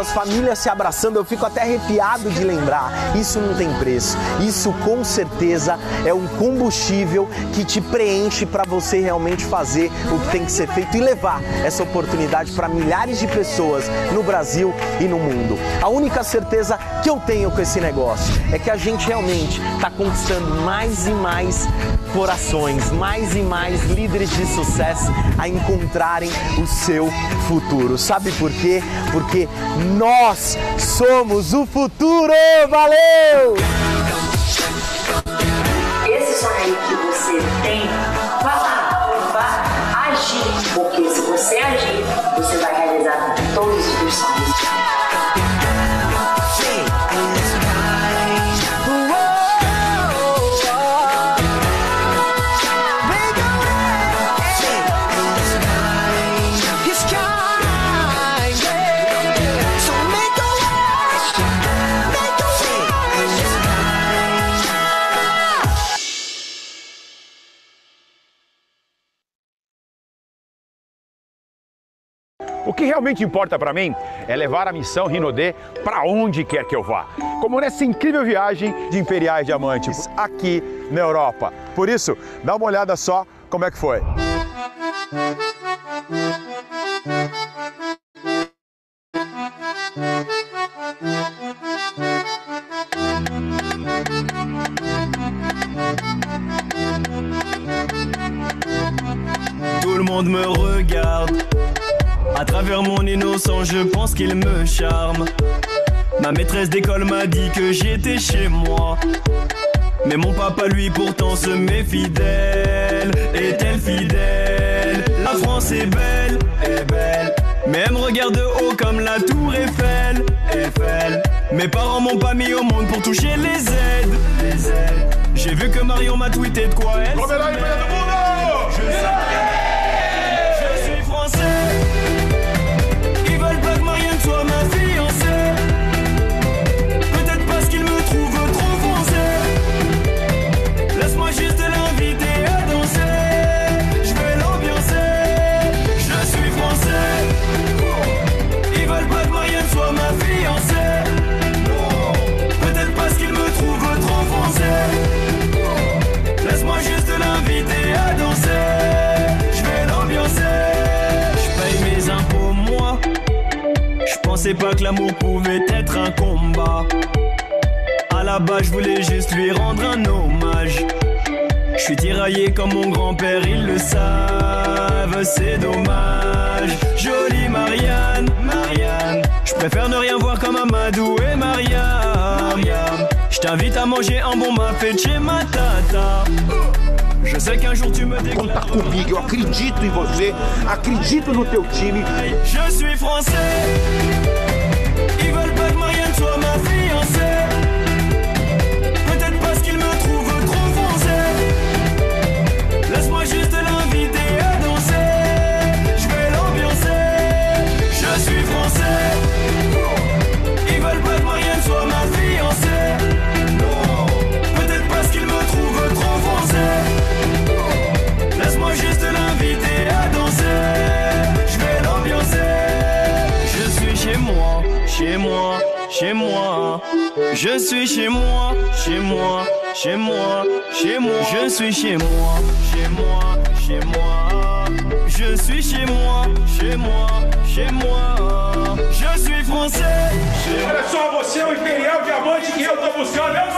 as famílias se abraçando, eu fico até arrepiado de lembrar. Isso não tem preço. Isso com certeza é um combustível que te preenche para você realmente fazer o que tem que ser feito e levar essa oportunidade para milhares de pessoas no Brasil e no mundo. A única certeza que eu tenho com esse negócio é que a gente realmente está conquistando mais e mais corações, mais e mais líderes de sucesso a encontrarem o seu futuro. Sabe por quê? Porque nós somos o futuro! Valeu! Esse sonho que você tem, vá lá, vá agir, porque se você agir, você vai realizar todos os seus sonhos. que realmente importa para mim é levar a missão Rinodê para onde quer que eu vá. Como nessa incrível viagem de Imperiais Diamantes aqui na Europa. Por isso, dá uma olhada só como é que foi. Tout le monde me mon innocent, je pense qu'il me charme. Ma maîtresse d'école m'a dit que j'étais chez moi. Mais mon papa lui pourtant se met fidèle. Est-elle fidèle La France est belle, est belle. Même elle regarde de haut comme la tour Eiffel, Eiffel. Mes parents m'ont pas mis au monde pour toucher les aides. Les J'ai vu que Marion m'a tweeté de quoi elle. pas que l'amour pouvait être un combat. À la base, je voulais juste lui rendre un hommage. Je suis tiraillé comme mon grand-père, ils le savent, c'est dommage. Jolie Marianne, Marianne, je préfère ne rien voir comme Amadou et Marianne. Je t'invite à manger un bon mafé chez ma tata. Je sais qu'un jour tu me Conta comigo, eu acredito em você, acredito no teu time. Je suis français. Ils veulent pas que Marianne soit a fille. Je suis chez moi, chez moi, chez moi, chez moi. Je suis chez moi, chez moi, chez moi. Je suis chez moi, chez moi, chez moi. Je suis français. Olha só, você é o imperial diamante que eu tô buscando. Eu é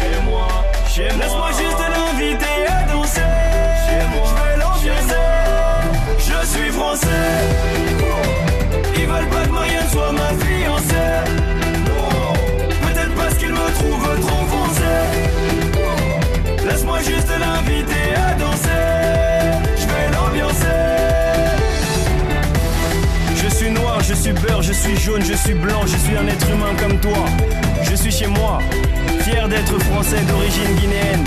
vou... Chez moi, chez moi. je suis jaune, je suis blanc, je suis un être humain comme toi. Je suis chez moi, fier d'être français d'origine guinéenne,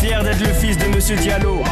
fier d'être le fils de Monsieur Diallo.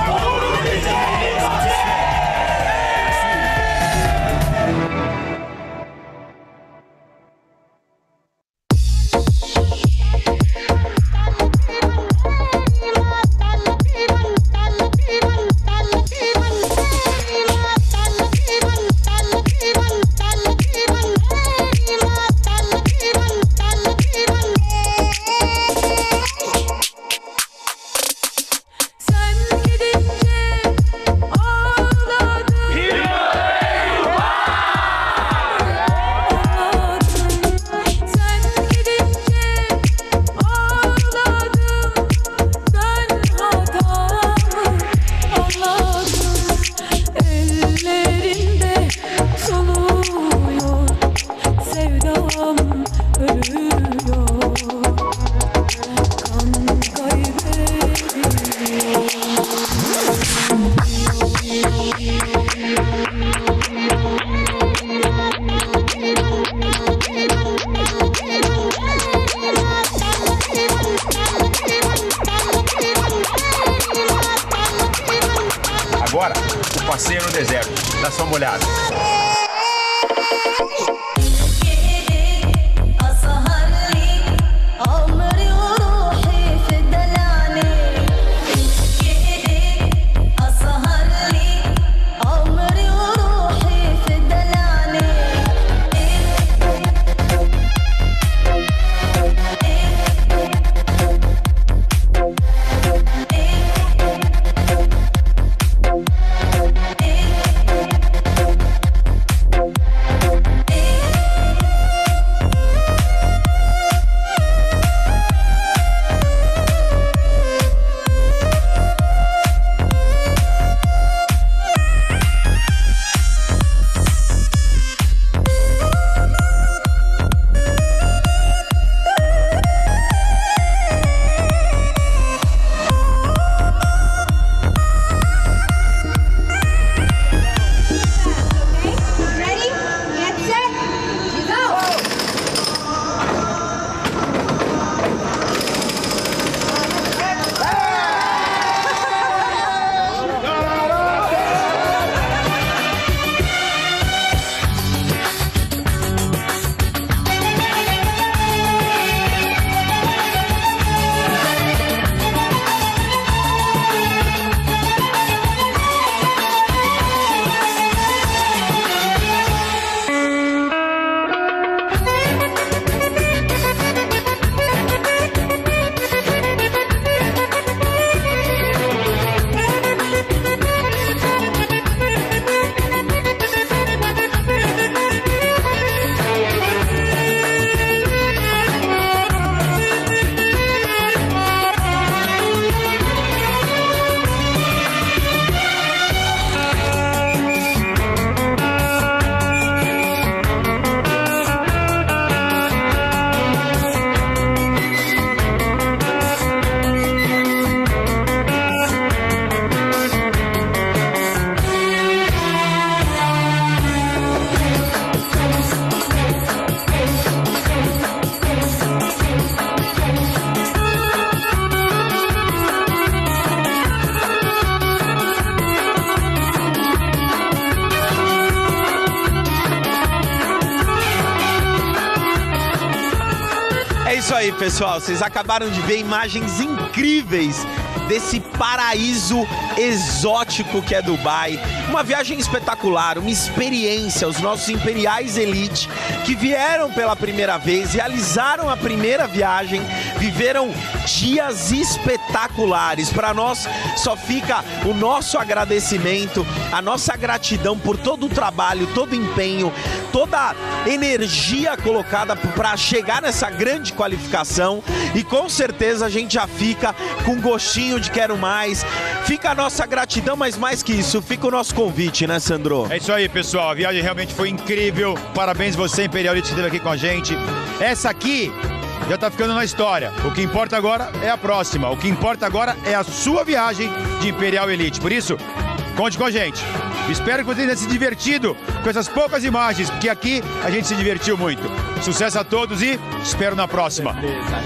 pessoal, vocês acabaram de ver imagens incríveis desse paraíso exótico que é Dubai. Uma viagem espetacular, uma experiência. Os nossos imperiais elite que vieram pela primeira vez, realizaram a primeira viagem, viveram dias espetaculares. Para nós só fica o nosso agradecimento, a nossa gratidão por todo o trabalho, todo o empenho, toda a energia colocada para chegar nessa grande qualificação e com certeza a gente já fica com gostinho de quero mais. Fica a nossa gratidão, mas mais que isso, fica o nosso convite, né, Sandro? É isso aí, pessoal. A viagem realmente foi incrível. Parabéns você, Imperialite, que esteve aqui com a gente. Essa aqui já tá ficando na história. O que importa agora é a próxima. O que importa agora é a sua viagem de Imperial Elite. Por isso, conte com a gente. Espero que você tenha se divertido com essas poucas imagens, porque aqui a gente se divertiu muito. Sucesso a todos e espero na próxima.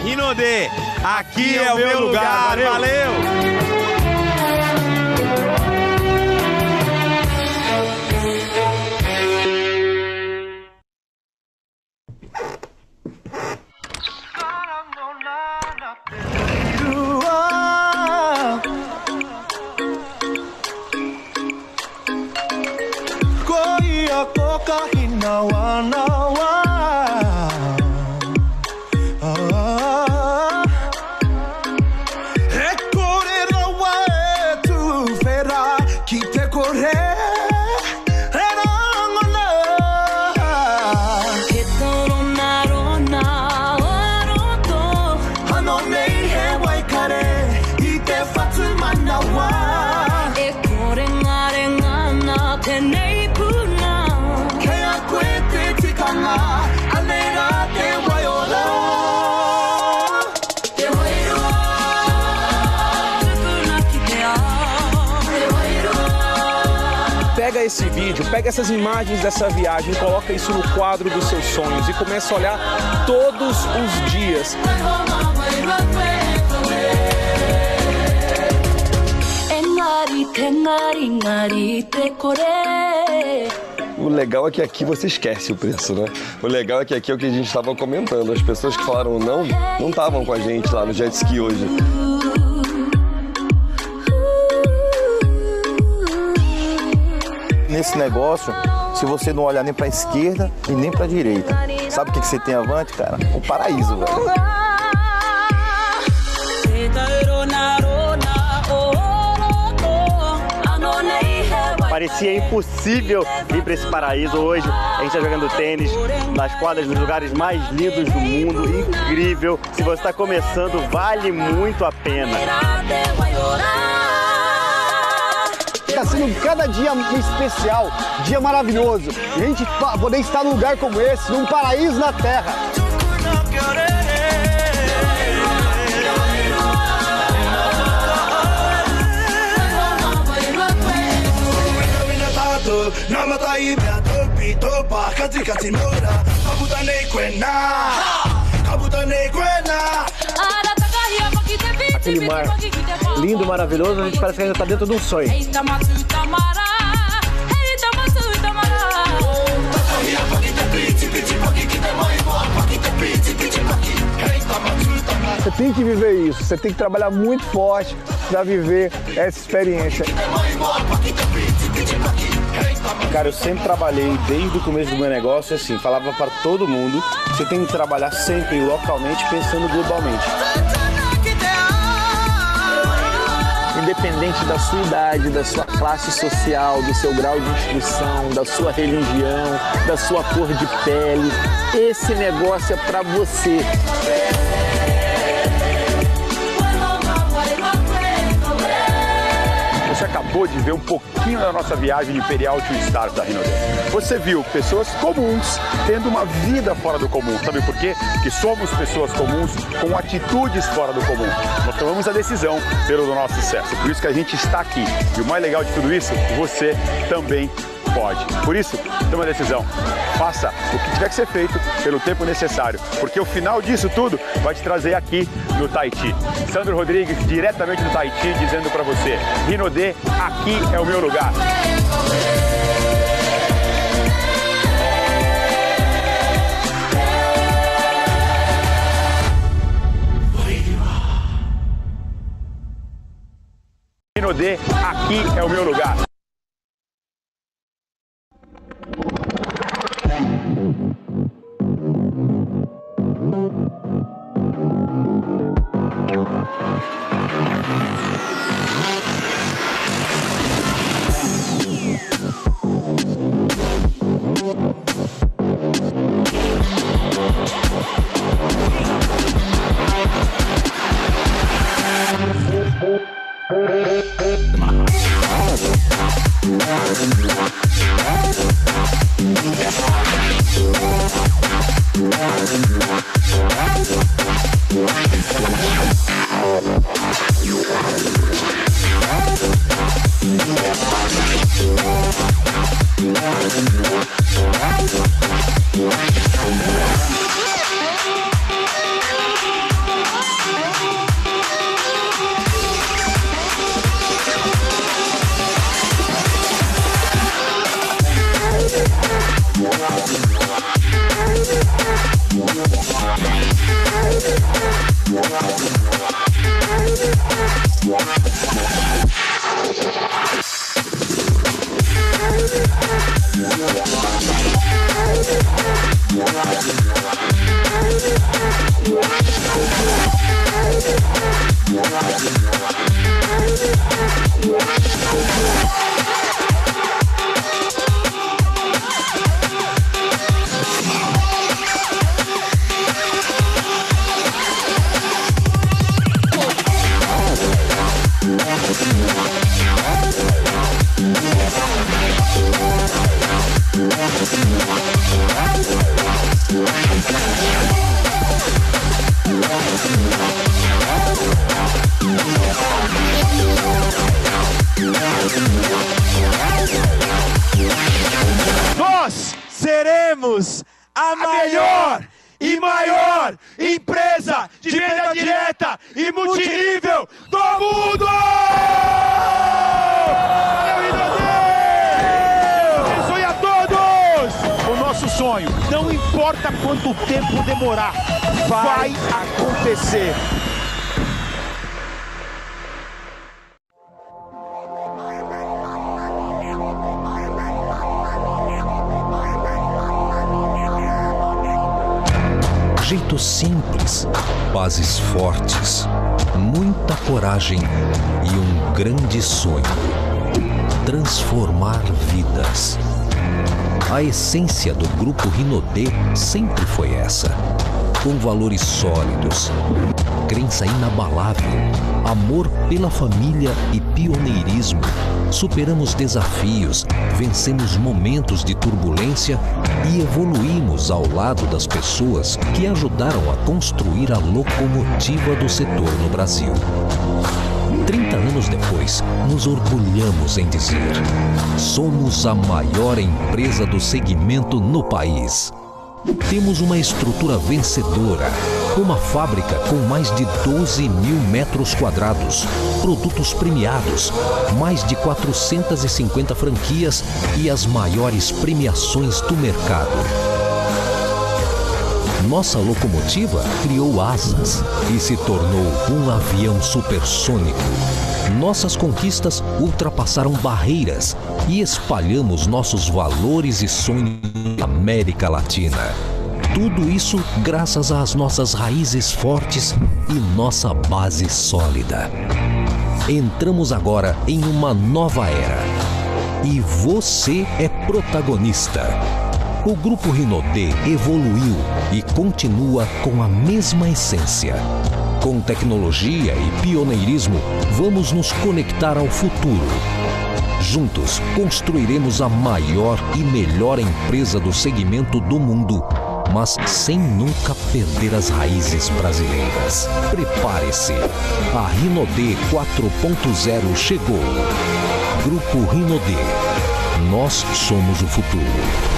Rino aqui, aqui é, é, o meu lugar. lugar. Valeu. Valeu. essas imagens dessa viagem, coloca isso no quadro dos seus sonhos e começa a olhar todos os dias. O legal é que aqui você esquece o preço, né? O legal é que aqui é o que a gente estava comentando. As pessoas que falaram não, não estavam com a gente lá no jet ski hoje. nesse negócio, se você não olhar nem para esquerda e nem para direita, sabe o que, que você tem avante, cara? O paraíso, velho. Parecia impossível vir para esse paraíso hoje. A gente está jogando tênis nas quadras nos lugares mais lindos do mundo. Incrível. Se você está começando, vale muito a pena está sendo cada dia especial, dia maravilhoso. E a gente poder estar num lugar como esse, num paraíso na terra. kabuta aquele mar lindo, maravilhoso, a gente parece que ainda está dentro de um sonho. Você tem que viver isso, você tem que trabalhar muito forte para viver essa experiência. Cara, eu sempre trabalhei desde o começo do meu negócio assim, falava para todo mundo, você tem que trabalhar sempre localmente pensando globalmente. independente da sua idade, da sua classe social, do seu grau de instrução, da sua religião, da sua cor de pele. Esse negócio é para você. Você acabou de ver um pouquinho da nossa viagem de Imperial to Stars da Rinode. Você viu pessoas comuns tendo uma vida fora do comum. Sabe por quê? Que somos pessoas comuns com atitudes fora do comum. Nós tomamos a decisão pelo nosso sucesso. Por isso que a gente está aqui. E o mais legal de tudo isso, você também pode. Por isso, toma a decisão. Faça o que tiver que ser feito pelo tempo necessário, porque o final disso tudo vai te trazer aqui no Tahiti. Sandro Rodrigues, diretamente do Tahiti, dizendo para você: Rinodê, aqui é o meu lugar. Rinodê, aqui é o meu lugar. Yeah. Yeah. Nós seremos a, a maior, melhor e maior empresa de venda direta e multinível do mundo! quanto tempo demorar, vai acontecer. Jeito simples, bases fortes, muita coragem e um grande sonho: transformar vidas. A essência do grupo Rinodê sempre foi essa. Com valores sólidos, crença inabalável, amor pela família e pioneirismo, superamos desafios, vencemos momentos de turbulência e evoluímos ao lado das pessoas que ajudaram a construir a locomotiva do setor no Brasil anos depois, nos orgulhamos em dizer: somos a maior empresa do segmento no país. Temos uma estrutura vencedora, uma fábrica com mais de 12 mil metros quadrados, produtos premiados, mais de 450 franquias e as maiores premiações do mercado nossa locomotiva criou asas e se tornou um avião supersônico nossas conquistas ultrapassaram barreiras e espalhamos nossos valores e sonhos na América Latina. Tudo isso graças às nossas raízes fortes e nossa base sólida. Entramos agora em uma nova era. E você é protagonista. O Grupo Rinodê evoluiu e continua com a mesma essência com tecnologia e pioneirismo, vamos nos conectar ao futuro. Juntos, construiremos a maior e melhor empresa do segmento do mundo, mas sem nunca perder as raízes brasileiras. Prepare-se! A D 4.0 chegou. Grupo D. Nós somos o futuro.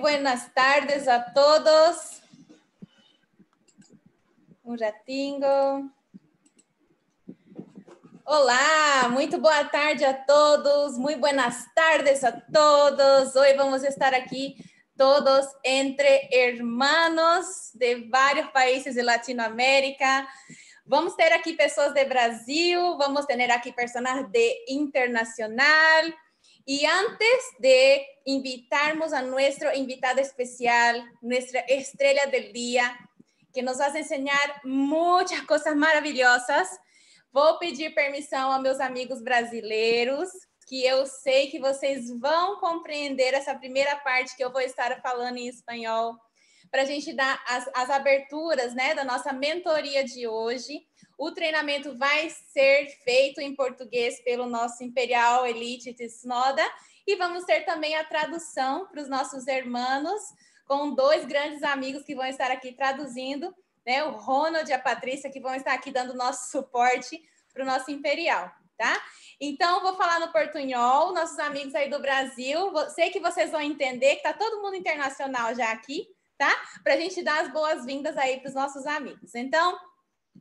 buenas tardes a todos. Um ratinho. Olá, muito boa tarde a todos, muito buenas tardes a todos. Hoje vamos estar aqui todos entre hermanos de vários países de Latinoamérica. Vamos ter aqui pessoas de Brasil, vamos ter aqui personagens de internacional. Y antes de invitarnos a nuestro invitado especial, nuestra estrella del día, que nos va a enseñar muchas cosas maravillosas, vou pedir permissão a meus amigos brasileiros, que eu sei que vocês vão compreender essa primeira parte que eu vou estar falando em espanhol, para a gente dar as, as aberturas né, da nossa mentoria de hoje. O treinamento vai ser feito em português pelo nosso Imperial Elite Snoda e vamos ter também a tradução para os nossos irmãos, com dois grandes amigos que vão estar aqui traduzindo, né? O Ronald e a Patrícia, que vão estar aqui dando nosso suporte para o nosso Imperial, tá? Então, vou falar no portunhol, nossos amigos aí do Brasil, sei que vocês vão entender que tá todo mundo internacional já aqui, tá? Para a gente dar as boas-vindas aí para os nossos amigos. Então,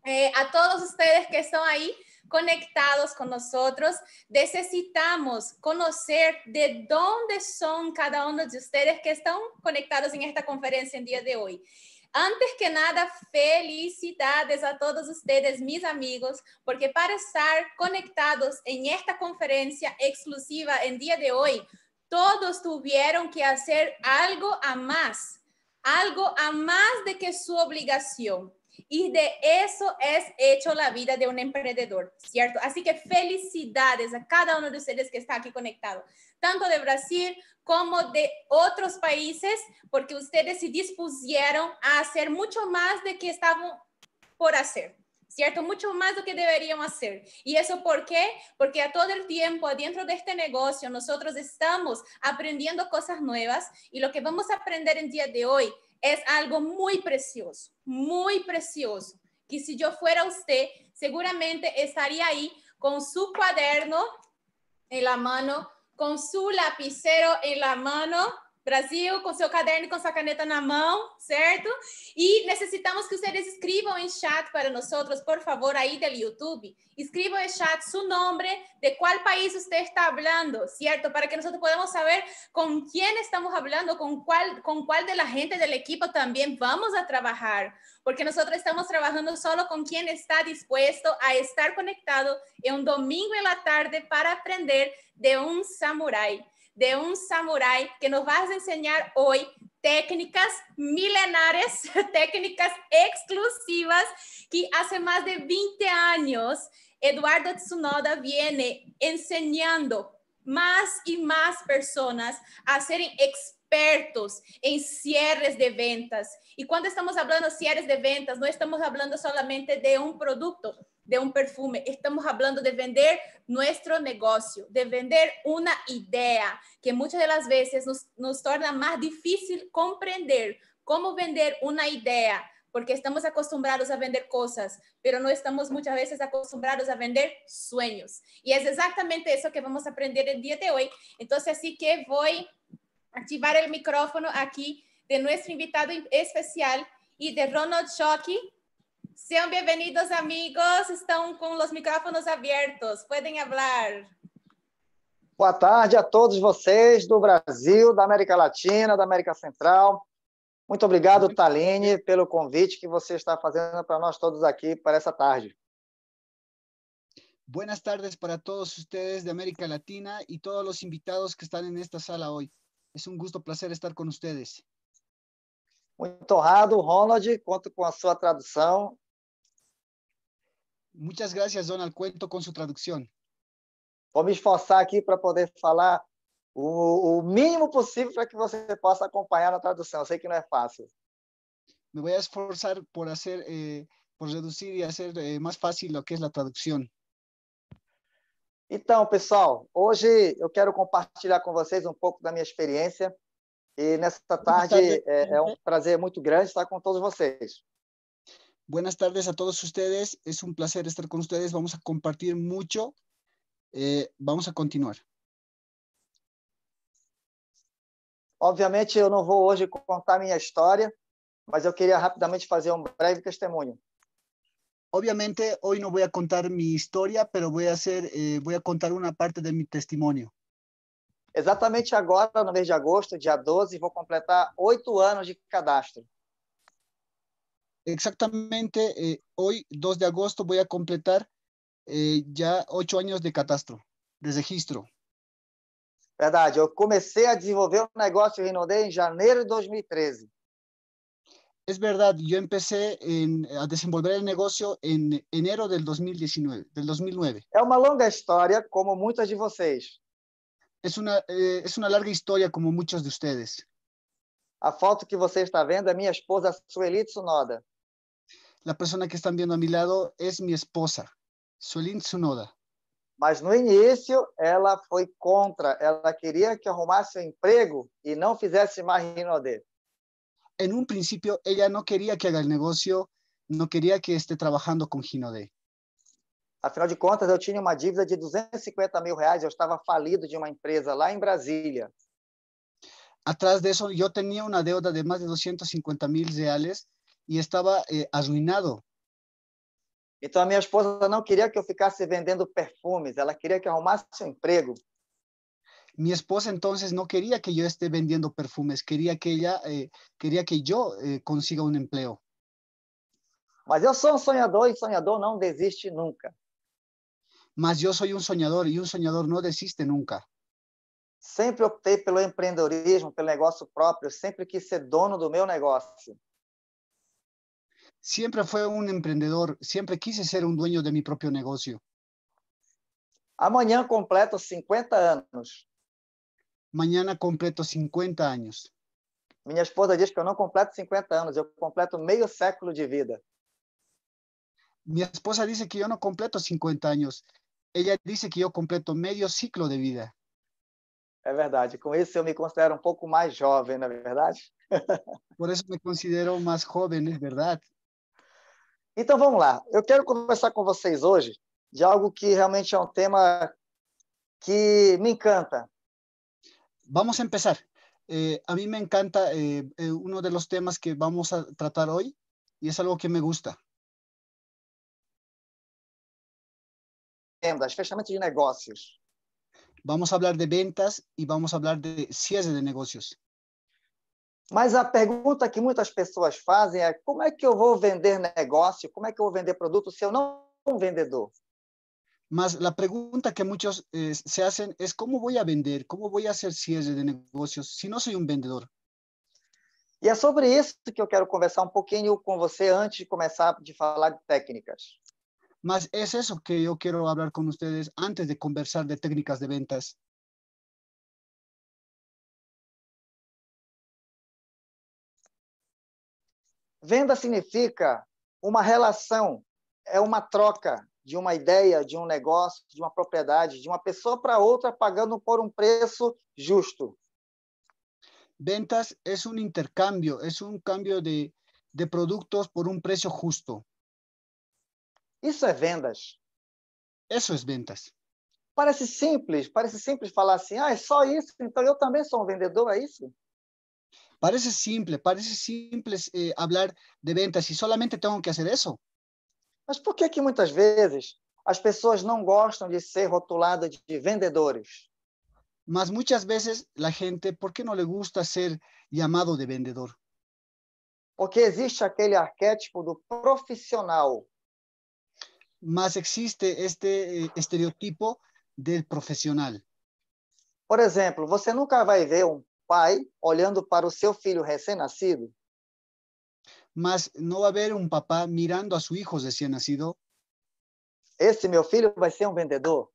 Eh, a todos ustedes que están ahí conectados con nosotros, necesitamos conocer de dónde son cada uno de ustedes que están conectados en esta conferencia en día de hoy. Antes que nada, felicidades a todos ustedes, mis amigos, porque para estar conectados en esta conferencia exclusiva en día de hoy, todos tuvieron que hacer algo a más, algo a más de que su obligación. Y de eso es hecho la vida de un emprendedor, ¿cierto? Así que felicidades a cada uno de ustedes que está aquí conectado, tanto de Brasil como de otros países, porque ustedes se dispusieron a hacer mucho más de que estaban por hacer. ¿cierto? Mucho más de lo que deberíamos hacer. ¿Y eso por qué? Porque a todo el tiempo, adentro de este negocio, nosotros estamos aprendiendo cosas nuevas y lo que vamos a aprender en día de hoy es algo muy precioso, muy precioso, que si yo fuera usted, seguramente estaría ahí con su cuaderno en la mano, con su lapicero en la mano, Brasil, com seu caderno e com sua caneta na mão, certo? E necessitamos que vocês escrevam em chat para nós, por favor, aí do YouTube. Escrevam em chat seu nome, de qual país você está falando, certo? Para que nós podemos saber com quem estamos falando, com qual, com qual de la gente do equipo também vamos a trabalhar. Porque nós estamos trabalhando só com quem está disposto a estar conectado em um domingo em la tarde para aprender de um samurai. de un samurái que nos vas a enseñar hoy técnicas milenares, técnicas exclusivas que hace más de 20 años Eduardo Tsunoda viene enseñando más y más personas a ser expertos en cierres de ventas. Y cuando estamos hablando de cierres de ventas, no estamos hablando solamente de un producto, de un perfume, estamos hablando de vender nuestro negocio, de vender una idea que muchas de las veces nos, torna más difícil comprender cómo vender una idea, porque estamos acostumbrados a vender cosas, pero no estamos muchas veces acostumbrados a vender sueños. Y es exactamente eso que vamos a aprender el día de hoy. Entonces, así que voy a activar el micrófono aquí de nuestro invitado especial y de Ronald Shockey, Sejam bem-vindos, amigos. Estão com os micrófonos abertos. Podem falar. Boa tarde a todos vocês do Brasil, da América Latina, da América Central. Muito obrigado, Taline, pelo convite que você está fazendo para nós todos aqui para essa tarde. Buenas tardes para todos ustedes de América Latina y todos los invitados que están en esta sala hoy. Es un gusto, placer estar con ustedes. Muito honrado, Ronald. Conto com a sua tradução Muchas gracias, Donald. Cuento com sua tradução. Vou me esforçar aqui para poder falar o, mínimo possível para que você possa acompanhar na tradução. Eu sei que não é fácil. Me vou esforçar por fazer, eh, por reduzir e fazer eh, mais fácil o que é a tradução. Então, pessoal, hoje eu quero compartilhar com vocês um pouco da minha experiência e nessa tarde é, é um prazer muito grande estar com todos vocês. Buenas tardes a todos ustedes. Es un placer estar con ustedes. Vamos a compartir mucho. Eh, vamos a continuar. Obviamente, eu não vou hoje contar minha história, mas eu queria rapidamente fazer um breve testemunho. Obviamente, hoy no voy a contar mi historia, pero voy a, hacer, eh, voy a contar una parte de mi testimonio. Exatamente agora, no mês de agosto, dia 12, vou completar oito anos de cadastro. Exactamente, eh, hoy, 2 de agosto, voy a completar eh, já oito anos de catastro, de registro. Verdade, eu comecei a desenvolver um negócio Rinodê em janeiro de 2013. É verdade, eu comecei a desenvolver o negócio em janeiro de 2019, del 2009. É uma longa história, como muitas de vocês. É uma, é uma larga história, como muitos de vocês. A foto que você está vendo é minha esposa Sueli Tsunoda la persona que están viendo a mi lado es mi esposa, Solin Tsunoda. Mas no início ela foi contra, ela queria que arrumasse o emprego e não fizesse mais dele. En un principio ella no quería que haga el negocio, no quería que esté trabajando con Hinode. Afinal de contas, eu tinha uma dívida de 250 mil reais, eu estava falido de uma empresa lá em Brasília. Atrás disso, eu tinha uma deuda de mais de 250 mil reais e estava eh, arruinado. Então a minha esposa não queria que eu ficasse vendendo perfumes, ela queria que eu arrumasse um emprego. Minha esposa então não queria que eu estivesse vendendo perfumes, queria que ela eh, queria que eu eh, consiga um emprego. Mas eu sou um sonhador e sonhador não desiste nunca. Mas eu sou um sonhador e um sonhador não desiste nunca. Sempre optei pelo empreendedorismo, pelo negócio próprio, sempre quis ser dono do meu negócio siempre fue un emprendedor, siempre quise ser un dueño de mi propio negocio. Amanhã completo 50 anos. Mañana completo 50 años. Minha esposa diz que eu não completo 50 anos, eu completo meio século de vida. Mi esposa dice que yo no completo 50 años. Ella dice que yo completo medio ciclo de vida. É verdade. Com isso eu me considero um pouco mais jovem, não é verdade? Por isso me considero mais jovem, é verdade? Então vamos lá. Eu quero conversar com vocês hoje de algo que realmente é um tema que me encanta. Vamos começar. Eh, a mim me encanta eh, eh dos temas que vamos a tratar hoje e é algo que me gusta. Vendas, fechamento de negócios. Vamos a hablar de ventas e vamos a hablar de cierre de negócios. Mas a pergunta que muitas pessoas fazem é: como é que eu vou vender negócio? Como é que eu vou vender produto se eu não sou um vendedor? Mas a pergunta que muitos eh, se fazem é como vou vender? Como vou fazer ser cierre de negócios se não sou um vendedor? E é sobre isso que eu quero conversar um pouquinho com você antes de começar de falar de técnicas. Mas é isso que eu quero falar com vocês antes de conversar de técnicas de vendas. Venda significa uma relação, é uma troca de uma ideia, de um negócio, de uma propriedade, de uma pessoa para outra, pagando por um preço justo. Ventas é um intercâmbio, é um cambio de, de produtos por um preço justo. Isso é vendas. Isso é vendas. Parece simples, parece simples falar assim, ah, é só isso, então eu também sou um vendedor, é isso? Parece simple, parece simples eh, hablar de ventas e solamente tenho que fazer isso? Mas por que que muitas vezes as pessoas não gostam de ser rotuladas de vendedores? Mas muitas vezes a gente, por que não le gusta ser chamado de vendedor? Porque existe aquele arquétipo do profissional. Mas existe este eh, estereotipo do profissional. Por exemplo, você nunca vai ver um pai olhando para o seu filho recém-nascido? Mas não haver um papá mirando a seu filho recém-nascido? Esse meu filho vai ser um vendedor.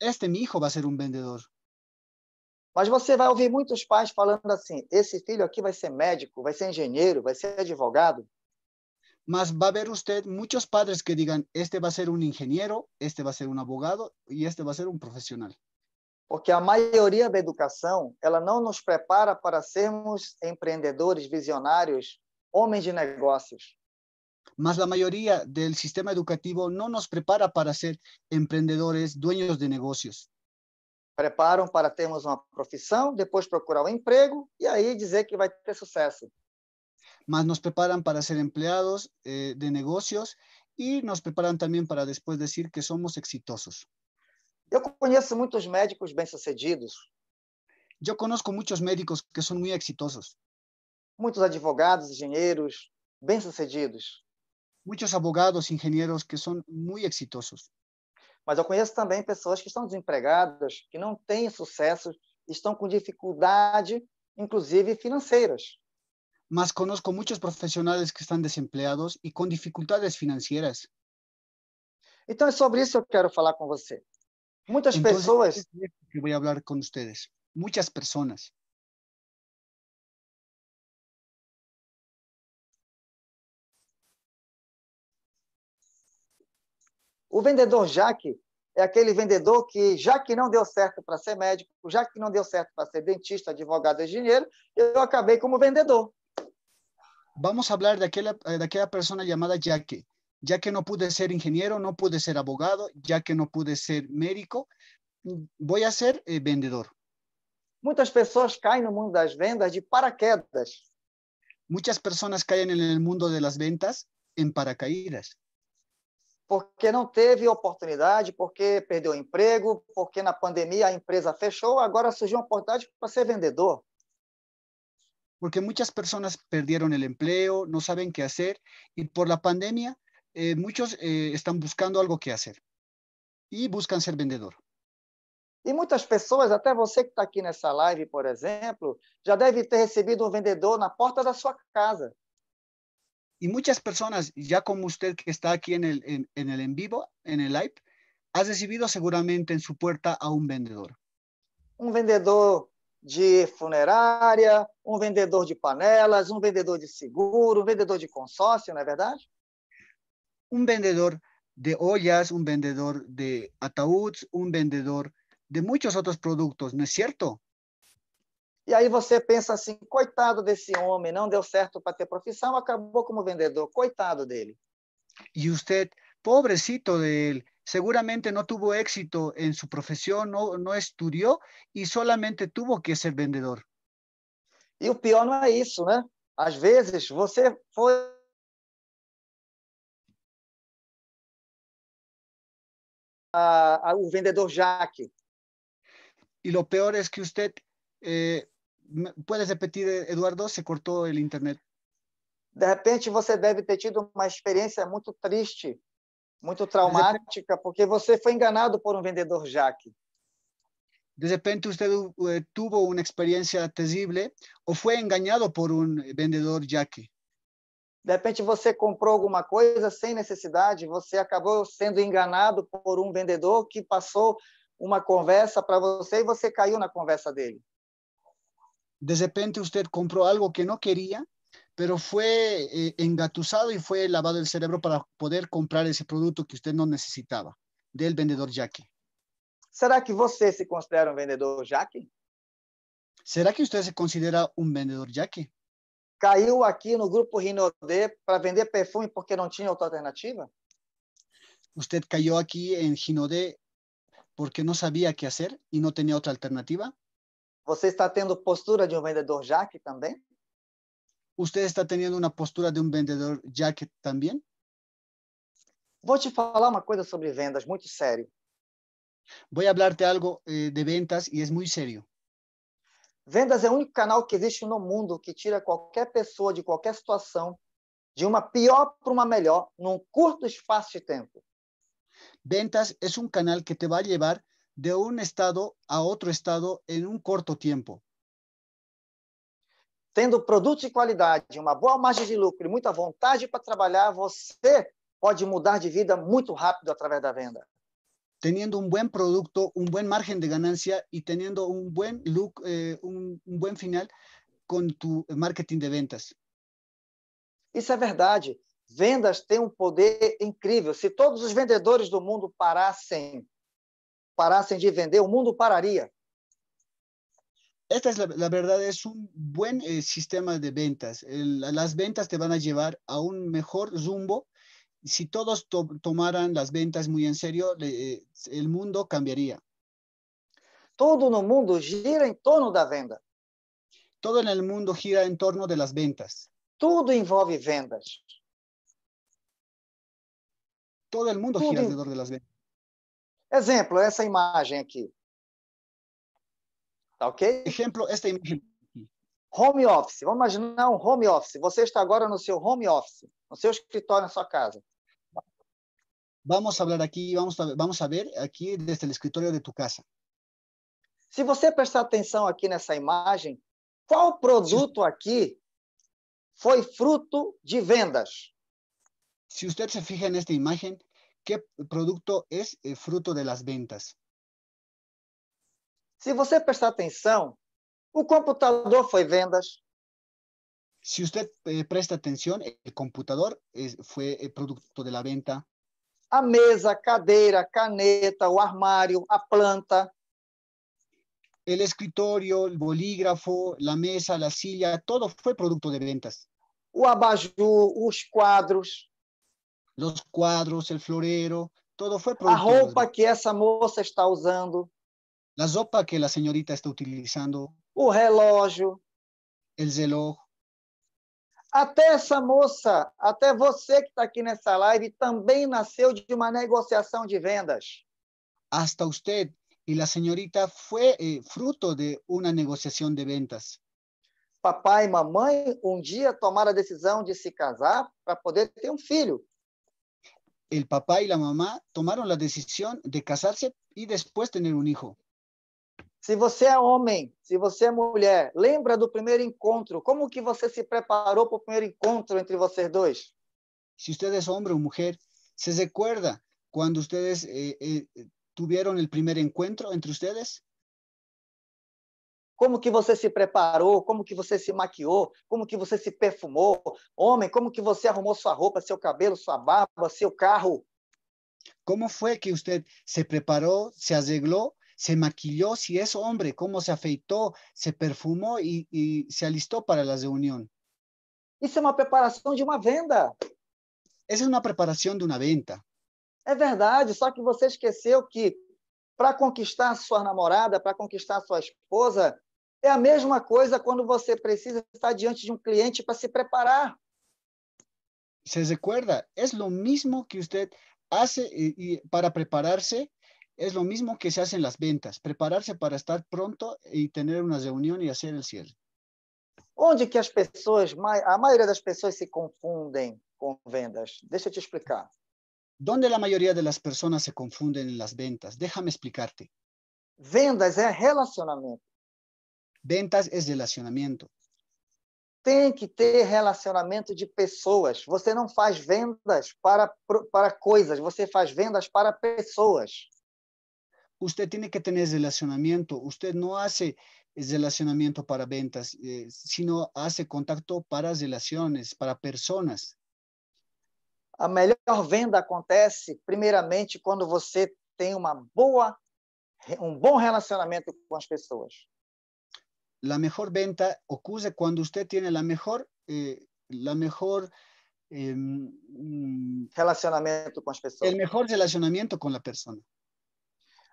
Este meu filho vai ser um vendedor. Mas você vai ouvir muitos pais falando assim: esse filho aqui vai ser médico, vai ser engenheiro, vai ser advogado. Mas vai haver, usted muitos padres que digam: este vai ser um engenheiro, este vai ser um advogado e este vai ser um profissional porque a maioria da educação ela não nos prepara para sermos empreendedores, visionários, homens de negócios. Mas a maioria do sistema educativo não nos prepara para ser empreendedores, dueños de negócios. Preparam para termos uma profissão, depois procurar um emprego e aí dizer que vai ter sucesso. Mas nos preparam para ser empregados eh, de negócios e nos preparam também para depois dizer que somos exitosos. Eu conheço muitos médicos bem-sucedidos. Eu conheço muitos médicos que são muito exitosos. Muitos advogados, engenheiros bem-sucedidos. Muitos advogados, engenheiros que são muito exitosos. Mas eu conheço também pessoas que estão desempregadas, que não têm sucesso, estão com dificuldade, inclusive financeiras. Mas conheço muitos profissionais que estão desempregados e com dificuldades financeiras. Então é sobre isso que eu quero falar com você. Muchas Entonces, personas. Que voy a hablar con ustedes. Muchas personas. O vendedor Jaque é aquele vendedor que, já que não deu certo para ser médico, já que não deu certo para ser dentista, advogado, engenheiro, eu acabei como vendedor. Vamos falar daquela, eh, daquela pessoa chamada Jaque. ya que no pude ser ingeniero, no pude ser abogado, ya que no pude ser médico, voy a ser eh, vendedor. Muchas personas caen en el mundo las vendas de paraquedas. personas caen en el mundo de las ventas en paracaídas. Porque no teve oportunidad, porque perdió empleo, emprego, porque na pandemia a empresa cerró, ahora surgió uma oportunidad para ser vendedor. Porque muchas personas perdieron el empleo, no saben qué hacer y por la pandemia eh, muchos eh, estão buscando algo que fazer e buscam ser vendedor. E muitas pessoas, até você que está aqui nessa live, por exemplo, já deve ter recebido um vendedor na porta da sua casa. E muitas pessoas, já como você que está aqui em en, en el en vivo, en el live, ha recebido seguramente em sua porta a um vendedor. Um vendedor de funerária, um vendedor de panelas, um vendedor de seguro, um vendedor de consórcio, não é verdade? un vendedor de ollas, un vendedor de ataúdes, un vendedor de muchos otros productos, ¿no es cierto? Y e ahí você pensa así, coitado de ese hombre, no deu certo para ter profissão, acabó como vendedor, coitado dele. Y usted, pobrecito de él, seguramente no tuvo éxito en su profesión, no no estudió y solamente tuvo que ser vendedor. Y e o peor no es eso, ¿no? Às vezes você fue... a, a, o vendedor Jaque. E o pior é que você eh, pode repetir, Eduardo? Se cortou o internet. De repente você deve ter tido uma experiência muito triste, muito traumática, porque você foi enganado por um vendedor Jaque. De repente eh, você teve uma experiência terrível ou foi enganado por um vendedor Jaque. De repente você comprou alguma coisa sem necessidade, você acabou sendo enganado por um vendedor que passou uma conversa para você e você caiu na conversa dele. De repente você comprou algo que não queria, pero foi eh, engatusado e foi lavado o cérebro para poder comprar esse produto que você não necessitava, del vendedor Jack. ¿Será que você se considera um vendedor Jack? ¿Será que você se considera um vendedor Jack? caiu aqui no grupo Rinode para vender perfume porque não tinha outra alternativa? Você caiu aqui em Rinode porque não sabia o que fazer e não tinha outra alternativa? Você está tendo postura de um vendedor Jack também? Você está tendo uma postura de um vendedor Jack também? Vou te falar uma coisa sobre vendas muito sério. Vou falar te algo eh, de vendas e é muito sério. Vendas é o único canal que existe no mundo que tira qualquer pessoa de qualquer situação de uma pior para uma melhor num curto espaço de tempo. Vendas é um canal que te vai levar de um estado a outro estado em um curto tempo. Tendo produtos de qualidade, uma boa margem de lucro e muita vontade para trabalhar, você pode mudar de vida muito rápido através da venda. teniendo un buen producto, un buen margen de ganancia y teniendo un buen look, eh, un, buen final con tu marketing de ventas. es es verdad. Vendas tienen um poder incrível. Se todos os vendedores do mundo parassem, parassem de vender, o mundo pararia. Esta es la, verdad, es un buen eh, sistema de ventas. las ventas te van a llevar a un mejor rumbo si todos to tomaran las ventas muy en serio, le, eh, el mundo cambiaría. Tudo no mundo gira em torno da venda. Todo en el mundo gira en torno de las ventas. Tudo envolve vendas. Todo el mundo Tudo gira em... alrededor de las ventas. Exemplo, essa imagem aqui. ¿Está ok? Exemplo, esta imagem. Home office. Vamos imaginar um home office. Você está agora no seu home office, no seu escritório, na sua casa. Vamos falar aqui, vamos vamos saber ver aqui desde o escritório de tu casa. Se você prestar atenção aqui nessa imagem, qual produto aqui foi fruto de vendas? Se você se fija nesta imagem, que produto é eh, fruto das vendas? Se você prestar atenção, o computador foi vendas. Se você eh, presta atenção, o computador foi eh, produto da venda a mesa, a cadeira, a caneta, o armário, a planta. El escritório, o bolígrafo, a mesa, a silla, todo foi produto de ventas. O abajur, os quadros. Os quadros, o florero, todo foi produto. A roupa que essa moça está usando. A roupa que a senhorita está utilizando. O relógio. El reloj. Até essa moça, até você que está aqui nessa live, também nasceu de uma negociação de vendas. Hasta usted y la señorita fue eh, fruto de una negociación de ventas. Papai e mamãe um dia tomaram a decisão de se casar para poder ter um filho. El papá y la mamá tomaron la decisión de casarse y después tener un hijo. Se você é homem, se você é mulher, lembra do primeiro encontro. Como que você se preparou para o primeiro encontro entre vocês dois? Se você é homem ou mulher, se recuerda quando vocês eh, eh, tiveram o primeiro encontro entre vocês? Como que você se preparou? Como que você se maquiou? Como que você se perfumou? Homem, como que você arrumou sua roupa, seu cabelo, sua barba, seu carro? Como foi que você se preparou, se arreglou se maquilló, si es hombre, cómo se afeitó, se perfumou e, se alistou para a reunião. Isso é uma preparação de uma venda. Essa é uma preparação de uma venda. É verdade, só que você esqueceu que para conquistar sua namorada, para conquistar sua esposa, é a mesma coisa quando você precisa estar diante de um cliente para se preparar. Se recuerda, é o mesmo que você hace eh, para preparar-se Es lo mismo que se hace en las ventas, prepararse para estar pronto e ter uma reunião e fazer o cierre. Onde que as pessoas, a maioria das pessoas se confundem com vendas? Deixa eu te explicar. Onde a maioria das pessoas se confundem nas vendas? Deixa me explicar-te. Vendas é relacionamento. Vendas é relacionamento. Tem que ter relacionamento de pessoas. Você não faz vendas para, para coisas, você faz vendas para pessoas usted tiene que tener relacionamiento. Usted no hace relacionamiento para ventas, eh, sino hace contacto para relaciones, para personas. A melhor venda acontece, primeiramente, quando você tem uma boa, um bom relacionamento com as pessoas. La mejor venta ocurre quando você tem la mejor, eh, la mejor eh, relacionamento com as pessoas. El mejor relacionamento com a pessoa.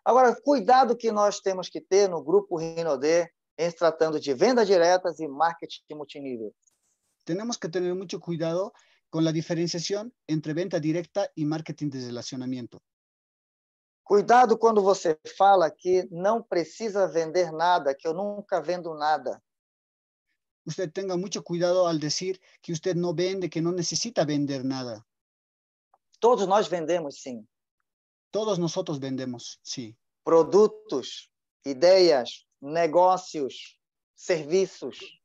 Agora, cuidado que nós temos que ter no grupo Rinode em tratando de vendas diretas e marketing multinível. Temos que ter muito cuidado com a diferenciação entre venda direta e marketing de relacionamento. Cuidado quando você fala que não precisa vender nada, que eu nunca vendo nada. Você tenha muito cuidado ao dizer que você não vende, que não necessita vender nada. Todos nós vendemos, sim. Todos nós vendemos, sim. Produtos, ideias, negócios, serviços.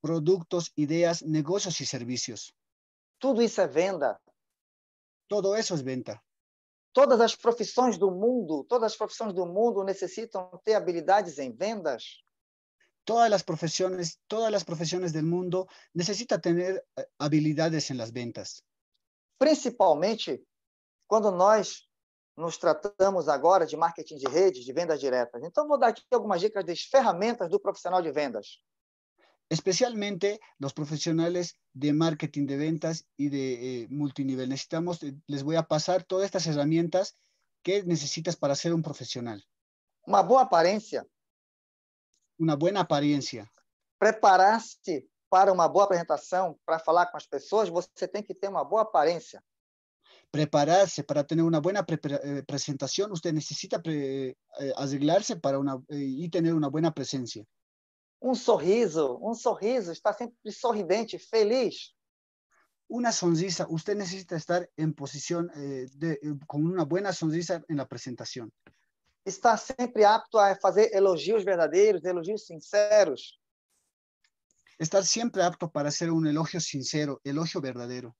Produtos, ideias, negócios e serviços. Tudo isso é venda. Todo isso é venda. Todas as profissões do mundo, todas as profissões do mundo necessitam ter habilidades em vendas. Todas as profissões, todas as profissões do mundo necessitam ter eh, habilidades em las ventas. Principalmente quando nós nos tratamos agora de marketing de redes, de vendas diretas. Então, vou dar aqui algumas dicas das ferramentas do profissional de vendas. Especialmente los profesionales de marketing de ventas y de eh, multinivel. Necesitamos, eh, les voy a pasar todas estas herramientas que necesitas para ser un profesional. Una buena apariencia. Una buena apariencia. Prepararse para una buena presentación, para falar con las personas, você tem que ter una buena apariencia. prepararse, para tener una buena eh, presentación, usted necesita eh, arreglarse para una, y tener una buena presencia. Un sorriso, Un sorriso, está siempre sorridente, feliz. Una sonrisa, Usted necesita estar en posición eh, con una buena sonrisa en la presentación. Está siempre apto a hacer elogios verdaderos, elogios sinceros. Estar siempre apto para hacer un elogio sincero, elogio verdadero.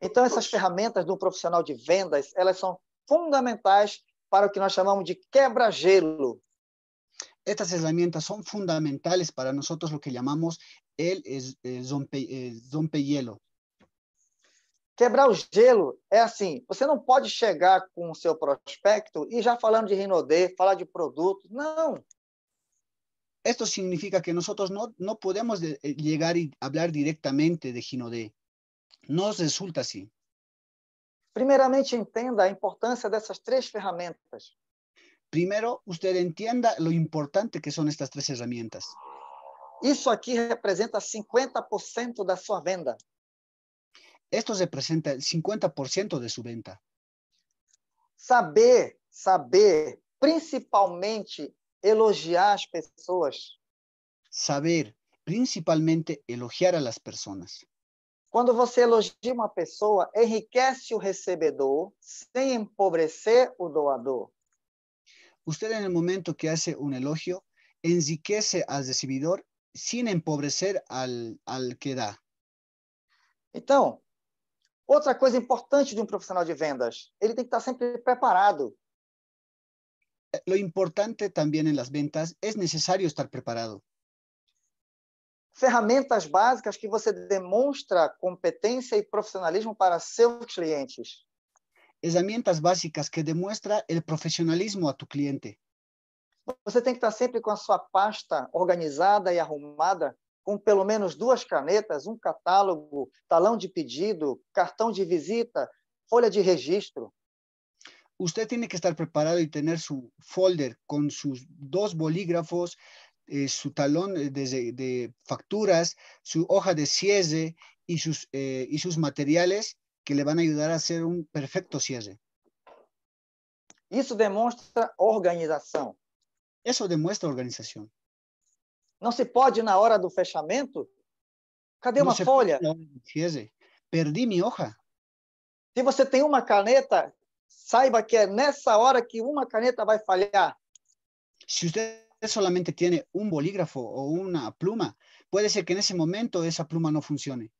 Então, essas ferramentas do profissional de vendas, elas são fundamentais para o que nós chamamos de quebra-gelo. Estas ferramentas são fundamentais para nós o que chamamos eh, zompe gelo. Eh, Quebrar o gelo é assim, você não pode chegar com o seu prospecto e já falando de Rinodê, falar de produto, não. Isso significa que nós não, não podemos chegar eh, e falar diretamente de Rinodê nos resulta assim? Primeiramente, entenda a importância dessas três ferramentas. Primeiro, você entenda o importante que são estas três ferramentas. Isso aqui representa 50% da sua venda. Esto representa 50% de sua venda. Saber, saber, principalmente elogiar as pessoas. Saber, principalmente elogiar a las quando você elogia uma pessoa, enriquece o recebedor sem empobrecer o doador. Usted en el momento que hace un elogio, enriquece al recibidor sin empobrecer al, al que dá. Então, outra coisa importante de um profissional de vendas, ele tem que estar sempre preparado. Eh, lo importante también en las ventas es necesario estar preparado ferramentas básicas que você demonstra competência e profissionalismo para seus clientes. Herramientas básicas que demuestra o profissionalismo a tu cliente. Você tem que estar sempre com a sua pasta organizada e arrumada, com pelo menos duas canetas, um catálogo, talão de pedido, cartão de visita, folha de registro. Você tem que estar preparado e ter seu folder com seus dois bolígrafos, eh, su talón eh, de, de, facturas, su hoja de cierre y sus, eh, y sus materiales que le van a ayudar a hacer un perfecto cierre. Isso demonstra organização. Isso demonstra organização. Não se pode na hora do fechamento. Cadê uma folha? Perdi minha hoja. Se você tem uma caneta, saiba que é nessa hora que uma caneta vai falhar. Se você solamente tiene un bolígrafo o una pluma, puede ser que en ese momento esa pluma no funcione.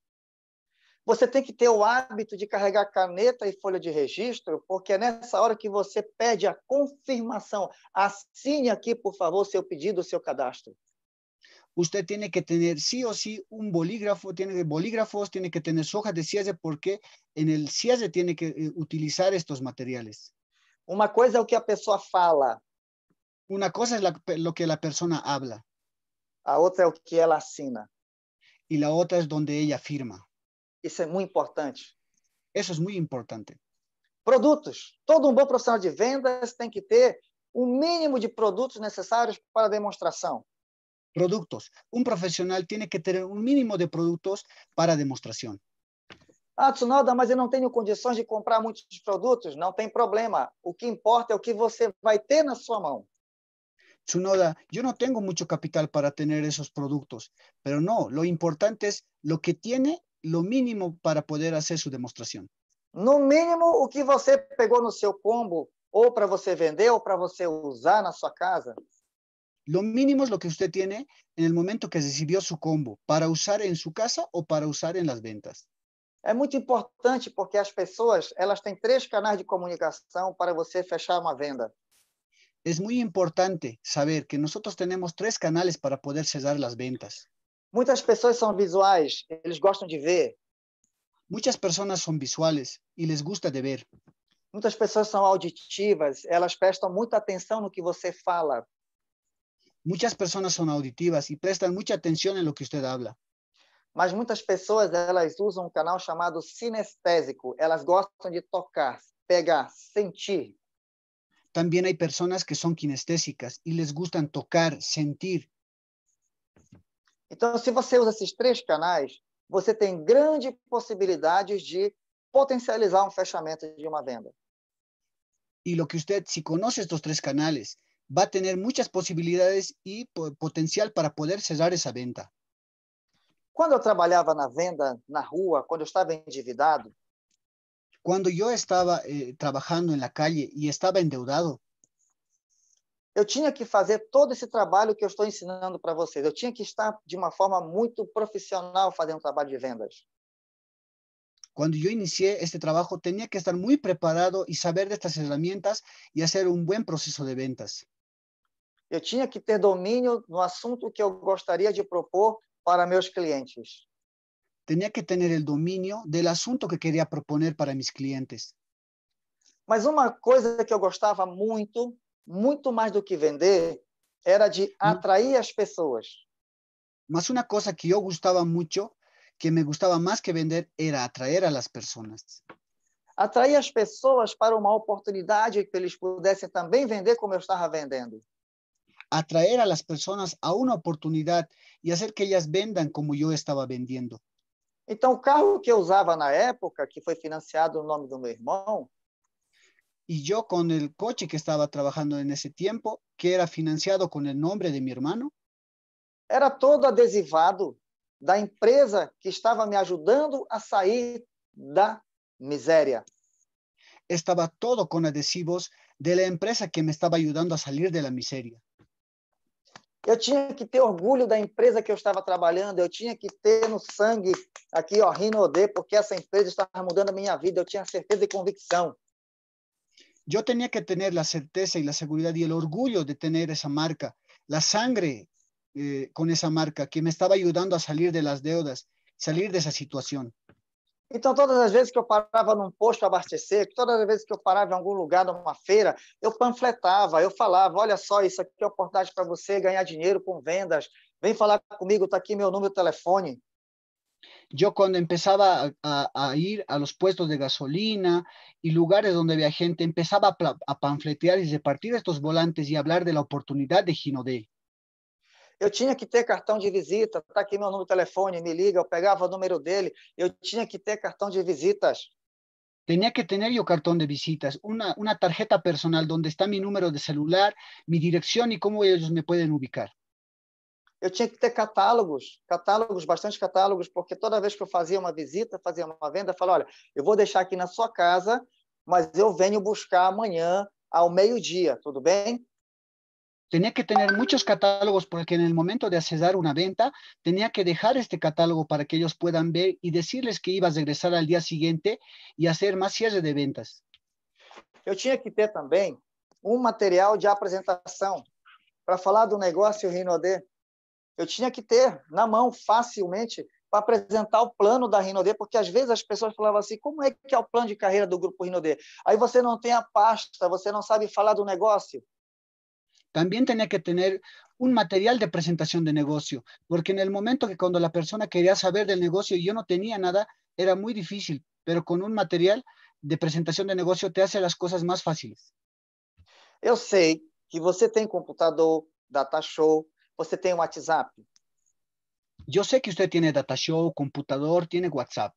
Você tem que ter o hábito de carregar caneta e folha de registro, porque é nessa hora que você pede a confirmação. Assine aqui, por favor, seu pedido, seu cadastro. Usted tiene que tener sí o sí un bolígrafo, tiene bolígrafos, tiene que tener hojas de cierre, porque en el cierre tiene que eh, utilizar estos materiales. Uma coisa é o que a pessoa fala, Una cosa es la, lo que la persona habla. A outra é o que ela assina. E a outra é onde ela firma. Isso é muito importante. Isso é muito importante. Produtos. Todo um bom profissional de vendas tem que ter o um mínimo de produtos necessários para demonstração. Produtos. Um profissional tem que ter um mínimo de produtos para demonstração. Ah, Tsunoda, mas eu não tenho condições de comprar muitos produtos. Não tem problema. O que importa é o que você vai ter na sua mão. Tsunoda, yo no tengo mucho capital para tener esos productos, pero no, lo importante es lo que tiene, lo mínimo para poder hacer su demostración. No mínimo o que você pegou no seu combo, o para você vender o para você usar na sua casa. Lo mínimo es lo que usted tiene en el momento que recibió su combo, para usar en su casa o para usar en las ventas. Es muy importante porque as pessoas, elas têm três canais de comunicação para você fechar uma venda. es muy importante saber que nosotros tenemos tres canales para poder cesar las ventas. Muitas pessoas são visuais, eles gostam de ver. Muchas personas son visuales y les gusta de ver. Muitas pessoas são auditivas, elas prestam muita atenção no que você fala. Muchas personas son auditivas y prestan mucha atención en lo que usted habla. Mas muitas pessoas elas usam um canal chamado sinestésico. Elas gostam de tocar, pegar, sentir. También hay personas que son kinestésicas y les gustan tocar, sentir. Então, se você usa esses três canais, você tem grandes possibilidades de potencializar um fechamento de uma venda. E lo que usted, se si conoce estos tres canales, va a tener muchas posibilidades y potencial para poder cerrar essa venda. Quando eu trabalhava na venda na rua, quando eu estava endividado, quando eu estava eh, trabajando en la calle e estava endeudado, eu tinha que fazer todo esse trabalho que eu estou ensinando para vocês. Eu tinha que estar de uma forma muito profissional fazendo trabalho de vendas. Quando eu iniciei este trabalho, tinha que estar muito preparado e saber destas ferramentas e fazer um bom processo de vendas. Eu tinha que ter domínio no assunto que eu gostaria de propor para meus clientes. tenía que tener el dominio del asunto que quería proponer para mis clientes. Mas una cosa que eu gustaba mucho, mucho más do que vender, era de atrair as pessoas. Mas una cosa que yo gustaba mucho, que me gustaba más que vender, era atraer las personas. Atraer a las pessoas para una oportunidade que eles pudessem também vender como eu estava vendendo. a las personas a una oportunidad y hacer que ellas vendan como yo estaba vendiendo. Então, o carro que eu usava na época, que foi financiado no nome do meu irmão, e eu com o coche que estava trabalhando nesse tempo, que era financiado com o nome de meu irmão, era todo adesivado da empresa que estava me ajudando a sair da miséria. Estava todo com adesivos de la empresa que me estava ajudando a sair da miséria. Eu tinha que ter orgulho da empresa que eu estava trabalhando, eu tinha que ter no sangue aqui, ó, Rinode, porque essa empresa estava mudando a minha vida, eu tinha certeza e convicção. Eu tinha que ter a certeza e a segurança e o orgulho de ter essa marca, a sangre eh, com essa marca que me estava ajudando a sair de las deudas, sair dessa situação. Então, todas as vezes que eu parava num posto a abastecer, todas as vezes que eu parava em algum lugar, numa feira, eu panfletava, eu falava: olha só, isso aqui é oportunidade para você ganhar dinheiro com vendas, vem falar comigo, está aqui meu número de telefone. Yo cuando empezaba a, a, ir a los puestos de gasolina y lugares donde había gente, empezaba a, a panfletear y repartir estos volantes y hablar de la oportunidad de D. Eu tinha que ter cartão de visita, está aqui meu número de telefone, me liga, eu pegava o número dele, eu tinha que ter cartão de visitas. Tenía que tener yo cartón de visitas, una, una tarjeta personal donde está mi número de celular, mi dirección y cómo ellos me pueden ubicar. Eu tinha que ter catálogos, catálogos, bastante catálogos, porque toda vez que eu fazia uma visita, fazia uma venda, eu falava, olha, eu vou deixar aqui na sua casa, mas eu venho buscar amanhã ao meio-dia, tudo bem? Tenía que tener muchos catálogos porque en el momento de acessar una venta, tenía que dejar este catálogo para que ellos puedan ver y decirles que ibas a regresar al día siguiente y hacer más cierre de ventas. Eu tinha que ter também um material de apresentação para falar do negócio D. Eu tinha que ter na mão facilmente para apresentar o plano da D. porque às vezes as pessoas falavam assim: como é que é o plano de carreira do grupo D? Aí você não tem a pasta, você não sabe falar do negócio. También tenía que tener un material de presentación de negocio, porque en el momento que cuando la persona quería saber del negocio y yo no tenía nada, era muy difícil, pero con un material de presentación de negocio te hace las cosas más fáciles. Yo sé que usted tiene computador, datashow, usted tiene WhatsApp. Yo sé que tiene data datashow, computador, tiene WhatsApp.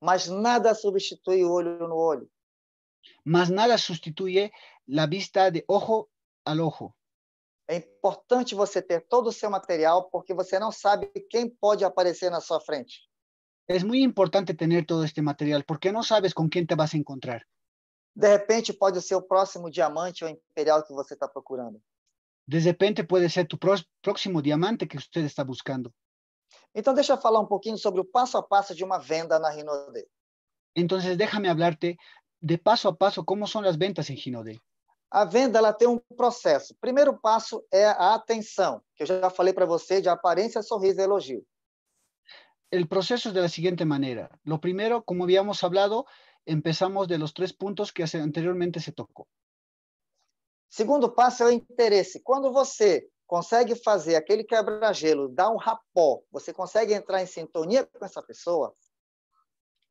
Mas nada sustituye o olho no Mas nada sustituye la vista de ojo al ojo. É importante você ter todo o seu material porque você não sabe quem pode aparecer na sua frente. É muito importante ter todo este material porque não sabes com quem te vas encontrar. De repente pode ser o próximo diamante ou imperial que você está procurando. De repente pode ser tu próximo diamante que você está buscando. Então deixa eu falar um pouquinho sobre o passo a passo de uma venda na Rinode. Então, déjame hablarte de passo a passo como são as vendas em Rinode. A venda ela tem um processo. O primeiro passo é a atenção, que eu já falei para você de aparência, sorriso e elogio. O processo é da seguinte maneira. o Lo como habíamos hablado, começamos de los três pontos que anteriormente se tocou. Segundo passo é o interesse. Quando você consegue fazer aquele quebra-gelo, dar um rapó, você consegue entrar em sintonia com essa pessoa,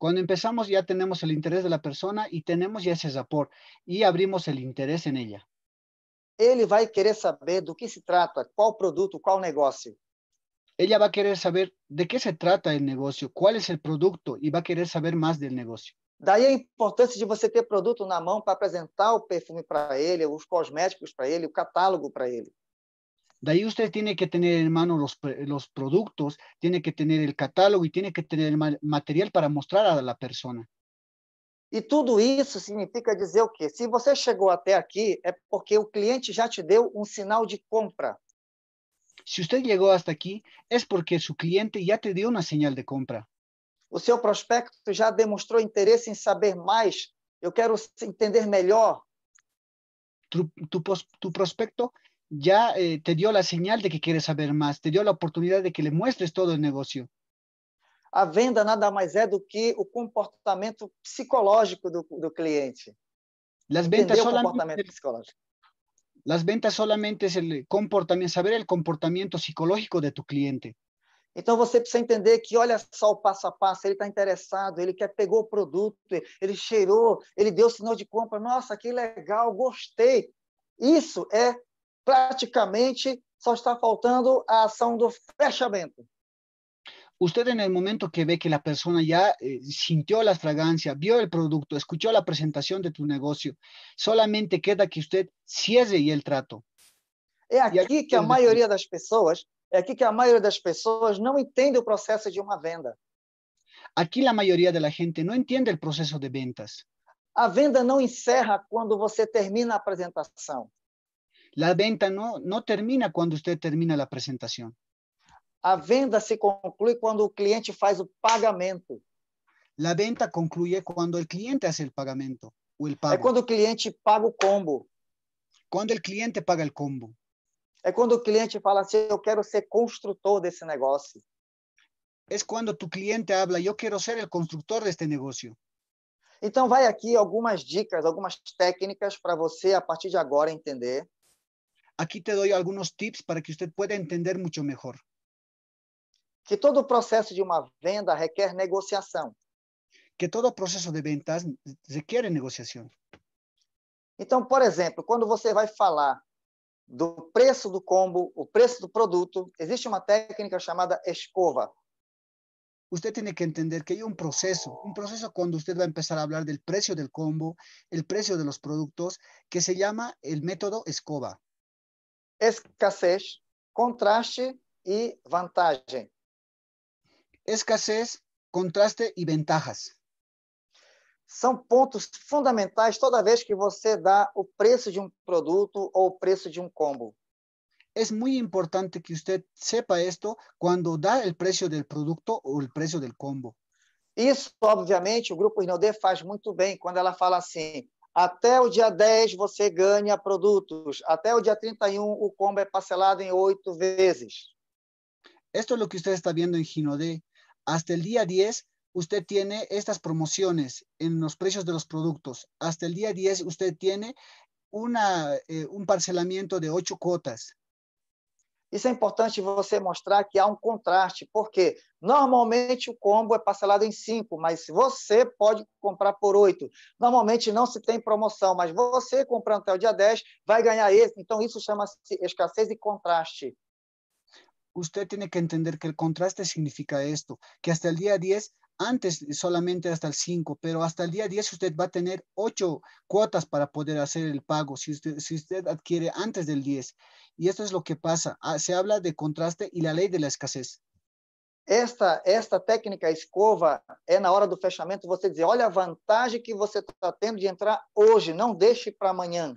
Cuando empezamos ya tenemos el interés de la persona y tenemos ya ese vapor y abrimos el interés en ella. Ele vai querer saber do que se trata, qual produto, qual negócio. Ella va a querer saber de qué se trata el negocio, cuál es el producto y va a querer saber más del negocio. Daí a importância de você ter produto na mão para apresentar o perfume para ele, os cosméticos para ele, o catálogo para ele. De ahí usted tiene que tener en mano los, productos, tiene que tener el catálogo y tiene que tener material para mostrar a la persona. ¿Y e todo eso significa dizer o Si Se você chegou até aqui, é porque el cliente ya te deu un um sinal de compra. Si usted llegó hasta aquí, es porque su cliente ya te dio una señal de compra. O seu prospecto já demonstrou interesse em saber mais. Eu quero entender melhor. Tu, tu, tu prospecto ya eh, te dio la señal de que quieres saber más, te dio la oportunidad de que le muestres todo el negocio. A venda nada mais é do que o comportamento psicológico do, do cliente. Las ventas solamente, comportamento psicológico. Las ventas solamente es el comportamiento, saber el comportamiento psicológico de tu cliente. Então você precisa entender que olha só o passo a passo, ele está interessado, ele quer pegou o produto, ele cheirou, ele deu sinal de compra, nossa, que legal, gostei. Isso é praticamente só está faltando a ação do fechamento. Usted en el momento que ve que la persona ya eh, sintió la fragancia, vio el producto, escuchó la presentación de tu negocio, solamente queda que usted cierre y el trato. É aqui que a maioria das pessoas, é aqui que a maioria das pessoas não entende o processo de uma venda. Aqui a maioria da gente não entende o processo de vendas. A venda não encerra quando você termina a apresentação. La venta no, no termina cuando usted termina la presentación. A venda se conclui quando o cliente faz o pagamento. La venta concluye cuando el cliente hace el pagamento o el é pago. É quando o cliente paga o combo. Quando o cliente paga o combo. É quando o cliente fala assim, eu quero ser construtor desse negócio. É quando tu cliente habla, eu quero ser o construtor deste negócio. Então vai aqui algumas dicas, algumas técnicas para você a partir de agora entender. Aqui te dou alguns tips para que você possa entender muito melhor. Que todo o processo de uma venda requer negociação. Que todo processo de vendas requer negociação. Então, por exemplo, quando você vai falar do preço do combo, o preço do produto, existe uma técnica chamada escova. Você tem que entender que há um processo, um processo quando você vai começar a falar do preço do combo, o preço dos produtos, que se chama o método escova escassez, contraste e vantagem. Escassez, contraste e ventajas. São pontos fundamentais toda vez que você dá o preço de um produto ou o preço de um combo. É muito importante que você sepa isto quando dá o preço do produto ou o preço do combo. Isso, obviamente, o grupo Inodê faz muito bem quando ela fala assim: Até el día 10 você ganha productos Até el día 31 el combo es parcelado en em ocho veces. Esto es lo que usted está viendo en Ginodé. Hasta el día 10 usted tiene estas promociones en los precios de los productos. Hasta el día 10 usted tiene una, eh, un parcelamiento de ocho cuotas. Isso é importante você mostrar que há um contraste, porque normalmente o combo é parcelado em cinco, mas você pode comprar por oito. Normalmente não se tem promoção, mas você comprando até o dia 10 vai ganhar esse. Então isso chama-se escassez e contraste. Você tem que entender que o contraste significa isto, que até o dia 10 Antes solamente hasta el 5, pero hasta el día 10 usted va a tener 8 cuotas para poder hacer el pago si usted, adquiere antes del 10. Y esto es lo que pasa. Ah, se habla de contraste y la ley de la escasez. Esta, técnica escova é la hora del fechamento usted dice, olha la vantagem que usted está tendo de entrar hoy, no deixe para amanhã.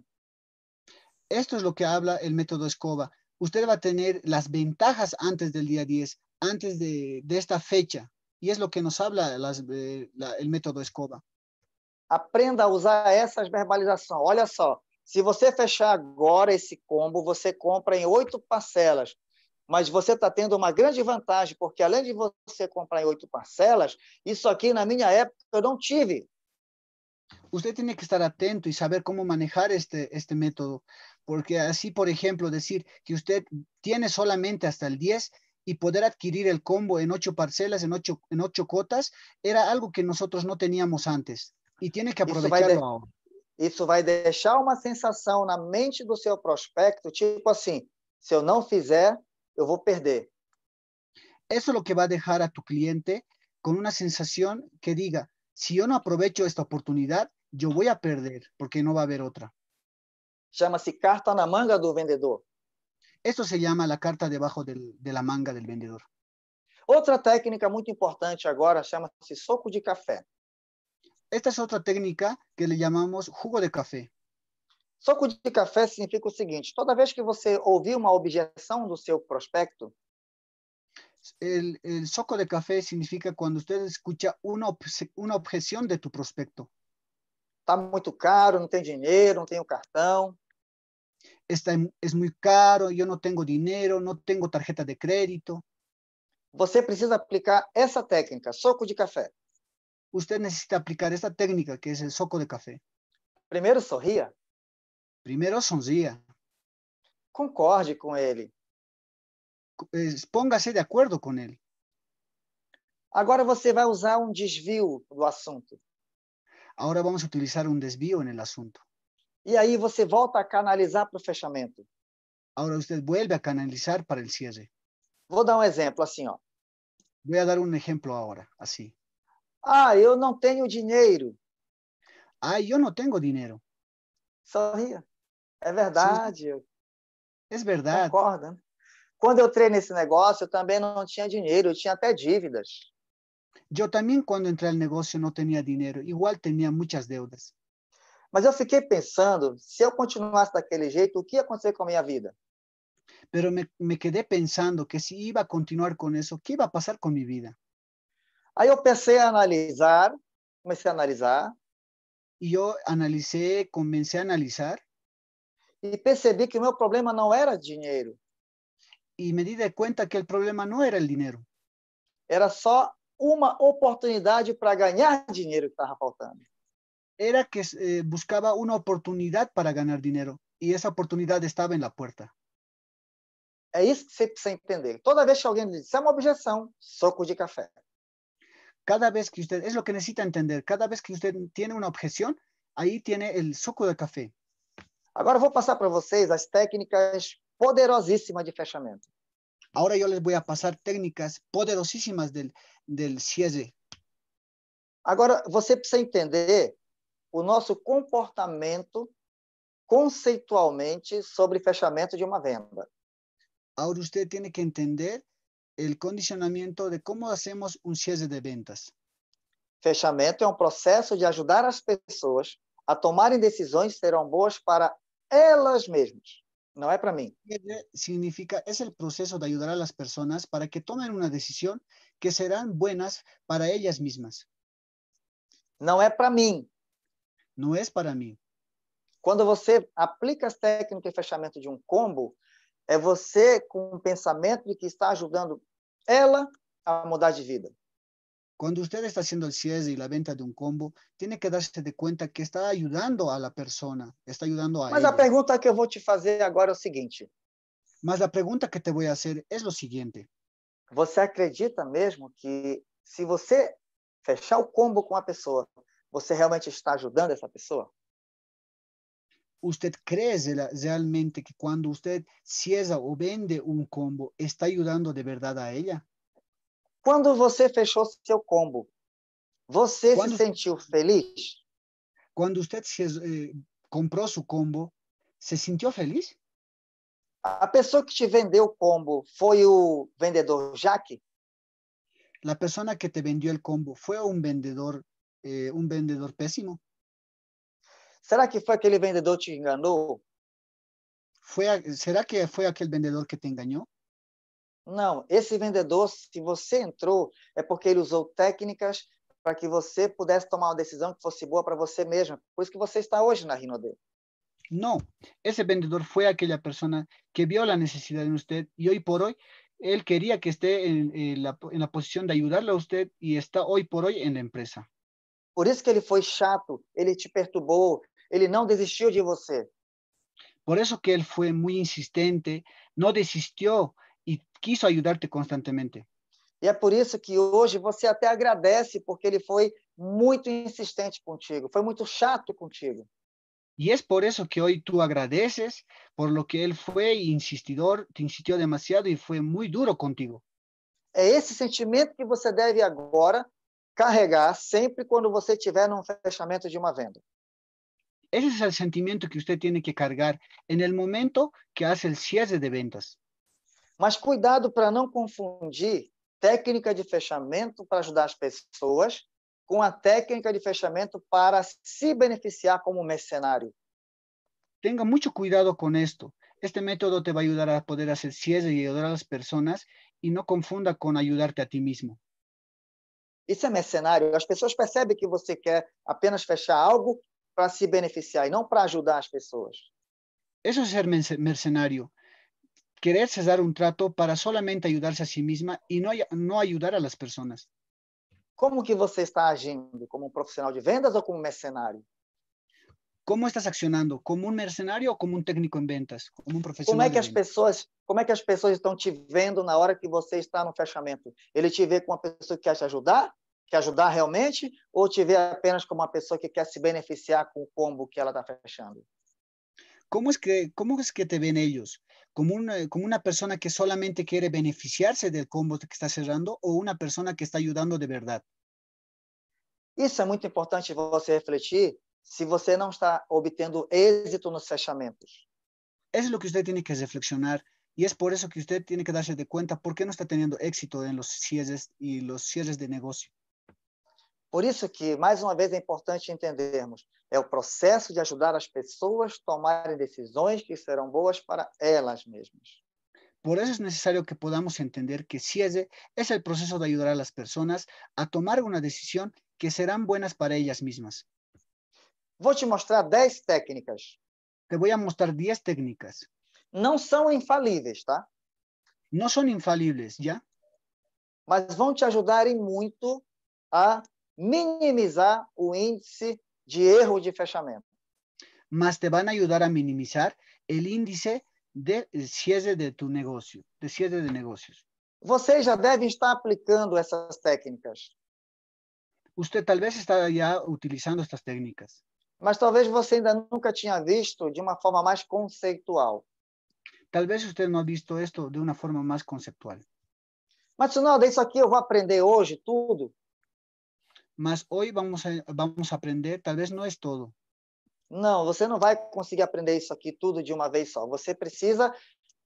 Esto es lo que habla el método escoba. Usted va a tener las ventajas antes del día 10, antes de, de esta fecha. Y es lo que nos habla las, eh, la, el método Escoba. Aprenda a usar essas verbalizações. Olha só, se você fechar agora esse combo, você compra em oito parcelas. Mas você está tendo uma grande vantagem, porque além de você comprar em oito parcelas, isso aqui na minha época eu não tive. Você tem que estar atento e saber como manejar este, este método, porque assim, por exemplo, dizer que você tem solamente até o 10 y poder adquirir el combo en ocho parcelas, en ocho, en ocho cotas, era algo que nosotros no teníamos antes. Y tiene que aprovecharlo. Eso va a dejar una deixar uma sensação na mente do seu prospecto, tipo assim, se eu não fizer, eu vou perder. Eso es lo que va a dejar a tu cliente con una sensación que diga, si yo no aprovecho esta oportunidad, yo voy a perder, porque no va a haber otra llama se carta na manga do vendedor. Isso se chama a carta debaixo da de manga do vendedor. Outra técnica muito importante agora chama-se soco de café. Esta es outra técnica que le chamamos jugo de café. Soco de café significa o seguinte: toda vez que você ouvir uma objeção do seu prospecto. El, el soco de café significa quando você escuta uma, uma objeção de tu prospecto. Está muito caro, não tem dinheiro, não tem o cartão está, es muy caro, yo no tenho dinheiro, não tenho tarjeta de crédito. Você precisa aplicar essa técnica, soco de café. Você precisa aplicar essa técnica, que é o soco de café. Primeiro sorria. Primeiro sonzia. Concorde com ele. Ponga-se de acordo com ele. Agora você vai usar um desvio do assunto. Agora vamos utilizar um desvio no assunto. E aí você volta a canalizar para o fechamento. Agora você vuelve a canalizar para el cierre. Vou dar um exemplo assim, ó. Vou dar um exemplo agora, assim. Ah, eu não tenho dinheiro. Ah, eu não tenho dinheiro. Sorria. É verdade. É verdade. Concorda? Quando eu entrei nesse negócio, eu também não tinha dinheiro, eu tinha até dívidas. Eu também, quando entrei no negócio, não tinha dinheiro. Igual tinha muitas deudas. Mas eu fiquei pensando, se eu continuasse daquele jeito, o que ia acontecer com a minha vida? Pero me, me quedé pensando que se iba a continuar con eso, qué iba a pasar con mi vida? Aí eu pensei a analisar, comecei a analisar. E eu analisei, comecei a analisar. E percebi que o meu problema não era dinheiro. E me di de conta que o problema não era o dinheiro. Era só uma oportunidade para ganhar dinheiro que estava faltando era que eh, buscaba una oportunidad para ganar dinero y esa oportunidad estaba en la puerta. É isso que você precisa entender. Toda vez que alguém diz, é uma objeção, soco de café. Cada vez que você é o que necessita entender, cada vez que você tem uma objeção aí tem o soco de café. Agora eu vou passar para vocês as técnicas poderosíssimas de fechamento. Agora eu les vou passar técnicas poderosíssimas del, del cierre. Agora você precisa entender o nosso comportamento conceitualmente sobre fechamento de uma venda. Agora, você tem que entender o condicionamento de como fazemos um cierre de vendas. Fechamento é um processo de ajudar as pessoas a tomarem decisões que serão boas para elas mesmas. Não é para mim. Significa, é o processo de ajudar as pessoas para que tomem uma decisão que serão boas para elas mesmas. Não é para mim, não é para mim. Quando você aplica as técnicas de fechamento de um combo, é você com o pensamento de que está ajudando ela a mudar de vida. Quando você está fazendo o cierre e a venda de um combo, tem que dar-se de conta que está ajudando a la persona, está ajudando a Mas a pergunta que eu vou te fazer agora é o seguinte. Mas a pergunta que te vou fazer é o seguinte. Você acredita mesmo que se você fechar o combo com a pessoa, você realmente está ajudando essa pessoa? Você crê realmente que quando você cessa ou vende um combo, está ajudando de verdade a ela? Quando você fechou seu combo, você quando, se sentiu feliz? Quando você eh, comprou seu combo, se sentiu feliz? A pessoa que te vendeu o combo foi o vendedor Jaque? La persona que te vendió el combo fue un vendedor Eh, ¿Un vendedor pésimo? Será que fue aquel vendedor que te engañó? será que fue aquel vendedor que te engañó? No, ese vendedor, si você entró, es porque él usó técnicas para que você pudesse tomar una decisión que fosse boa para você mismo. Por eso que você está hoje na Rinode. No, ese vendedor fue aquella persona que vio la necesidad de usted y hoy por hoy, él quería que esté en, la, en la posición de ayudarle a usted y está hoy por hoy en la empresa. Por isso que ele foi chato, ele te perturbou, ele não desistiu de você. Por isso que ele foi muito insistente, não desistiu e quis ajudar-te constantemente. E é por isso que hoje você até agradece, porque ele foi muito insistente contigo, foi muito chato contigo. E é por isso que hoje tu agradeces por lo que ele foi insistidor, te insistiu demasiado e foi muito duro contigo. É esse sentimento que você deve agora carregar sempre quando você estiver num fechamento de uma venda. Ese é o sentimento que você tem que carregar no momento que faz o cierre de vendas. Mas cuidado para não confundir técnica de fechamento para ajudar as pessoas com a técnica de fechamento para se beneficiar como mercenário. Tenga muito cuidado com esto. Este método te vai ajudar a poder fazer cierre e ajudar as pessoas e não confunda com ajudar te a ti mesmo. Isso é mercenário. As pessoas percebem que você quer apenas fechar algo para se beneficiar e não para ajudar as pessoas. Isso é ser mercenário. Querer dar um trato para solamente ajudar-se a si mesma e não, não ajudar as pessoas. Como que você está agindo? Como um profissional de vendas ou como mercenário? como estás acionando? Como um mercenário ou como um técnico em vendas? Como um profissional? Como é que as pessoas, como é que as pessoas estão te vendo na hora que você está no fechamento? Ele te vê como uma pessoa que quer te ajudar, quer ajudar realmente, ou te vê apenas como uma pessoa que quer se beneficiar com o combo que ela está fechando? Como é que como é que te veem eles? Como uma como uma pessoa que solamente quer beneficiar-se do combo que está cerrando ou uma pessoa que está ajudando de verdade? Isso é muito importante você refletir se você não está obtendo êxito nos fechamentos. é isso que você tem que reflexionar e é por isso que você tem que dar se de conta por que não está tendo êxito em los cierres e los cierres de negocio. Por isso que, mais uma vez, é importante entendermos, é o processo de ajudar as pessoas a tomarem decisões que serão boas para elas mesmas. Por isso é necessário que podamos entender que cierre é o processo de ajudar as pessoas a tomar uma decisão que serão boas para elas mesmas. Vou te mostrar 10 técnicas. Te vou mostrar 10 técnicas. Não são infalíveis, tá? Não são infalíveis, já? Mas vão te ajudar em muito a minimizar o índice de erro de fechamento. Mas te vão ajudar a minimizar o índice de cierre de tu negócio, de cierre de negócios. Vocês já devem estar aplicando essas técnicas. Você talvez esteja está utilizando estas técnicas mas talvez você ainda nunca tinha visto de uma forma mais conceitual. Talvez você não tenha visto isto de uma forma mais conceitual. Matsunoda, isso aqui eu vou aprender hoje tudo? Mas hoje vamos vamos aprender, talvez não é todo. Não, você não vai conseguir aprender isso aqui tudo de uma vez só. Você precisa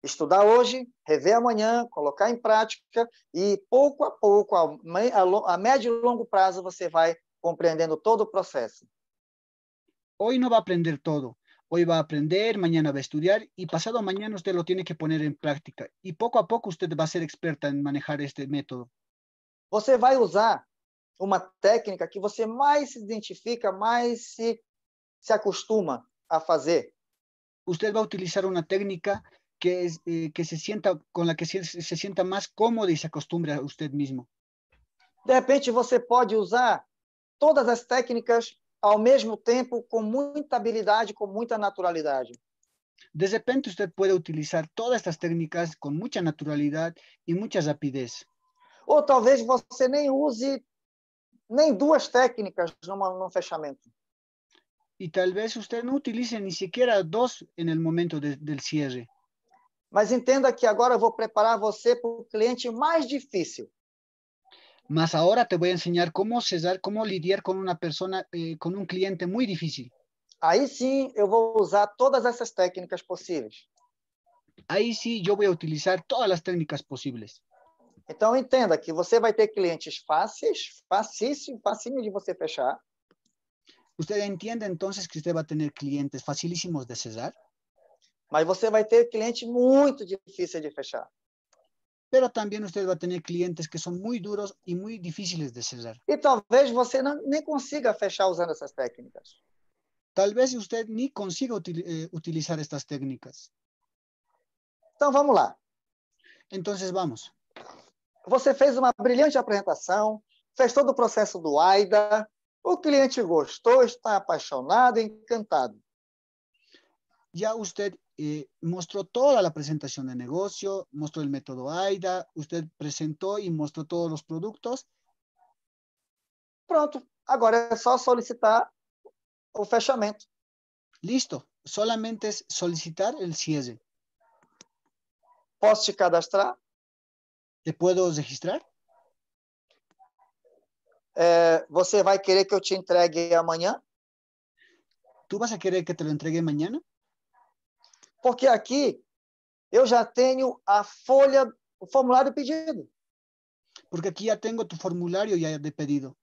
estudar hoje, rever amanhã, colocar em prática e pouco a pouco, a, a, a médio e longo prazo, você vai compreendendo todo o processo. hoy no va a aprender todo. Hoy va a aprender, mañana va a estudiar y pasado mañana usted lo tiene que poner en práctica. Y poco a poco usted va a ser experta en manejar este método. Usted va a usar una técnica que usted más se identifica, más se, se acostuma a hacer. Usted va a utilizar una técnica que, es, eh, se sienta, con la que se, sienta más cómoda y se acostumbre a usted mismo. De repente usted puede usar todas las técnicas ao mesmo tempo com muita habilidade, com muita naturalidade. De repente, você pode utilizar todas estas técnicas com muita naturalidade e muita rapidez. Ou talvez você nem use nem duas técnicas no num fechamento. E talvez você não utilize nem sequer duas no momento do cierre. Mas entenda que agora eu vou preparar você para o cliente mais difícil. Mas ahora te voy a enseñar cómo cesar, cómo lidiar con una persona, eh, con un cliente muy difícil. Aí sim, eu vou usar todas essas técnicas possíveis. Aí sim, eu vou utilizar todas as técnicas possíveis. Então entenda que você vai ter clientes fáceis, facíssimo, facinho de você fechar. Você entende então que você vai ter clientes facilíssimos de cesar? Mas você vai ter clientes muito difíceis de fechar. Pero también usted va a tener clientes que son muy duros y muy difíciles de cerrar. E talvez você nem consiga fechar usando essas técnicas. Tal vez usted ni consiga util, eh, utilizar estas técnicas. Então vamos lá. Entonces vamos. Você fez uma brilhante apresentação, fez todo o processo do AIDA, o cliente gostou, está apaixonado, encantado. ya usted eh, mostró toda la presentación de negocio, mostró el método AIDA, usted presentó y mostró todos los productos. Pronto, ahora es solo solicitar el fechamento. Listo, solamente es solicitar el cierre. ¿Puedo te cadastrar? Te puedo registrar? ¿Vas você a querer que eu te entregue mañana? ¿Tú vas a querer que te lo entregue mañana? Porque aqui eu já tenho a folha, o formulário pedido. Porque aqui já tenho o formulário já de pedido.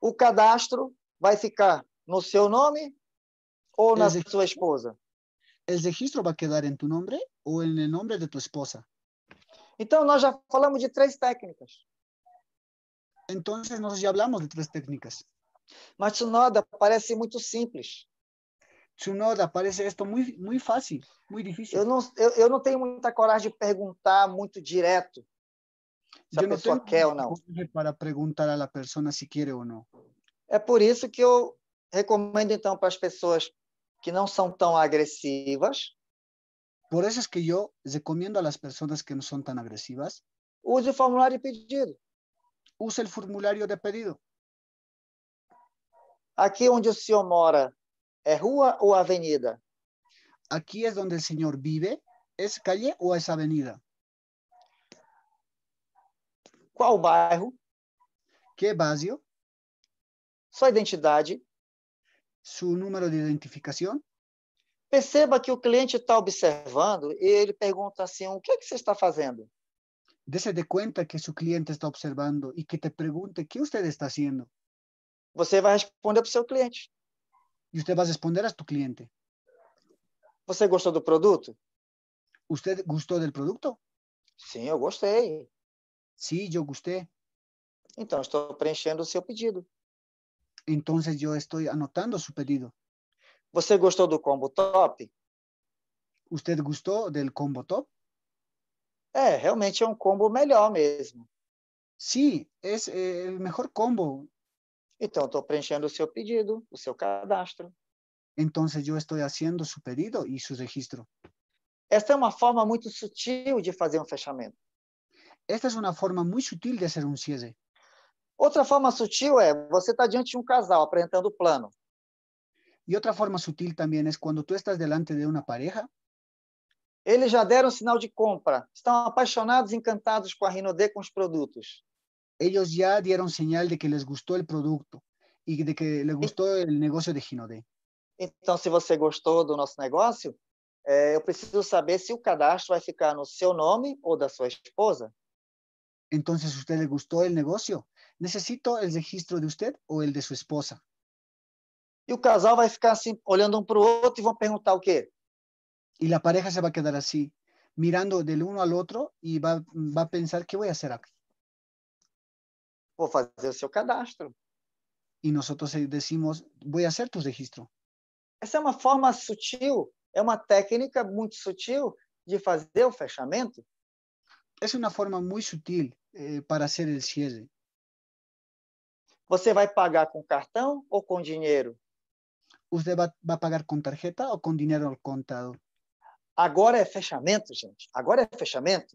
O cadastro vai ficar no seu nome ou na registro, sua esposa? O registro vai quedar em tu nome ou em nome de tua esposa? Então, nós já falamos de três técnicas. Então, nós já falamos de três técnicas. Mas Tsunoda parece muito simples. Tsunoda, parece esto muito, muito fácil, muito difícil. Eu não, eu, eu não tenho muita coragem de perguntar muito direto se eu a pessoa quer ou não. Para perguntar à pessoa se quer ou não. É por isso que eu recomendo, então, para as pessoas que não são tão agressivas. Por isso é que eu recomendo às pessoas que não são tão agressivas. Use o formulário de pedido. Use o formulário de pedido. Aqui onde o senhor mora, é rua ou avenida? Aqui é onde o senhor vive. É calle ou é avenida? Qual bairro? Que bairro? Sua identidade? Seu número de identificação? Perceba que o cliente está observando e ele pergunta assim: o que, é que você está fazendo? Dê-se de conta que seu cliente está observando e que te pergunte o que você está fazendo. Você vai responder para o seu cliente e você vai responder a seu cliente. Você gostou do produto? Você gostou do produto? Sim, eu gostei. Sim, eu gostei. Então, estou preenchendo o seu pedido. Então, eu estou anotando o seu pedido. Você gostou do combo top? Você gostou do combo top? É, realmente é um combo melhor mesmo. Sim, é o melhor combo. Então, estou preenchendo o seu pedido, o seu cadastro. Então, eu estou fazendo seu pedido e seu registro. Esta é uma forma muito sutil de fazer um fechamento. Esta é uma forma muito sutil de ser um cierre. Outra forma sutil é você está diante de um casal apresentando o plano. E outra forma sutil também é quando tu estás delante de uma pareja. Eles já deram sinal de compra, estão apaixonados, encantados com a Rinode com os produtos. ellos ya dieron señal de que les gustó el producto y de que les gustó el negocio de Ginodé entonces si você gustó do nosso negócio, eh, eu preciso saber si o cadastro a ficar en su nombre o da su esposa. Entonces, usted le gustó el negocio necesito el registro de usted o el de su esposa. Y e el casal va ficar assim, olhando um para el otro y va a o ¿qué? Y la pareja se va a quedar así, mirando del uno al otro y va a pensar: ¿qué voy a hacer aquí? vou fazer o seu cadastro. E nós decimos, vou fazer o teu registro. Essa é uma forma sutil, é uma técnica muito sutil de fazer o fechamento. Essa é uma forma muito sutil eh, para ser o cierre. Você vai pagar com cartão ou com dinheiro? Você vai pagar com tarjeta ou com dinheiro no contado? Agora é fechamento, gente. Agora é fechamento.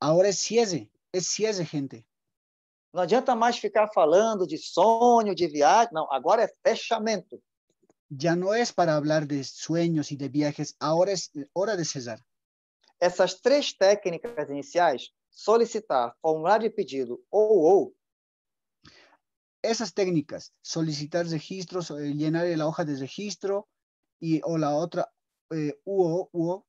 Agora é cierre. É cierre, gente. Não adianta mais ficar falando de sonho, de viagem. Não, agora é fechamento. Já não é para falar de sonhos e de viagens, agora é hora de cesar. Essas três técnicas iniciais, solicitar, formular de pedido ou ou. Essas técnicas, solicitar registros, eh, llenar a hoja de registro e ou a outra, eh, ou ou.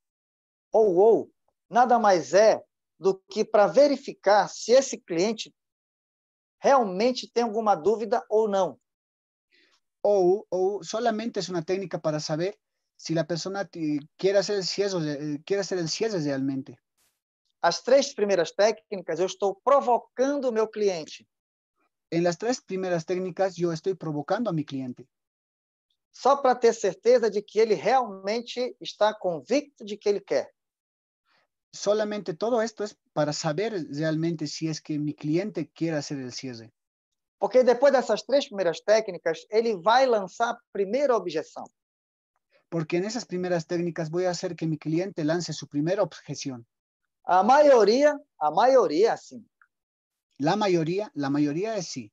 Ou ou, nada mais é do que para verificar se esse cliente realmente tem alguma dúvida ou não. Ou, ou solamente é uma técnica para saber se a pessoa quer ser ansiosa, quer ser realmente. As três primeiras técnicas eu estou provocando o meu cliente. Em las três primeiras técnicas eu estou provocando a meu cliente. Só para ter certeza de que ele realmente está convicto de que ele quer solamente todo esto es para saber realmente si es que mi cliente quiere hacer el cierre. Porque depois dessas três primeiras técnicas, ele vai lançar a primeira objeção. Porque nessas primeiras técnicas vou fazer que meu cliente lance sua primeira objeção. A maioria, a maioria sim. La maioria, la maioria é sim.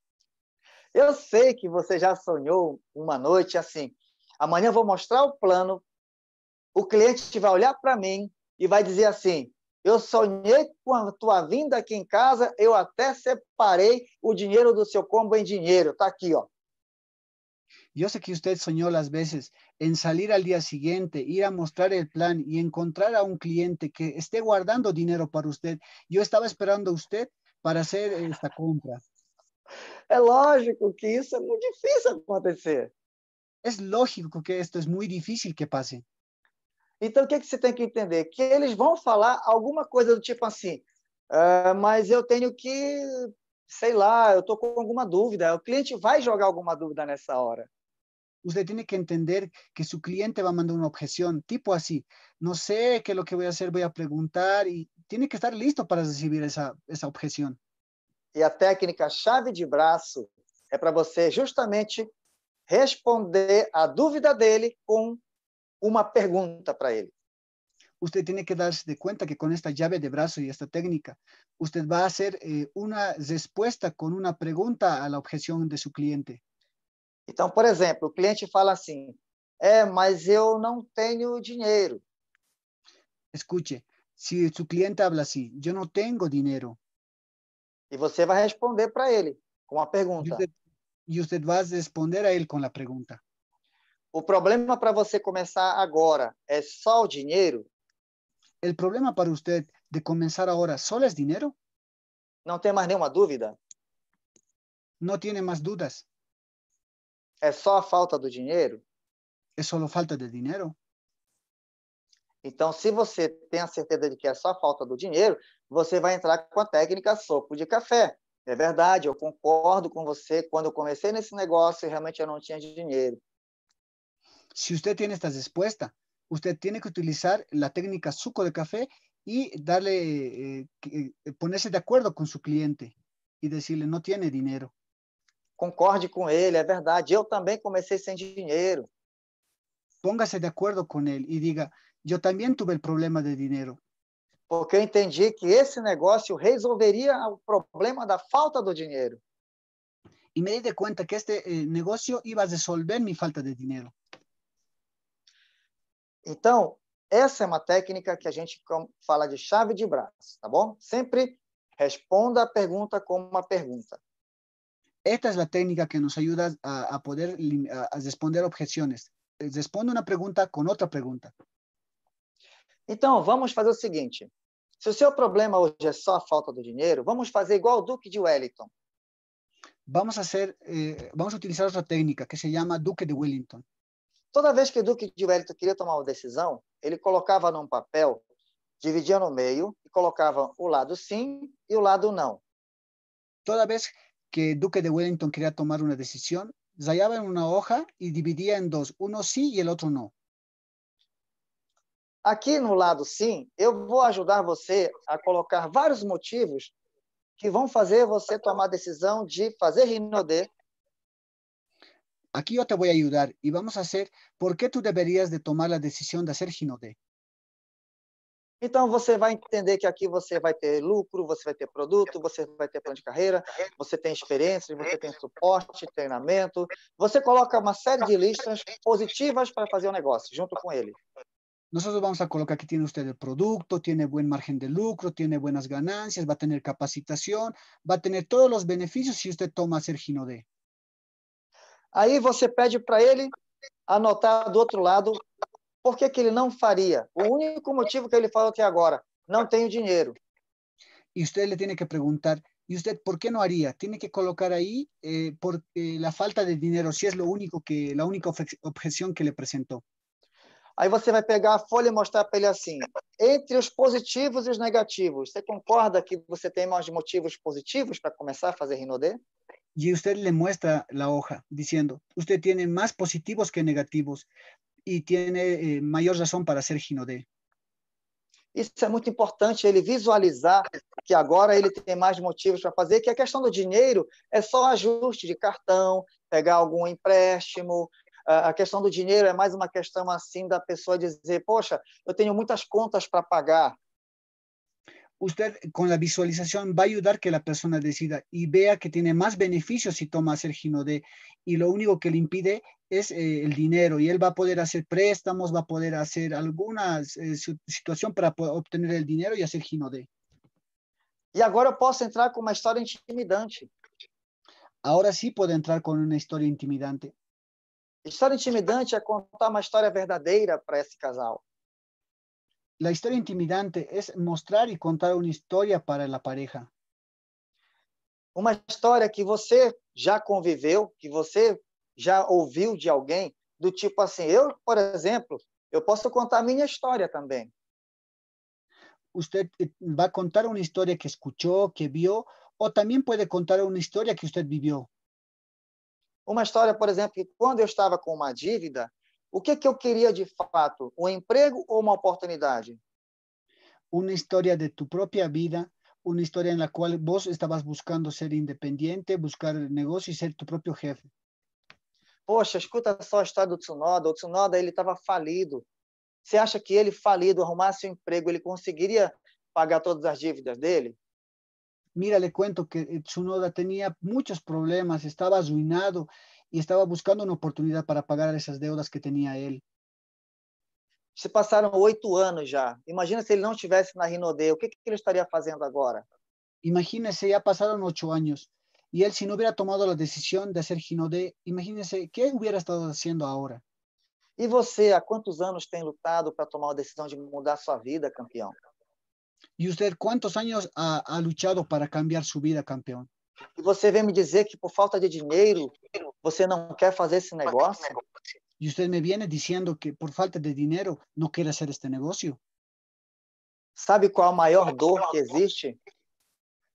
Eu sei que você já sonhou uma noite assim. Amanhã eu vou mostrar o plano. O cliente vai olhar para mim e vai dizer assim: Eu sonhei com a tua vinda aqui em casa, eu até separei o dinheiro do seu combo em dinheiro. Está aqui, ó. Eu sei que você sonhou às vezes em salir al dia seguinte, ir a mostrar o plan e encontrar a um cliente que esté guardando dinheiro para você. Eu estava esperando você para fazer esta compra. É lógico que isso é muito difícil acontecer. É lógico que isto é muito difícil que passe. Então, o que, é que você tem que entender? Que eles vão falar alguma coisa do tipo assim, ah, mas eu tenho que, sei lá, eu estou com alguma dúvida. O cliente vai jogar alguma dúvida nessa hora. você tem que entender que seu cliente vai mandar uma objeção tipo assim, não sei o que é o que vou fazer vou perguntar e tem que estar listo para receber essa essa objeção E a técnica chave de braço é para você justamente responder a dúvida dele com uma pergunta para ele. Você tem que dar se de conta que com esta chave de braço e esta técnica, você vai fazer uma eh, com uma pergunta à objeção de seu cliente. Então, por exemplo, o cliente fala assim: É, mas eu não tenho dinheiro. Escute, se seu cliente habla assim, eu não tenho dinheiro. E você vai responder para ele com a pergunta. E você vai responder a ele com a pergunta. O problema para você começar agora é só o dinheiro? O problema para você de começar agora só é dinheiro? Não tem mais nenhuma dúvida? Não tem mais dúvidas. É só a falta do dinheiro? É só a falta de dinheiro? Então, se você tem a certeza de que é só a falta do dinheiro, você vai entrar com a técnica soco de café. É verdade, eu concordo com você. Quando eu comecei nesse negócio, realmente eu não tinha dinheiro. Si usted tiene esta respuesta, usted tiene que utilizar la técnica suco de café y darle, eh, eh, ponerse de acuerdo con su cliente y decirle, no tiene dinero. Concorde con ele, es verdad. Yo también comencé sin dinero. Póngase de acuerdo con él y diga: yo también tuve el problema de dinero. Porque entendí que ese negocio resolvería el problema de la falta de dinero. Y me di de cuenta que este eh, negocio iba a resolver mi falta de dinero. Então, essa é uma técnica que a gente fala de chave de braço, tá bom? Sempre responda a pergunta com uma pergunta. Esta é a técnica que nos ajuda a, a poder a responder objeções. Responda uma pergunta com outra pergunta. Então, vamos fazer o seguinte. Se o seu problema hoje é só a falta do dinheiro, vamos fazer igual o Duque de Wellington. Vamos fazer, eh, vamos utilizar outra técnica que se chama Duque de Wellington. Toda vez que Duque de Wellington queria tomar uma decisão, ele colocava num papel, dividia no meio e colocava o lado sim e o lado não. Toda vez que Duque de Wellington queria tomar uma decisão, zaiava em uma hoja e dividia em dois, um sim e o outro não. Aqui no lado sim, eu vou ajudar você a colocar vários motivos que vão fazer você tomar a decisão de fazer Rinode aquí yo te voy a ayudar y vamos a hacer por qué tú deberías de tomar la decisión de hacer Hinode. Então você vai entender que aqui você vai ter lucro, você vai ter produto, você vai ter plano de carreira, você tem experiência, você tem suporte, treinamento. Você coloca uma série de listas positivas para fazer o um negócio junto com ele. Nós vamos a colocar que tem o produto, tem tiene bom margem de lucro, tem boas ganâncias, vai ter capacitação, vai ter todos os benefícios se você toma ser D. Aí você pede para ele anotar do outro lado por que, que ele não faria. O único motivo que ele falou até agora, não tenho dinheiro. E você lhe tem que perguntar, e você por que não faria? Tem que colocar aí eh, por eh, a falta de dinheiro, se é o único que, a única objeção que ele apresentou. Aí você vai pegar a folha e mostrar para ele assim: entre os positivos e os negativos, você concorda que você tem mais motivos positivos para começar a fazer Rinodê? y usted le muestra la hoja diciendo, usted tiene más positivos que negativos e tem eh, maior razão para ser Hinode. Isso é muito importante, ele visualizar que agora ele tem mais motivos para fazer, que a questão do dinheiro é só ajuste de cartão, pegar algum empréstimo. A questão do dinheiro é mais uma questão assim da pessoa dizer, poxa, eu tenho muitas contas para pagar, usted con la visualización va a ayudar que la persona decida y vea que tiene más beneficios si toma gino D y lo único que le impide es eh, el dinero y él va a poder hacer préstamos, va a poder hacer alguna eh, situación para obtener el dinero y hacer Gino D. Y e ahora puedo entrar con una historia intimidante. Ahora sí puedo entrar con una historia intimidante. historia intimidante es contar una historia verdadera para este casal. La historia intimidante es mostrar e contar uma história para a pareja. Uma história que você já conviveu, que você já ouviu de alguém, do tipo assim, eu, por exemplo, eu posso contar a minha história também. você eh, vai contar uma história que escuchó, que viu, ou também pode contar uma história que usted vivió. Uma história, por exemplo, que quando eu estava com uma dívida, o que, é que eu queria de fato? Um emprego ou uma oportunidade? Uma história de tu própria vida, uma história em qual você estavas buscando ser independente, buscar negócio e ser tu próprio jefe. Poxa, escuta só a história do Tsunoda. O Tsunoda ele estava falido. Você acha que ele falido arrumasse um emprego, ele conseguiria pagar todas as dívidas dele? Mira, le cuento que Tsunoda tinha muitos problemas, estava arruinado y estaba buscando una oportunidad para pagar esas deudas que tenía él. Se passaram oito anos já. Imagina se ele não estivesse na Rinode, o que, ele estaria fazendo agora? Imagínese, já passaram oito anos. E ele, se não hubiera tomado a decisão de hacer Rinode, imagínese, o que hubiera estado fazendo agora? E você, há quantos anos tem lutado para tomar a decisão de mudar sua vida, campeão? E você, quantos anos ha, ha luchado para cambiar sua vida, campeão? E você vem me dizer que por falta de dinheiro você não quer fazer esse negócio? E você me vem dizendo que por falta de dinheiro não quer fazer este negócio? Sabe qual a é maior dor é que existe?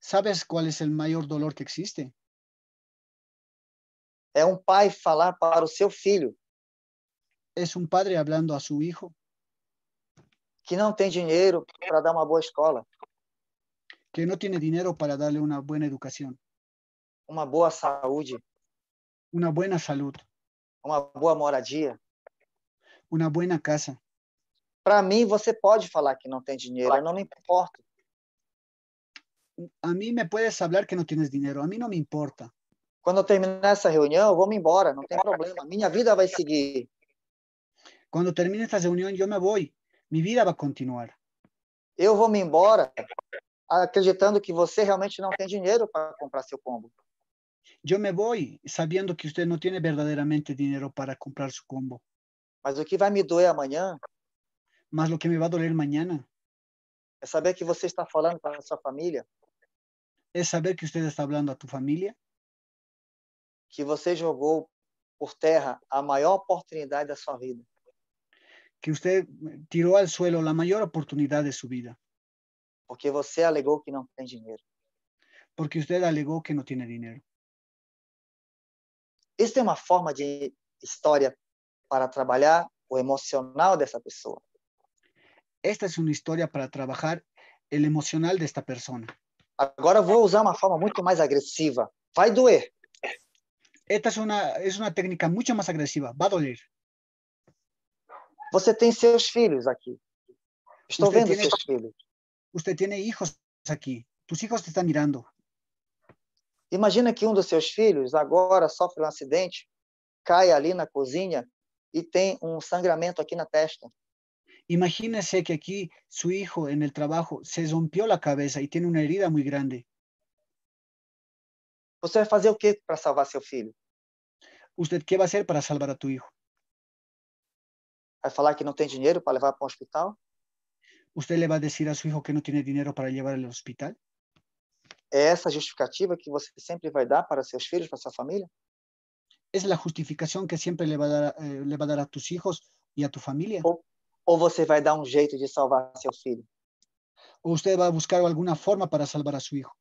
Sabes qual é o maior dolor que existe? É um pai falar para o seu filho. É um padre falando a seu filho. Que não tem dinheiro para dar uma boa escola. Que não tem dinheiro para dar-lhe uma boa educação uma boa saúde. Uma boa saúde. Uma boa moradia. Uma boa casa. Para mim, você pode falar que não tem dinheiro, eu não me importo. A mim me puedes falar que não tienes dinheiro, a mim não me importa. Quando eu terminar essa reunião, eu vou me embora, não tem problema. Minha vida vai seguir. Quando terminar essa reunião, eu me vou. Minha vida vai continuar. Eu vou me embora acreditando que você realmente não tem dinheiro para comprar seu combo. Yo me voy sabiendo que usted no tiene verdaderamente dinero para comprar su combo. Mas o que vai me doer amanhã Mas o que me vai doer amanhã? é saber que você está falando para a sua família, É saber que você está falando a sua família que você jogou por terra a maior oportunidade da sua vida. que você tirou ao suelo a maior oportunidade de sua vida, porque você alegou que não tem dinheiro. porque você alegou que não tem dinheiro. Isso é uma forma de história para trabalhar o emocional dessa pessoa. Esta é uma história para trabalhar o emocional desta pessoa. Agora vou usar uma forma muito mais agressiva. Vai doer. Esta é uma, é uma técnica muito mais agressiva. Vai doer. Você tem seus filhos aqui. Estou vendo tiene, seus filhos. Você tem filhos aqui. Tus hijos te estão mirando. Imagina que um dos seus filhos agora sofre um acidente, cai ali na cozinha e tem um sangramento aqui na testa. Imagínese que aqui seu filho, no trabalho, se rompió a cabeça e tem uma herida muito grande. Você vai fazer o que para salvar seu filho? Você qué va a para salvar a tu filho? Vai falar que não tem dinheiro para levar para o hospital? Você le va a decir a seu filho que não tem dinheiro para llevarlo ao hospital? É essa justificativa que você sempre vai dar para seus filhos, para sua família? é a justificação que sempre le vai dar, vai dar a seus eh, filhos e a tua família? Ou, ou você vai dar um jeito de salvar seu filho? Ou você vai buscar alguma forma para salvar a seu filho?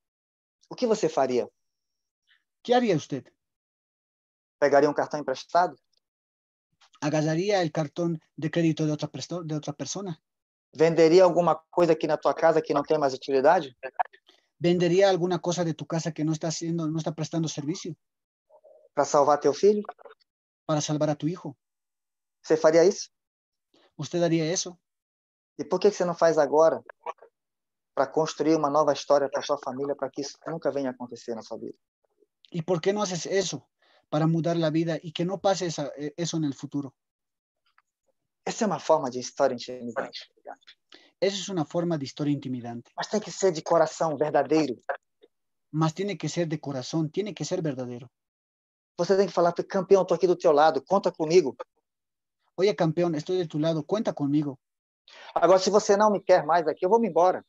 O que você faria? O que faria você? Pegaria um cartão emprestado? Agasaria o cartão de crédito de outra, de outra pessoa? Venderia alguma coisa aqui na tua casa que não tem mais utilidade? vendería alguna cosa de tu casa que no está haciendo, no está prestando servicio. Para salvar a tu hijo. Para salvar a tu hijo. se haría eso? ¿Y haría eso por qué no não faz agora? Para construir una nueva historia para su familia para que eso nunca venga a acontecer en su vida. y por qué no haces eso Para mudar la vida y que pase esa eh, eso en el futuro. esa es una forma de historia Essa é uma forma de história intimidante. Mas tem que ser de coração verdadeiro. Mas tem que ser de coração, tem que ser verdadeiro. Você tem que falar, campeão, estou aqui do teu lado, conta comigo. Oi, campeão, estou de teu lado, conta comigo. Agora, se você não me quer mais aqui, eu vou me embora.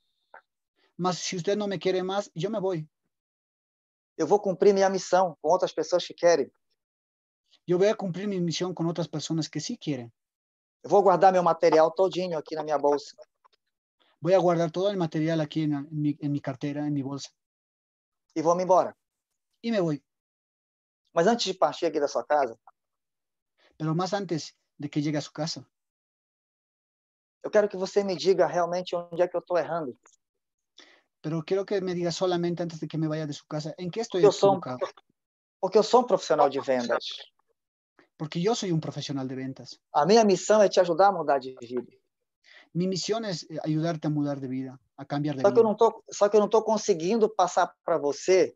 Mas se você não me quer mais, eu me vou. Eu vou cumprir minha missão com outras pessoas que querem. Eu vou cumprir minha missão com outras pessoas que sim querem. Eu vou guardar meu material todinho aqui na minha bolsa voy a guardar todo el material aquí en, en, mi, en mi carteira, em minha bolsa. E vou-me embora. E me voy. Mas antes de partir aqui da sua casa. Pero más antes de que llegue a sua casa. Eu quero que você me diga realmente onde é que eu estou errando. Pero quiero que me diga solamente antes de que me vaya de sua casa, em que estou equivocado? Eu porque eu sou um profissional de vendas. Porque eu sou um profissional de vendas. A minha missão é te ajudar a mudar de vida. Mi missão é eh, ajudar-te a mudar de vida, a cambiar de só vida. Que eu não tô, só que eu não estou conseguindo passar para você.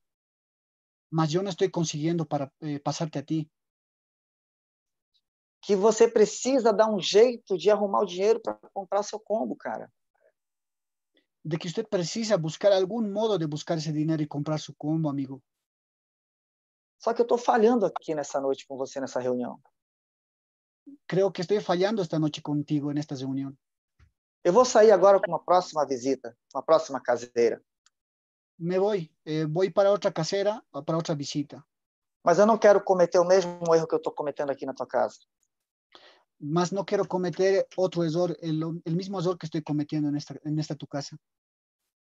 Mas eu não estou conseguindo para eh, passar para a ti. Que você precisa dar um jeito de arrumar o dinheiro para comprar seu combo, cara. De que você precisa buscar algum modo de buscar esse dinheiro e comprar seu combo, amigo. Só que eu estou falhando aqui nessa noite com você nessa reunião. Creio que estou falhando esta noite contigo esta reunião. Eu vou sair agora com uma próxima visita, uma próxima caseira. Me vou, eh, vou para outra caseira, ah, para outra visita. Mas eu não quero cometer o mesmo erro que eu estou cometendo aqui na tua casa. Mas não quero cometer outro erro, o mesmo erro que estou cometendo nesta, nesta tua casa.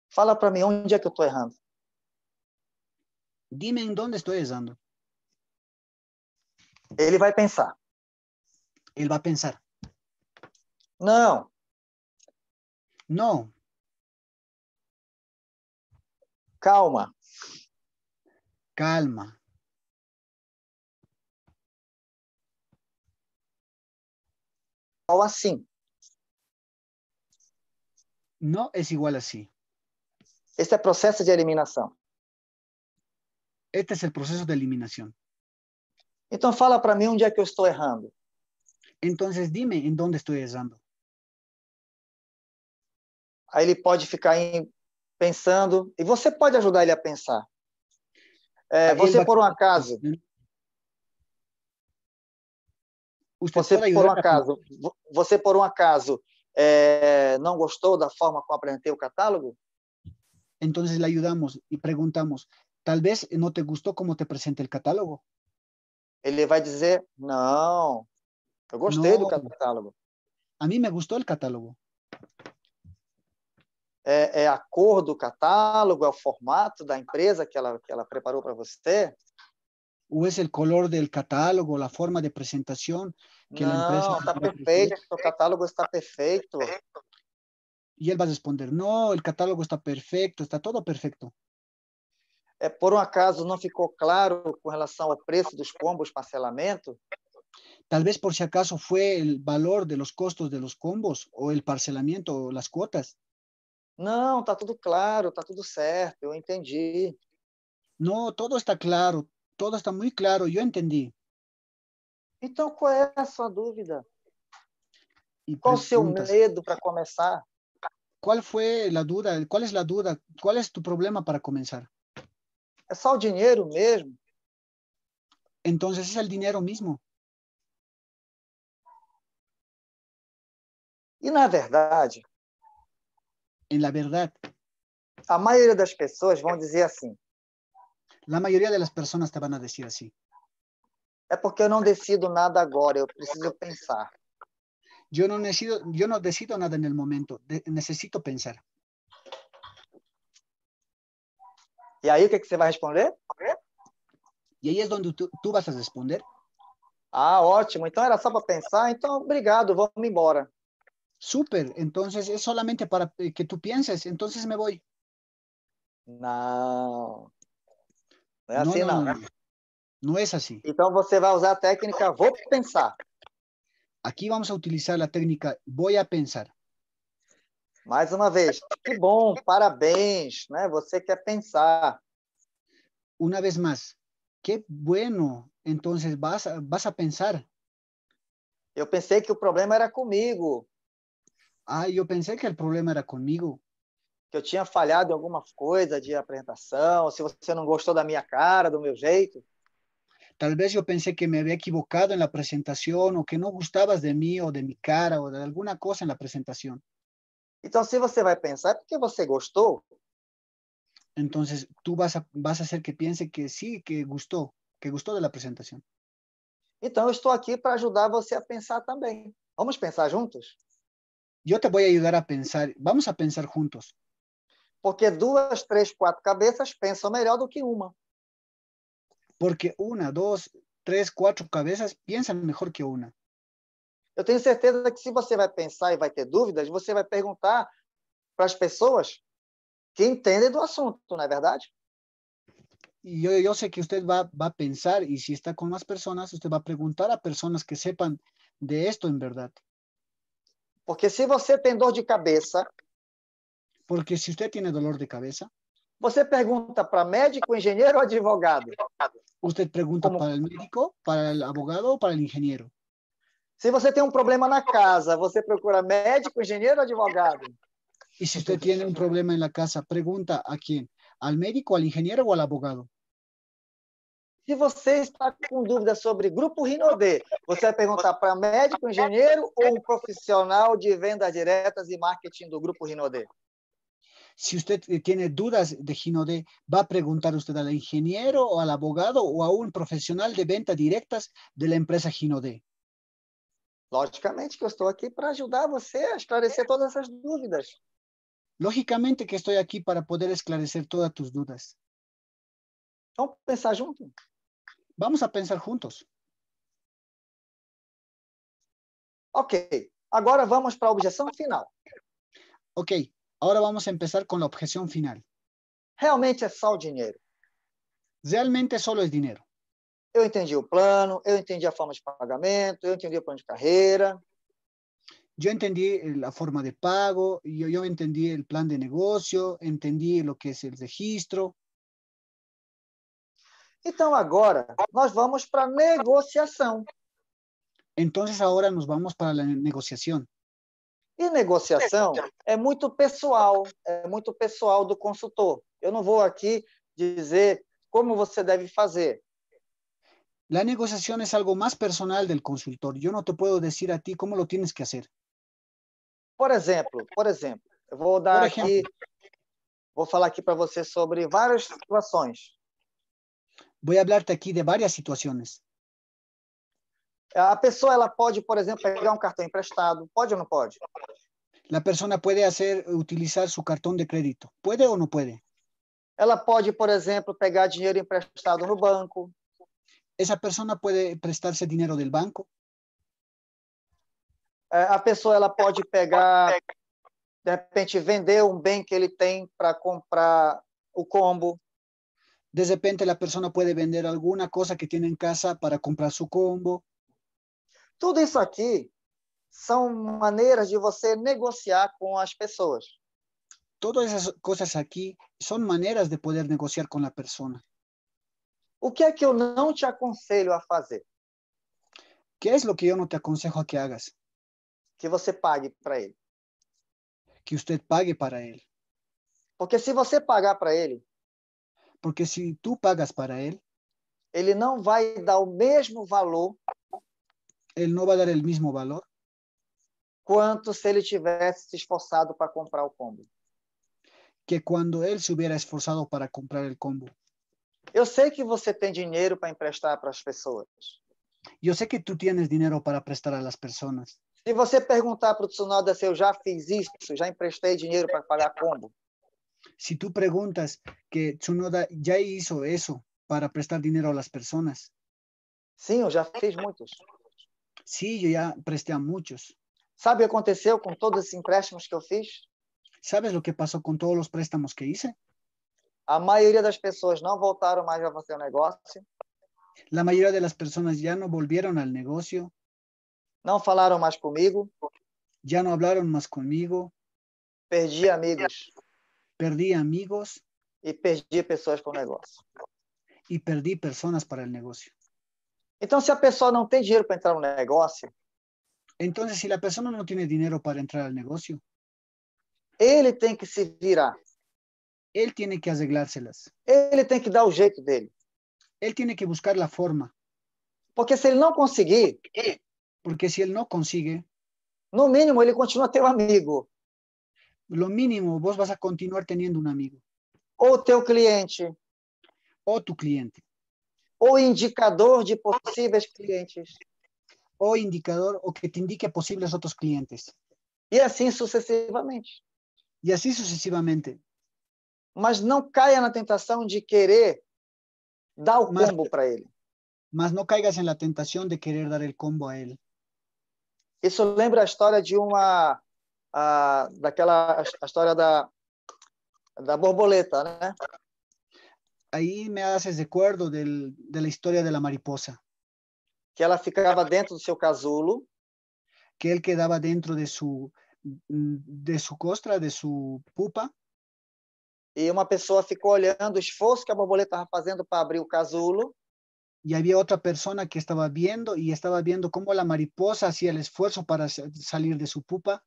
Fala para mim onde é que eu estou errando. Dime em onde estou errando. Ele vai pensar. Ele vai pensar. Não, não. Calma. Calma. Ou assim. Não é igual a assim. Este é o processo de eliminação. Este é o processo de eliminação. Então fala para mim onde é que eu estou errando. Então, dime em onde estou errando. Aí ele pode ficar pensando, e você pode ajudar ele a pensar. É, você, por um acaso. Né? Você, por um né? acaso, você, por um acaso é, não gostou da forma como apresentei o catálogo? Então, lhe ajudamos e perguntamos: talvez não te gostou como te apresentei o catálogo? Ele vai dizer: não, eu gostei não. do catálogo. A mim me gostou o catálogo é, é a cor do catálogo, é o formato da empresa que ela, que ela preparou para você? Ou é o color do catálogo, a forma de apresentação que Não, a empresa... Não, está perfeito, o catálogo está perfeito. E ele vai responder, não, o catálogo está perfeito, está todo perfeito. É, por um acaso não ficou claro com relação ao preço dos combos parcelamento? Talvez por si acaso foi o valor de los costos de los combos ou o parcelamento ou as cotas? Não, tá tudo claro, tá tudo certo, eu entendi. Não, tudo está claro, tudo está muito claro, eu entendi. Então, qual é a sua dúvida? E qual o seu medo para começar? Qual foi a dúvida? Qual é a dúvida? Qual é o teu problema para começar? É só o dinheiro mesmo? Então, é o dinheiro mesmo? E, na verdade, en la A maioria das pessoas vão dizer assim. La maioria das pessoas personas te van a decir É porque eu não decido nada agora, eu preciso pensar. Eu não decido, nada no decido nada momento, de, necessito pensar. E aí o que, que você vai responder? E aí é onde tu, tu vas a responder? Ah, ótimo. Então era só para pensar. Então, obrigado, vamos embora. Súper, entonces es solamente para eh, que tú pienses, entonces me voy. No. Não é não, assim, não. Não, né? não é assim. Então você vai usar a técnica vou pensar. Aqui vamos utilizar a técnica vou a pensar. Mais uma vez, que bom, parabéns, né? Você quer pensar. Uma vez mais, que bueno, então vas, vas a pensar. Eu pensei que o problema era comigo. Ah, eu pensei que o problema era comigo. Que eu tinha falhado em alguma coisa de apresentação, se você não gostou da minha cara, do meu jeito. Talvez eu pensei que me havia equivocado na apresentação, ou que não gostavas de mim, ou de minha cara, ou de alguma coisa na apresentação. Então, se você vai pensar, é porque você gostou. Então, tu vas a, vas a que pense que sim, que gostou, que gostou da apresentação. Então, eu estou aqui para ajudar você a pensar também. Vamos pensar juntos? Yo te voy a ayudar a pensar, vamos a pensar juntos. Porque dos, tres, cuatro cabezas piensan mejor do que una. Porque una, dos, tres, cuatro cabezas piensan mejor que una. Yo tengo certeza que si usted va a pensar y e va tener dudas, dúvidas, você a preguntar para las personas que entienden del asunto, ¿no es verdad? Y yo, sé que usted va, a pensar, y si está con más personas, usted va a preguntar a personas que sepan de esto en verdad. Porque se você tem dor de cabeça. Porque se você tem dor de cabeça. Você pergunta para médico, engenheiro ou advogado? Você pergunta Como... para o médico, para o advogado ou para o engenheiro? Se você tem um problema na casa, você procura médico, engenheiro ou advogado? E se você tem um problema na casa, pergunta a quem? Al médico, al engenheiro ou al abogado? Se você está com dúvida sobre Grupo Rinode, você vai perguntar para médico, engenheiro ou um profissional de vendas diretas e marketing do Grupo Rinode? Si usted tiene dudas de Ginode, ¿va a preguntar usted al ingeniero o al abogado o a un profesional de ventas directas de la empresa Ginode? Logicamente que eu estou aqui para ajudar você a esclarecer todas essas dúvidas. Logicamente que estou aqui para poder esclarecer todas tus dúvidas. Vamos pensar juntos. Vamos a pensar juntos. Ok, agora vamos para a objeção final. Ok, agora vamos começar com a objeção final. Realmente é só o dinheiro. Realmente é só o dinheiro. Eu entendi o plano, eu entendi a forma de pagamento, eu entendi o plano de carreira. Eu entendi eh, a forma de pago, eu, eu entendi o plano de negócio, entendi o que é o registro. Então agora nós vamos para negociação. Então agora nos vamos para a negociação. E negociação é muito pessoal, é muito pessoal do consultor. Eu não vou aqui dizer como você deve fazer. La negociación es algo más personal del consultor. Yo no te puedo decir a ti cómo lo tienes que hacer. Por exemplo, por exemplo, eu vou dar por aqui, vou falar aqui para você sobre várias situações. Voy a hablarte aqui de várias situações. A pessoa ela pode, por exemplo, pegar um cartão emprestado, pode ou não pode? La persona puede hacer utilizar su cartón de crédito. ¿Puede ou não pode? Ela pode, por exemplo, pegar dinheiro emprestado no banco. Essa pessoa pode prestar-se dinheiro do banco? É, a pessoa ela pode pegar, de repente, vender um bem que ele tem para comprar o combo. De repente la persona puede vender alguna cosa que tiene en casa para comprar su combo. Tudo isso aqui são maneiras de você negociar com as pessoas. Todas essas coisas aqui são maneiras de poder negociar com a pessoa. O que é que eu não te aconselho a fazer? Que é isso que eu não te aconselho a que hagas? Que você pague para ele. Que você pague para ele. Porque se você pagar para ele, porque se tu pagas para ele, ele não vai dar o mesmo valor. Ele não vai dar o mesmo valor. Quanto se ele tivesse se esforçado para comprar o combo. Que quando ele se hubiera esforçado para comprar o combo. Eu sei que você tem dinheiro para emprestar para as pessoas. Eu sei que tu tienes dinheiro para prestar às pessoas. Se você perguntar para o Tsunoda se eu já fiz isso, já emprestei dinheiro para pagar combo. Si tú preguntas que Tsunoda ya hizo eso para prestar dinero a las personas. Sim, eu já fiz muitos. Sim, sí, eu já prestei a muitos. Sabe o que aconteceu com todos os empréstimos que eu fiz? Sabes o que passou com todos os préstamos que hice? A maioria das pessoas não voltaram mais a fazer o negócio. A maioria das pessoas já não voltaram ao negócio. Não falaram mais comigo. Já não falaram mais comigo. Perdi amigos. Perdi amigos. E perdi pessoas para o negócio. E perdi pessoas para o negócio. Então, se a pessoa não tem dinheiro para entrar no negócio. Então, se a pessoa não tem dinheiro para entrar no negócio. Ele tem que se virar. Ele tem que arreglárselas. Ele tem que dar o jeito dele. Ele tem que buscar a forma. Porque se ele não conseguir. Porque se ele não conseguir. No mínimo, ele continua teu amigo lo mínimo, vos vas a continuar teniendo un amigo. Ou teu cliente. Ou tu cliente. Ou indicador de possíveis clientes. Ou indicador, ou que te indique possíveis outros clientes. E assim sucessivamente. E assim sucessivamente. Mas não caia na tentação de querer dar o combo para ele. Mas não caigas na tentação de querer dar o combo a ele. Isso lembra a história de uma a, daquela a história da, da borboleta, né? Aí me haces recuerdo del, de la historia mariposa. Que ela ficava dentro do seu casulo. Que ele quedava dentro de sua de sua costra, de sua pupa. E uma pessoa ficou olhando o esforço que a borboleta estava fazendo para abrir o casulo. E havia outra pessoa que estava vendo e estava vendo como a mariposa fazia o esforço para sair de sua pupa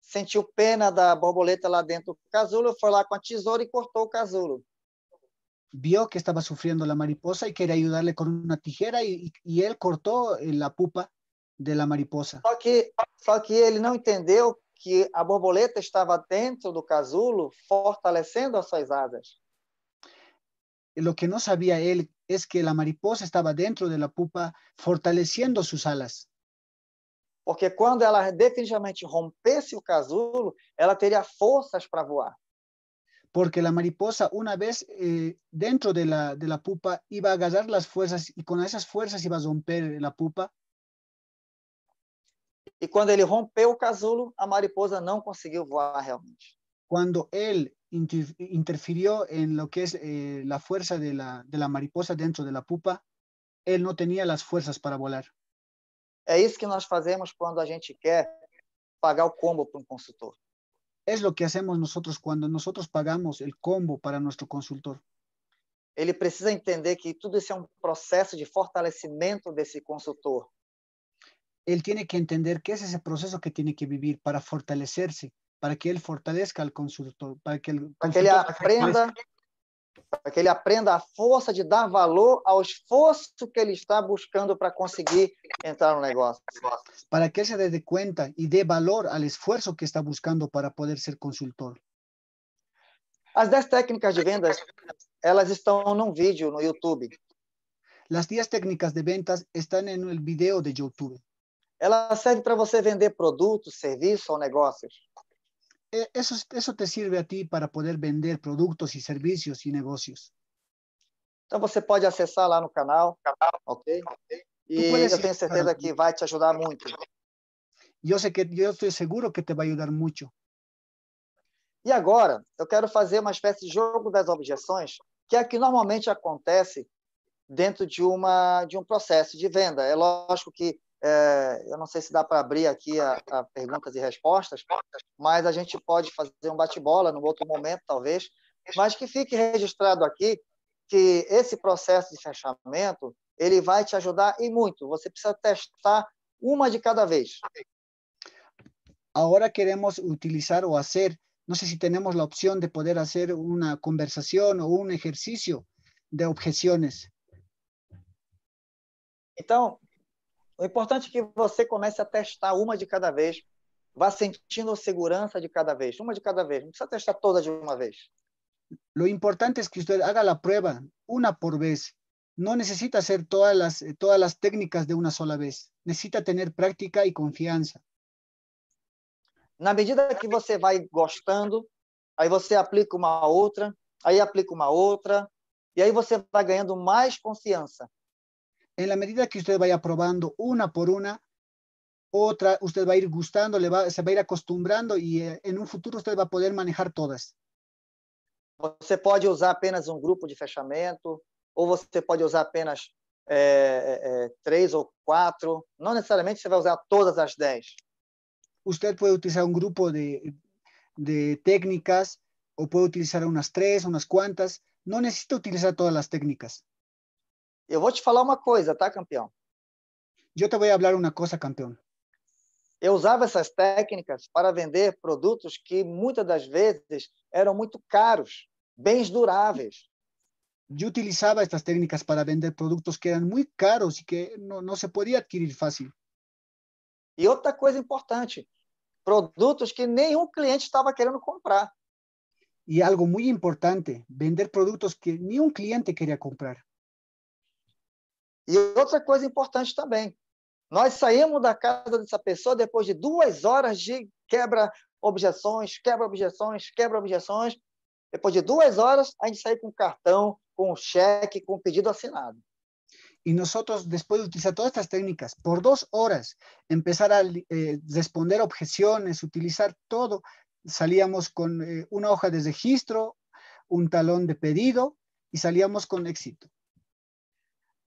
sentiu pena da borboleta lá dentro do casulo, foi lá com a tesoura e cortou o casulo. Viu que estava sofrendo a mariposa e queria ajudar-lhe com uma tijera e, e ele cortou eh, a pupa da mariposa. Só que, só que ele não entendeu que a borboleta estava dentro do casulo, fortalecendo as suas asas. Lo que não sabia ele é que a mariposa estava dentro da pupa, fortalecendo suas alas. Porque quando ela definitivamente rompesse o casulo, ela teria forças para voar. Porque a mariposa, uma vez eh, dentro de la, de la pupa, iba a agarrar as forças e com essas forças iba a romper a pupa. E quando ele rompeu o casulo, a mariposa não conseguiu voar realmente. Quando ele interferiu em lo que é eh, força da de la, de la mariposa dentro de la pupa, ele não tinha as forças para volar. É isso que nós fazemos quando a gente quer pagar o combo para um consultor. É o que hacemos nosotros quando nosotros pagamos o combo para nosso consultor. Ele precisa entender que tudo isso é um processo de fortalecimento desse consultor. Ele tem que entender que esse é o processo que tem que vivir para fortalecer-se, para que ele fortaleça o consultor, para que ele, para que ele aprenda para que ele aprenda a força de dar valor ao esforço que ele está buscando para conseguir entrar no negócio. Para que ele se dê conta e dê valor ao esforço que está buscando para poder ser consultor. As 10 técnicas de vendas, elas estão num vídeo no YouTube. As 10 técnicas de vendas estão no vídeo de YouTube. Ela serve para você vender produtos, serviços ou negócios eso, eso te sirve a ti para poder vender produtos e serviços e negócios. Então você pode acessar lá no canal, ok? E eu tenho certeza que vai te ajudar muito. Eu sei que eu estou seguro que te vai ajudar muito. E agora eu quero fazer uma espécie de jogo das objeções, que é a que normalmente acontece dentro de uma de um processo de venda. É lógico que é, eu não sei se dá para abrir aqui a, a, perguntas e respostas, mas a gente pode fazer um bate-bola no outro momento, talvez. Mas que fique registrado aqui que esse processo de fechamento ele vai te ajudar e muito. Você precisa testar uma de cada vez. Agora queremos utilizar ou fazer, não sei se temos a opção de poder fazer uma conversação ou um exercício de objeções. Então, o importante é que você comece a testar uma de cada vez, vá sentindo segurança de cada vez, uma de cada vez, não precisa testar todas de uma vez. Lo importante es que usted haga la prueba una por vez. No necesita hacer todas las, todas las técnicas de una sola vez. Necesita tener práctica y confianza. Na medida que você vai gostando, aí você aplica uma outra, aí aplica uma outra, e aí você vai ganhando mais confiança en la medida que usted vaya probando una por una, otra, usted va a ir gustando, le va, se va a ir acostumbrando y eh, en un futuro usted va a poder manejar todas. Você pode usar apenas um grupo de fechamento, ou você pode usar apenas é, é, três ou quatro. Não necessariamente você vai usar todas as dez. Você pode utilizar um grupo de, de técnicas, ou pode utilizar umas três, umas quantas. Não necessita utilizar todas as técnicas. Eu vou te falar uma coisa, tá, campeão? Eu te vou falar uma coisa, campeão. Eu usava essas técnicas para vender produtos que muitas das vezes eram muito caros, bens duráveis. Eu utilizava essas técnicas para vender produtos que eram muito caros e que não, não se podia adquirir fácil. E outra coisa importante, produtos que nenhum cliente estava querendo comprar. E algo muito importante, vender produtos que nenhum cliente queria comprar. E outra coisa importante também, nós saímos da casa dessa pessoa depois de duas horas de quebra objeções, quebra objeções, quebra objeções. Depois de duas horas, a gente saiu com cartão, com cheque, com pedido assinado. y nosotros, después de utilizar todas estas técnicas, por dos horas, empezar a eh, responder objeciones, utilizar todo, salíamos con eh, una hoja de registro, un talón de pedido y salíamos con éxito.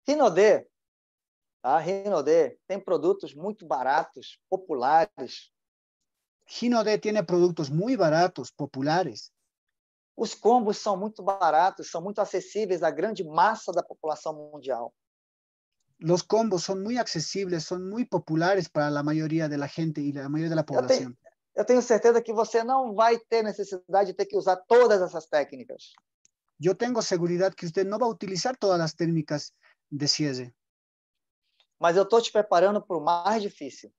Rinode, tá? Rinode tem produtos muito baratos, populares. Rinode tem produtos muito baratos, populares. Os combos são muito baratos, são muito acessíveis à grande massa da população mundial. Os combos são muito acessíveis, são muito populares para a maioria da gente e a maioria da população. Eu tenho, certeza que você não vai ter necessidade de ter que usar todas essas técnicas. Eu tenho certeza que você não vai utilizar todas as técnicas decíase. Mas eu estou te preparando para o mais difícil.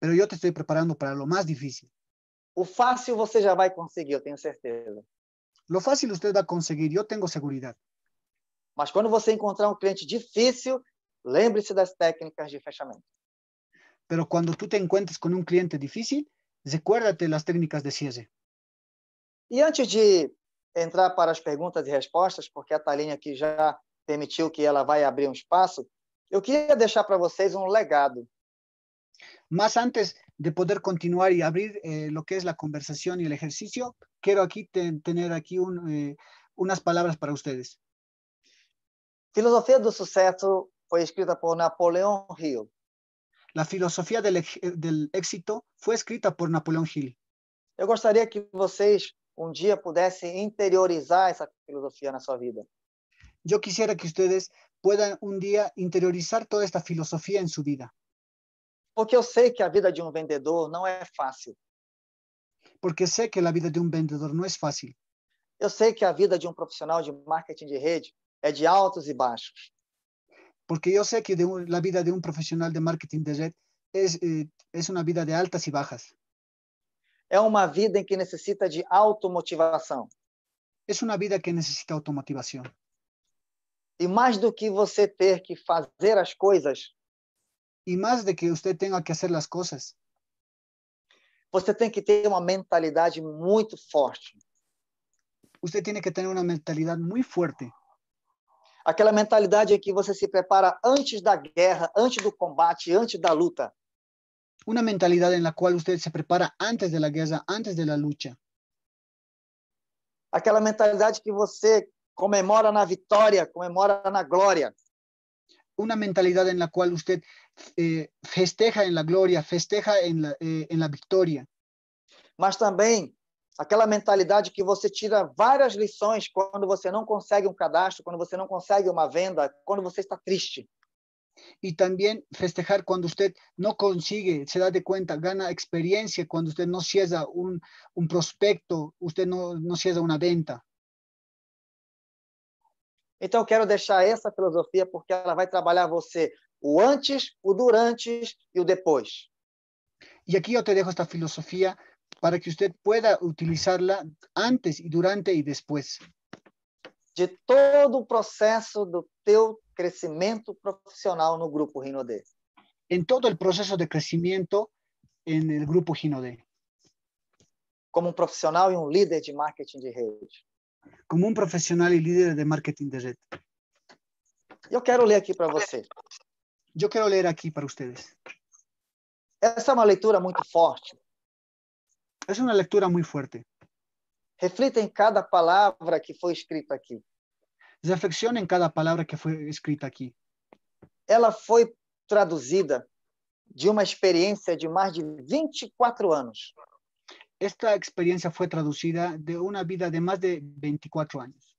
Pero eu te estou preparando para o mais difícil. O fácil você já vai conseguir, eu tenho certeza. Lo fácil você vai conseguir, eu tenho segurança. Mas quando você encontrar um cliente difícil, lembre-se das técnicas de fechamento. Pero quando tu te encontres com um cliente difícil, recuérdate das técnicas de cierre. E antes de entrar para as perguntas e respostas, porque a Taline aqui já permitiu que ela vai abrir um espaço, eu queria deixar para vocês um legado. Mas antes de poder continuar e abrir eh, que é a conversação e o exercício, quero aqui ter, tener aquí eh, unas para vocês. Filosofia do sucesso foi escrita por Napoleón Hill. A filosofia do, eh, éxito foi escrita por Napoleão Hill. Eu gostaria que vocês um dia pudessem interiorizar essa filosofia na sua vida. Yo quisiera que ustedes puedan un día interiorizar toda esta filosofía en su vida. Porque yo sé que la vida de un um vendedor no es fácil. Porque sé que la vida de un vendedor no es fácil. Um e yo sé que la vida de un profesional de marketing de red es de eh, altos y bajos. Porque yo sé que la vida de un profesional de marketing de red es, una vida de altas y bajas. Es una vida en em que necesita de automotivación. Es una vida que necesita automotivación. E mais do que você ter que fazer as coisas. E mais do que você tenha que fazer as coisas. Você tem que ter uma mentalidade muito forte. Você tem que ter uma mentalidade muito forte. Aquela mentalidade em que você se prepara antes da guerra, antes do combate, antes da luta. Uma mentalidade em qual você se prepara antes da guerra, antes da luta. Aquela mentalidade que você comemora na vitória, comemora na glória. Uma mentalidade em la qual você eh, festeja em la glória, festeja em la, eh, la vitória. Mas também aquela mentalidade que você tira várias lições quando você não consegue um cadastro, quando você não consegue uma venda, quando você está triste. Y también festejar cuando usted no consigue, se da de cuenta, gana experiencia cuando usted no cierra un, un prospecto, usted no, no cierra una venta. Então, eu quero deixar essa filosofia porque ela vai trabalhar você o antes, o durante e o depois. E aqui eu te deixo esta filosofia para que você pueda utilizá-la antes e durante e depois. De todo o processo do teu crescimento profissional no grupo Rinode. Em todo o processo de crescimento no grupo Rinode. Como um profissional e um líder de marketing de rede como um profissional e líder de marketing de rede. Eu quero ler aqui para você. Eu quero ler aqui para vocês. Essa é uma leitura muito forte. Essa é uma leitura muito forte. Reflita em cada palavra que foi escrita aqui. Reflexione em cada palavra que foi escrita aqui. Ela foi traduzida de uma experiência de mais de 24 anos. Esta experiência foi traduzida de uma vida de mais de 24 anos.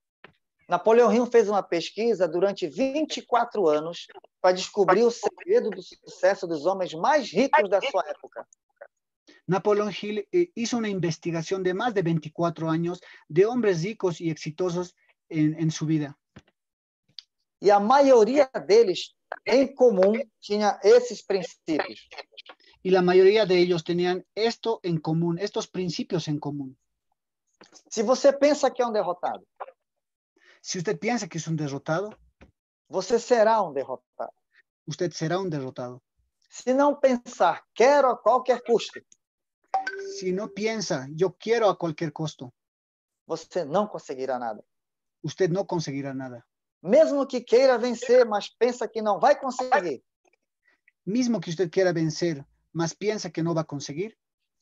Napoleão Hill fez uma pesquisa durante 24 anos para descobrir o segredo do sucesso dos homens mais ricos da sua época. Napoleão Hill fez eh, uma investigação de mais de 24 anos de homens ricos e exitosos em, em sua vida. E a maioria deles, em comum, tinha esses princípios. y la mayoría de ellos tenían esto en común. Estos principios en común. Si usted piensa que es un um derrotado, Usted usted piensa que es un derrotado, você será un um derrotado. Usted será un derrotado. Si no pensar quiero a cualquier costo. Si no piensa, yo quiero a cualquier costo. Usted no conseguirá nada. Usted no conseguirá nada. Mesmo que queira vencer, mas pensa que no va a conseguir. Mesmo que usted queira vencer, mas pensa que não vai conseguir,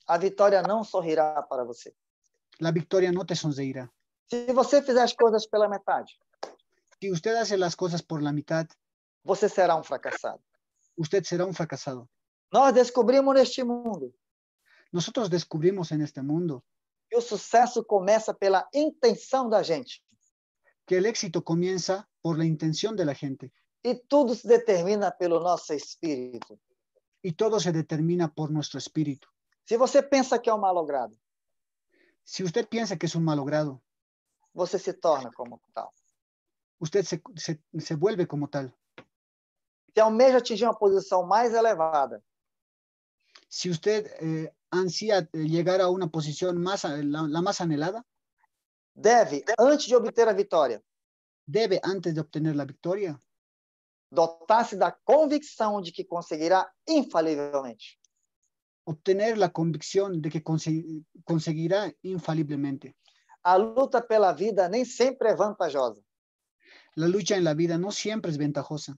a vitória não sorrirá para você. A vitória não te sonreirá. Se você fizer as coisas pela metade, se você fizer as coisas por la mitad, você será um fracassado. Você será um fracassado. Nós descobrimos neste mundo. Nós descobrimos neste mundo que o sucesso começa pela intenção da gente. Que o êxito começa por la intenção da gente. E tudo se determina pelo nosso espírito. Y todo se determina por nuestro espíritu. Si usted piensa que es un um malogrado, si usted piensa que es un malogrado, usted se torna como tal. usted se, se, se vuelve como tal. Si almeja atingir uma elevada, si usted eh, ansía a una posición más la, más anhelada antes de obtener la victoria. Debe antes de obtener la victoria. dotar-se da convicção de que conseguirá infalivelmente. Obter a convicção de que conseguirá infalivelmente. A luta pela vida nem sempre é vantajosa. A luta em vida não sempre é vantajosa.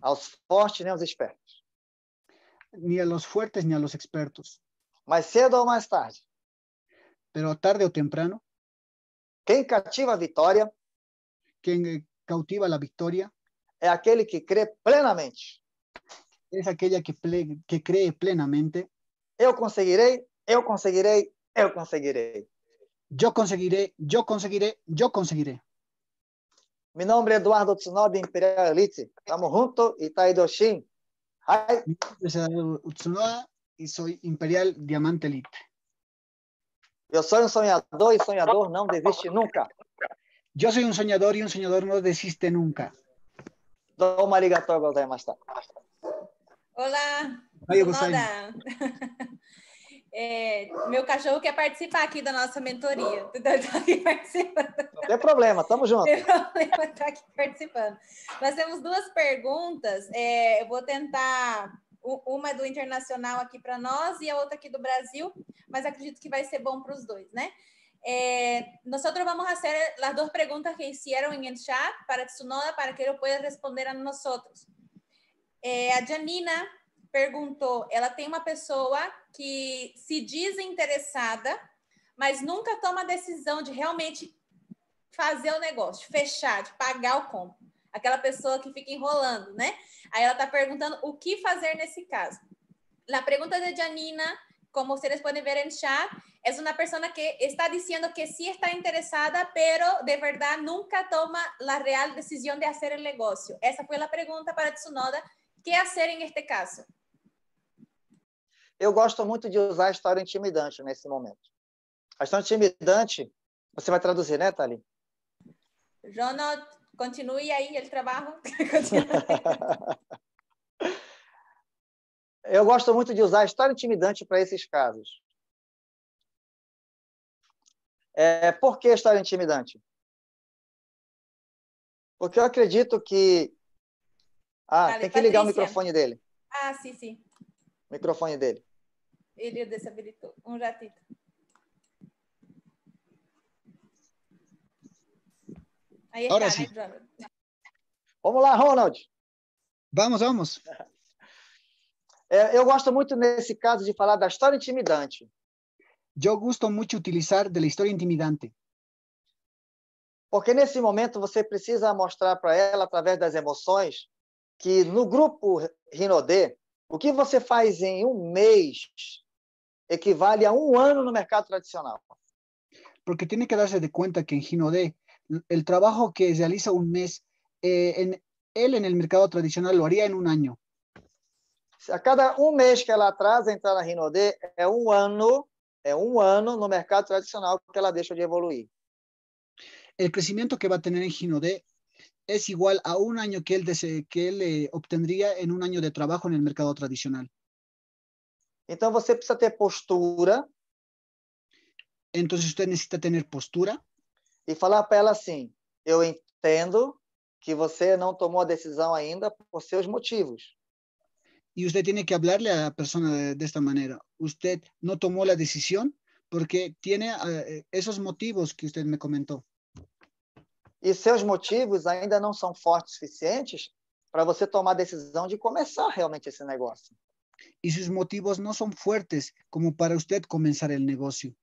Aos fortes nem aos espertos. Nem a los fuertes nem a los expertos. Mais cedo ou mais tarde. Pero tarde ou temprano. Quem cativa a vitória. Quem eh, cautiva a vitória é aquele que crê plenamente. É aquele que, ple... que crê plenamente. Eu conseguirei, eu conseguirei, eu conseguirei. Eu conseguirei, eu conseguirei, eu conseguirei. Meu nome é Eduardo Tsunoda, Imperial Elite. Estamos juntos, Itaidoshin. Tá Hi. Mi nombre es Eduardo Tsunoda e sou Imperial Diamante Elite. Eu sou um sonhador e sonhador não desiste nunca. Eu sou um sonhador e um sonhador não desiste nunca. どうもありがとうございました。Olá! Olá. É, meu cachorro quer participar aqui da nossa mentoria. Tá aqui participando. Não tem problema, estamos juntos. Não tem problema, estar tá aqui participando. Nós temos duas perguntas. É, eu vou tentar uma do internacional aqui para nós e a outra aqui do Brasil, mas acredito que vai ser bom para os dois, né? Eh, nosotros vamos a hacer las dos preguntas que hicieron en el chat para Tsunoda, para que lo pueda responder a nosotros. Eh, a Janina perguntou, ela tem uma pessoa que se diz interessada, mas nunca toma a decisão de realmente fazer o negócio, de fechar, de pagar o compro. Aquela pessoa que fica enrolando, né? Aí ela está perguntando o que fazer nesse caso. Na pergunta de Janina como vocês podem ver no chat, é uma pessoa que está dizendo que sí está interessada, mas de verdade nunca toma a real decisão de fazer o negócio. Essa foi a pergunta para Tsunoda. que fazer em este caso? Eu gosto muito de usar a história intimidante nesse momento. A história intimidante, você vai traduzir, né, Thali? Jonathan, continue aí o trabalho. Eu gosto muito de usar a história intimidante para esses casos. É, por que a história intimidante? Porque eu acredito que. Ah, tem que ligar o microfone dele. Ah, sim, sim. O microfone dele. Ele desabilitou. Um ratito. Ahí está, Ahora Vamos lá, Ronald. Vamos, vamos. É, eu gosto muito, nesse caso, de falar da história intimidante. Eu gosto muito de utilizar da história intimidante. Porque nesse momento você precisa mostrar para ela, através das emoções, que no grupo Rinodê, o que você faz em um mês equivale a um ano no mercado tradicional. Porque tem que dar-se de conta que em Rinodê, o trabalho que realiza um mês, eh, en, mercado tradicional lo haría em um ano. A cada um mês que ela atrasa a entrar na Rinode, é um ano, é um ano no mercado tradicional que ela deixa de evoluir. O crescimento que vai ter em Rinode é igual a um ano que ele que ele eh, obtendria em um ano de trabalho no mercado tradicional. Então você precisa ter postura. Então você necessita ter postura. E falar para ela assim: eu entendo que você não tomou a decisão ainda por seus motivos y usted tiene que hablarle a la persona de, de esta manera. Usted no tomó la decisión porque tiene uh, esos motivos que usted me comentó. E seus motivos ainda não são fortes suficientes para você tomar a decisão de começar realmente esse negócio. E seus motivos não são fortes como para você começar o negócio.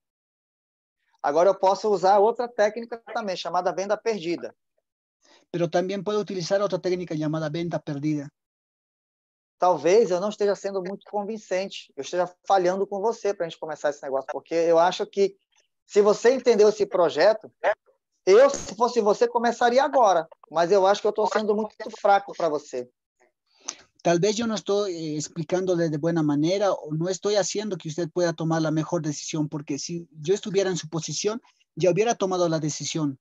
Agora eu posso usar outra técnica também chamada venda perdida. Pero também posso utilizar outra técnica chamada venda perdida talvez eu não esteja sendo muito convincente, eu esteja falhando com você para a gente começar esse negócio, porque eu acho que se você entendeu esse projeto, eu, se fosse você, começaria agora, mas eu acho que eu estou sendo muito fraco para você. Talvez eu não estou eh, explicando de boa maneira ou não estou fazendo que você possa tomar a melhor decisão, porque se eu estivesse em sua posição, já hubiera tomado a decisão.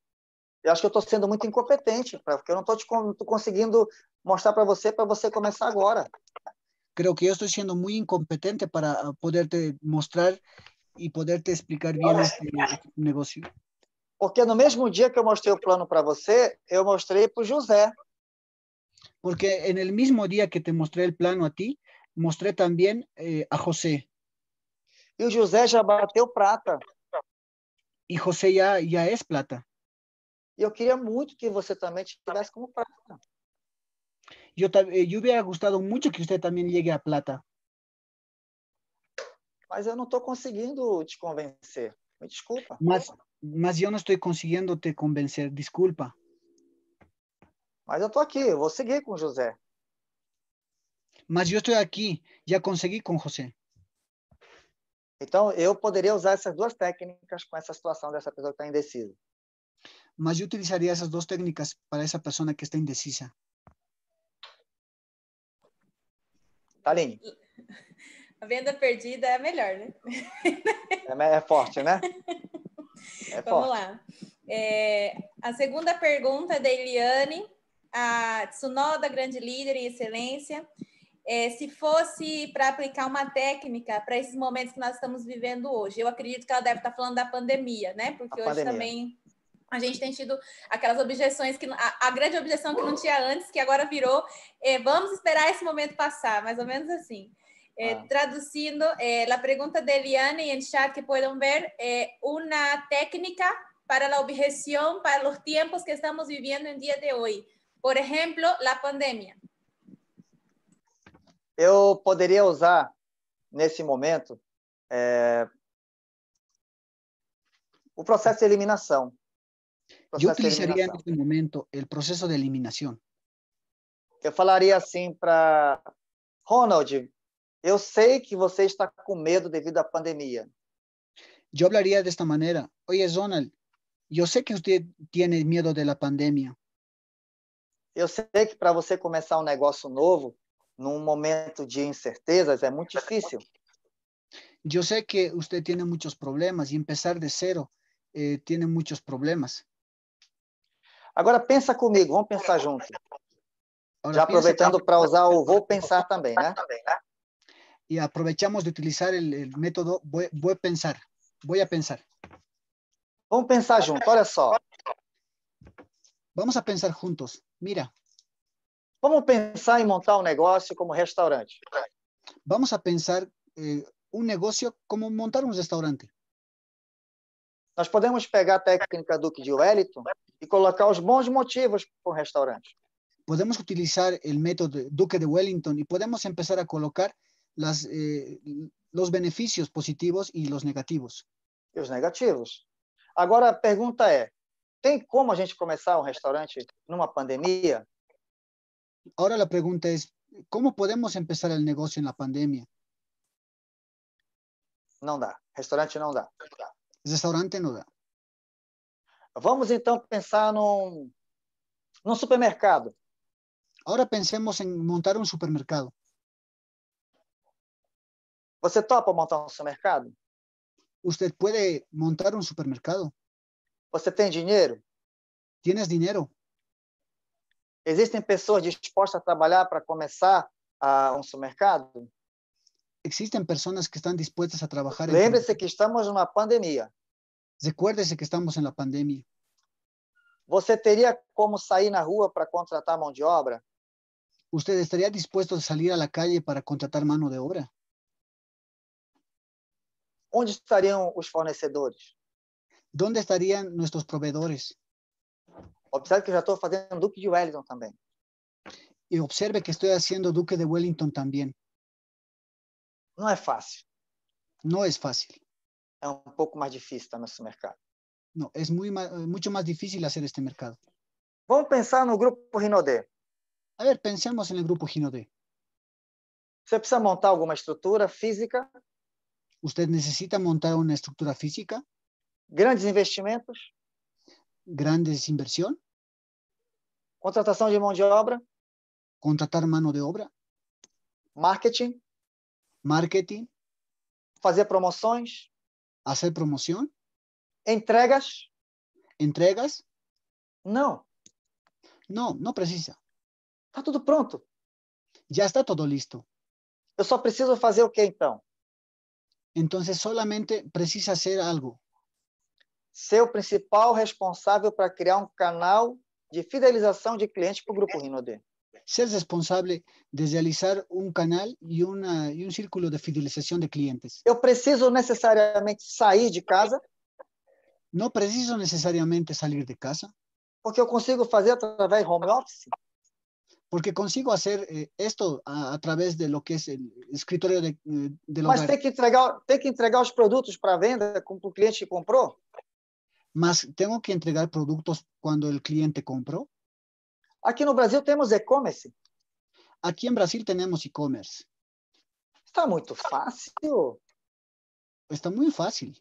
Eu acho que eu estou sendo muito incompetente, porque eu não estou conseguindo mostrar para você, para você começar agora. Creo que eu estou sendo muito incompetente para poder te mostrar e poder te explicar bem este negócio. Porque no mesmo dia que eu mostrei o plano para você, eu mostrei para o José. Porque no mesmo dia que te mostrei o plano a ti, mostrei também eh, a José. E o José já bateu prata. E José já, já é plata. E eu queria muito que você também tivesse como prata. Yo, eh, yo hubiera gustado mucho que usted también llegue a plata. Mas eu não estou conseguindo te convencer. Me desculpa. Mas, mas eu não estou conseguindo te convencer. Desculpa. Mas eu estou aqui. Eu vou seguir com José. Mas eu estou aqui. Já consegui com José. Então, eu poderia usar essas duas técnicas com essa situação dessa pessoa que está indecisa. Mas eu utilizaria essas duas técnicas para essa pessoa que está indecisa. Taline, Aline? A venda perdida é a melhor, né? É, é forte, né? É Vamos forte. lá. É, a segunda pergunta é da Eliane, a Tsunoda, grande líder em excelência. É, se fosse para aplicar uma técnica para esses momentos que nós estamos vivendo hoje, eu acredito que ela deve estar tá falando da pandemia, né? Porque a hoje pandemia. também a gente tem tido aquelas objeções que a, a, grande objeção que não tinha antes, que agora virou, é, vamos esperar esse momento passar, mais ou menos assim. Eh, ah. traduzindo ah. pergunta de Eliane e en chat que podem ver, é uma técnica para a objeção para os tempos que estamos vivendo em dia de hoje Por exemplo a pandemia. Eu poderia usar nesse momento é, o processo de eliminação. Yo utilizaría en este momento el proceso de eliminación. yo hablaría así para Ronald, yo sé que usted está com medo devido à pandemia. Yo hablaría de esta manera. Oye, Ronald, yo sé que usted tiene miedo de la pandemia. Yo sé que para você começar negocio um negócio en num momento de incertezas, es muy difícil. Yo sé que usted tiene muchos problemas y empezar de cero eh, tiene muchos problemas. Agora pensa comigo, vamos pensar junto. Já aproveitando para usar o vou pensar também, né? E aproveitamos de utilizar o método vou, pensar. Vou a pensar. Vamos pensar junto, olha só. Vamos a pensar juntos. Mira. Vamos pensar em montar um negócio como restaurante. Vamos a pensar eh, um negócio como montar um restaurante. Nós podemos pegar a técnica do de Wellington e colocar os bons motivos para o restaurante. Podemos utilizar o método Duque de Wellington e podemos começar a colocar las, eh, os benefícios positivos e os negativos. E os negativos. Agora a pergunta é: tem como a gente começar um restaurante numa pandemia? Agora a pergunta é: como podemos começar o negócio na pandemia? Não dá. Restaurante não dá. Restaurante não dá. Vamos então pensar num, num supermercado. Agora pensemos em montar um supermercado. Você topa montar um supermercado? Você pode montar um supermercado? Você tem dinheiro? ¿Tienes dinero? Existem pessoas dispostas a trabalhar para começar ah, um supermercado? Existen personas que están dispuestas a trabajar. Lembre-se que estamos numa pandemia. Recuérdese que estamos en la pandemia. Você teria como a na rua para contratar mano de obra? ¿Usted estaría dispuesto a salir a la calle para contratar mano de obra? ¿Dónde estarían los fornecedores? ¿Dónde estarían nuestros proveedores? Observe que yo estoy haciendo Duque de Wellington también. Y observe que estoy haciendo Duque de Wellington también. No es fácil. No es fácil. é um pouco mais difícil en nosso mercado. Não, é, é muito mais difícil fazer este mercado. Vamos pensar no grupo Rinode. A ver, pensemos no grupo Rinode. Você precisa montar alguma estrutura física? Você necessita montar uma estrutura física? Grandes investimentos? Grandes inversão? Contratação de mão de obra? Contratar mão de obra? Marketing? Marketing? Fazer promoções? Hacer promoción. Entregas. Entregas. Não. Não, não precisa. Está tudo pronto. Já está tudo listo. Eu só preciso fazer o que então? Então, solamente precisa fazer algo. Ser o principal responsável para criar um canal de fidelização de clientes para o Grupo Rinode. Ser responsável de realizar um canal e, uma, e um círculo de fidelização de clientes. Eu preciso necessariamente sair de casa? Não preciso necessariamente sair de casa. Porque eu consigo fazer através home office? Porque consigo fazer eh, isto a, de lo que é o escritório de, eh, de Mas tem que entregar, tem que entregar os produtos para venda quando o cliente que comprou? Mas tenho que entregar produtos quando o cliente comprou? Aqui no Brasil temos e-commerce. Aqui em Brasil temos e-commerce. Está muito fácil. Está muito fácil.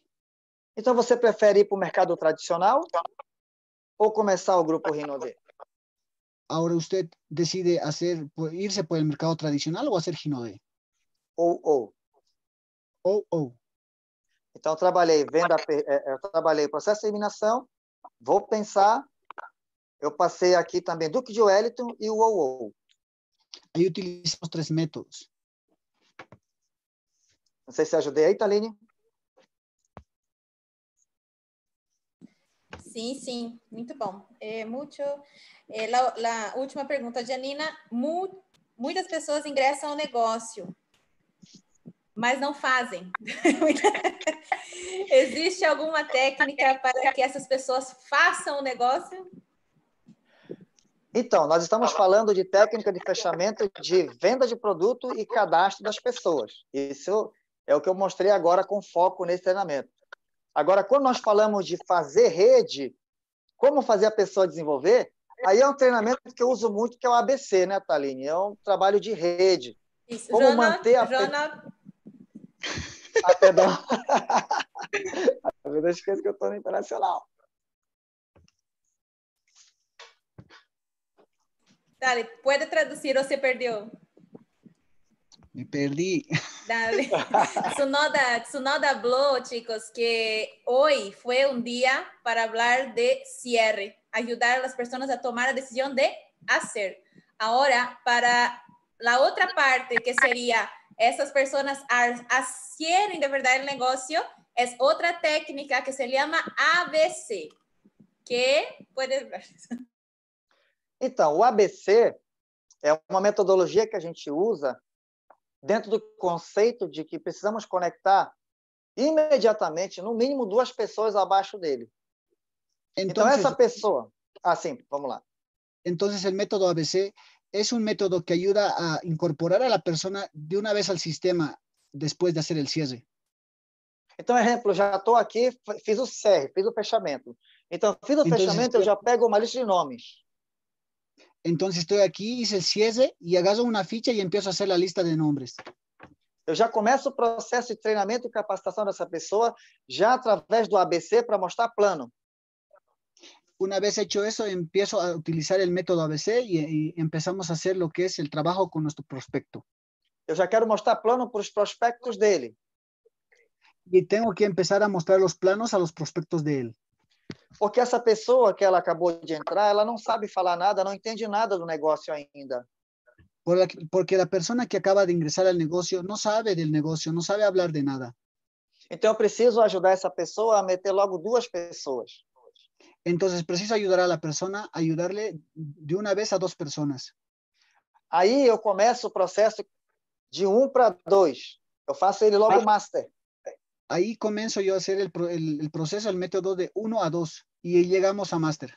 Então você prefere ir para o mercado tradicional ou começar o grupo Rinode? Agora você decide ir-se para o mercado tradicional ou fazer Rinode? Ou ou. Ou ou. Então eu trabalhei venda, eh, eh, eu trabalhei processo de eliminação, vou pensar eu passei aqui também Duque de Wellington e o OU. Aí utilizamos três métodos. Não sei se ajudei aí, Taline. Sim, sim, muito bom. É, muito. É, la, la, última pergunta, Janina. Mu, muitas pessoas ingressam ao negócio, mas não fazem. Existe alguma técnica para que essas pessoas façam o negócio? Então, nós estamos falando de técnica de fechamento de venda de produto e cadastro das pessoas. Isso é o que eu mostrei agora com foco nesse treinamento. Agora, quando nós falamos de fazer rede, como fazer a pessoa desenvolver, aí é um treinamento que eu uso muito, que é o ABC, né, Taline? É um trabalho de rede. Isso, como Jana, manter a. Jana... ah, perdão. Às vezes eu esqueço que eu estou no internacional. Dale, puede traducir o se perdió. Me perdí. Dale. Tsunoda, Tsunoda habló, chicos, que hoy fue un día para hablar de cierre, ayudar a las personas a tomar la decisión de hacer. Ahora, para la otra parte que sería esas personas hacen de verdad el negocio, es otra técnica que se llama ABC. ¿Qué puedes ver? Então, o ABC é uma metodologia que a gente usa dentro do conceito de que precisamos conectar imediatamente, no mínimo, duas pessoas abaixo dele. Então, então essa pessoa, persona. Ah, sim, vamos lá. Então o método ABC é um método que ajuda a incorporar a la de uma vez ao sistema depois de fazer o cierre. Então, exemplo, já estou aqui, fiz o CR, fiz o fechamento. Então, fiz o então, fechamento, eu já pego uma lista de nomes. Entonces estoy aquí, hice el y agarro una ficha y empiezo a hacer la lista de nombres. Yo ya comienzo el proceso de e capacitación de esa persona ya a través del ABC para mostrar plano. Una vez hecho eso, empiezo a utilizar el método ABC y, empezamos a hacer lo que es el trabajo con nuestro prospecto. Yo ya quiero mostrar plano para los prospectos de él. Y tengo que empezar a mostrar los planos a los prospectos de él. Porque essa pessoa que ela acabou de entrar, ela não sabe falar nada, não entende nada do negócio ainda. Porque a pessoa que acaba de ingressar ao negócio não sabe do negócio, não sabe falar de nada. Então eu preciso ajudar essa pessoa a meter logo duas pessoas. Então preciso ajudar a pessoa, ajudar-lhe de uma vez a duas pessoas. Aí eu começo o processo de um para dois. Eu faço ele logo ah. master. Ahí comienzo yo a hacer el, el, el proceso, el método de 1 a 2 y ahí llegamos a máster.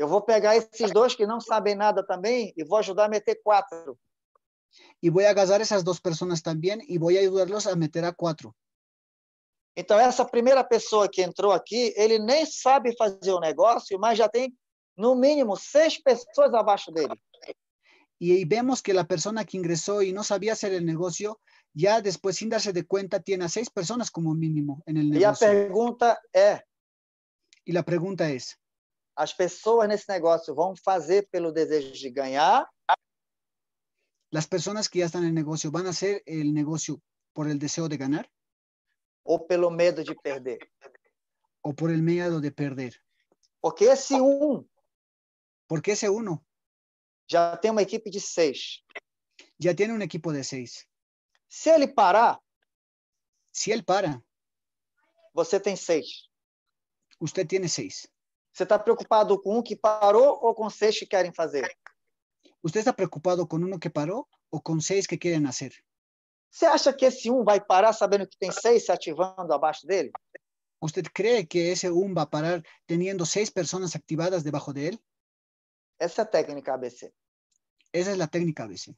Eu vou pegar esses dois que não sabem nada também e vou ajudar a meter quatro. E vou agarrar essas duas pessoas também e vou ajudá-los a meter a quatro. Então, essa primeira pessoa que entrou aqui, ele nem sabe fazer o negócio, mas já tem, no mínimo, seis pessoas abaixo dele. E aí vemos que a pessoa que ingressou e não sabia fazer o negócio, ya después, sin darse de cuenta, tiene a seis personas como mínimo en el negocio. E a pergunta é: E a pergunta é: As pessoas nesse negócio vão fazer pelo desejo de ganhar? As pessoas que já estão no negócio vão fazer o negócio por el deseo de ganhar? Ou pelo medo de perder? Ou por el medo de perder? Porque esse um. Porque esse um. Já tem uma equipe de seis. Já tem um equipo de seis. Se ele parar, se ele para, você tem seis. Você tem seis. Você está preocupado com um que parou ou com seis que querem fazer? Você está preocupado com um que parou ou com seis que querem fazer? Você acha que esse um vai parar sabendo que tem seis se ativando abaixo dele? Você cree que esse um vai parar tendo seis pessoas ativadas debaixo dele? Essa é a técnica ABC. Essa é a técnica ABC.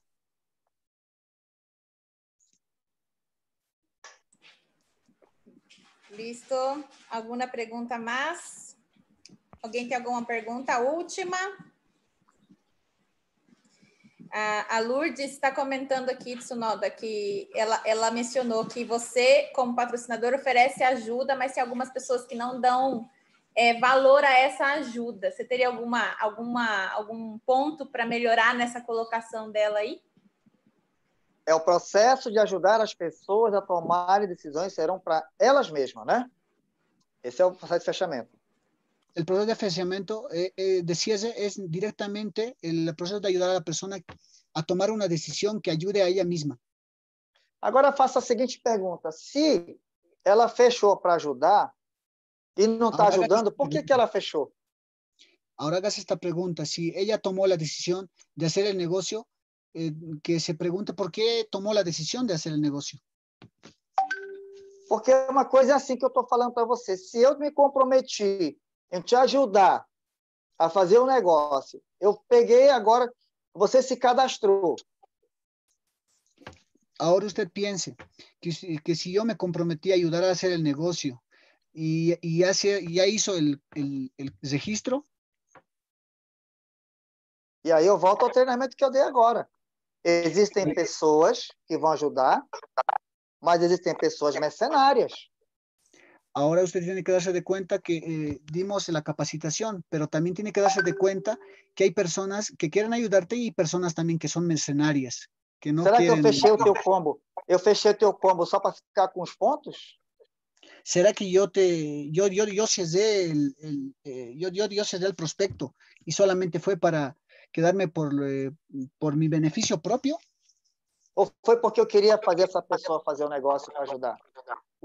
Listo. Alguma pergunta mais? Alguém tem alguma pergunta última? A Lourdes está comentando aqui, Tsunoda, que ela, ela mencionou que você, como patrocinador, oferece ajuda, mas tem algumas pessoas que não dão é, valor a essa ajuda. Você teria alguma, alguma, algum ponto para melhorar nessa colocação dela aí? é o processo de ajudar as pessoas a tomarem decisões que serão para elas mesmas, né? Esse é o processo de fechamento. O processo de fechamento, eh, eh, decías, diretamente o processo de ajudar a pessoa a tomar uma decisão que ajude a ela mesma. Agora faça a seguinte pergunta: se ela fechou para ajudar e não está ajudando, por que, que ela fechou? Agora faça esta pergunta: se ela tomou a decisão de fazer o negócio eh, que se pergunte por que tomou a decisão de fazer o negócio. Porque é uma coisa assim que eu estou falando para você. Se eu me comprometi em te ajudar a fazer o um negócio, eu peguei agora, você se cadastrou. Agora você pense que, que se eu me comprometi a ajudar a fazer o negócio e, e se já hizo o registro, e aí eu volto ao treinamento que eu dei agora. Existen personas que vão ayudar, mas existen personas mercenarias. Ahora usted tiene que darse de cuenta que eh, dimos la capacitación, pero también tiene que darse de cuenta que hay personas que quieren ayudarte y personas también que son mercenarias, que no Será que yo fechei tu combo? Eu para ficar con los puntos? ¿Será que yo te yo yo yo cedé eh, yo, yo, yo el prospecto y solamente fue para quedarme por, eh, por mi benefício próprio? Ou foi porque eu queria fazer essa pessoa fazer um negócio para ajudar?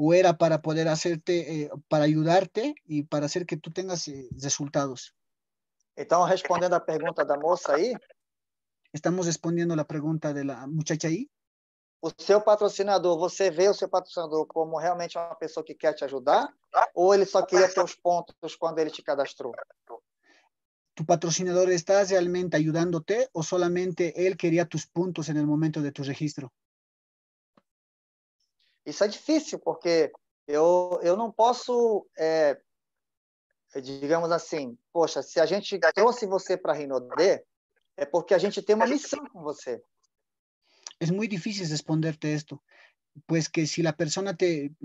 Ou era para poder hacerte, eh, para ajudar-te e para fazer que tu tenhas eh, resultados? Então, respondendo a pergunta da moça aí. Estamos respondendo a pergunta da muchacha aí. O seu patrocinador, você vê o seu patrocinador como realmente uma pessoa que quer te ajudar? Ou ele só queria ter os pontos quando ele te cadastrou? ¿Tu patrocinador está realmente ayudándote o solamente él quería tus puntos en el momento de tu registro? Eso es difícil, porque yo yo não posso, digamos así, poxa, Si a gente trouxe você para a es é porque a gente tem una missão con você. Es muy difícil responderte esto. pues que si la persona te,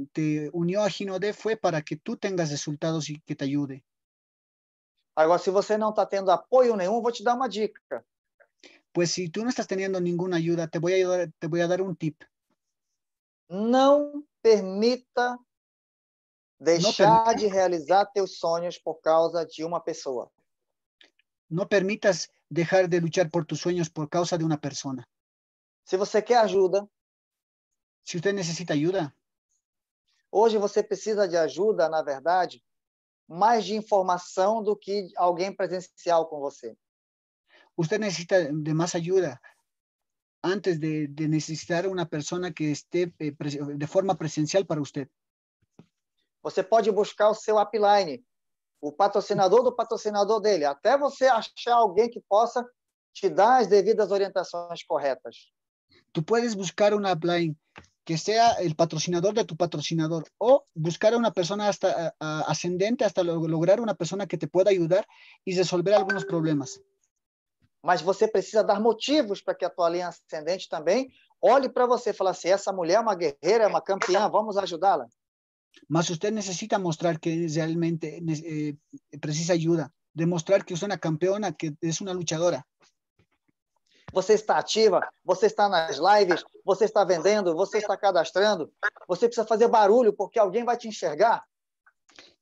unió a Ginode fue para que tú tengas resultados y que te ayude. Agora, se você não está tendo apoio nenhum, vou te dar uma dica. Pois se tu não estás tendo nenhuma ajuda, te vou te vou dar um tip. Não permita deixar de realizar teus sonhos por causa de uma pessoa. Não permitas deixar de lutar por tus sonhos por causa de uma pessoa. Se você quer ajuda, se você necessita ajuda, hoje você precisa de ajuda, na verdade, mais de informação do que alguém presencial com você. Você necessita de mais ajuda antes de, de necessitar uma pessoa que esteja eh, de forma presencial para você. Você pode buscar o seu upline, o patrocinador do patrocinador dele, até você achar alguém que possa te dar as devidas orientações corretas. Tu podes buscar um upline que sea el patrocinador de tu patrocinador o buscar a una persona hasta ascendente hasta lograr una persona que te pueda ayudar y resolver algunos problemas. Mas você precisa dar motivos para que a tua ascendente também olhe para você falar e fale assim: essa mulher é uma guerreira, é uma vamos ajudá-la. Mas você necesita mostrar que realmente eh, precisa ajuda, demostrar que você una campeona, que es una luchadora. você está ativa, você está nas lives, você está vendendo, você está cadastrando, você precisa fazer barulho porque alguém vai te enxergar.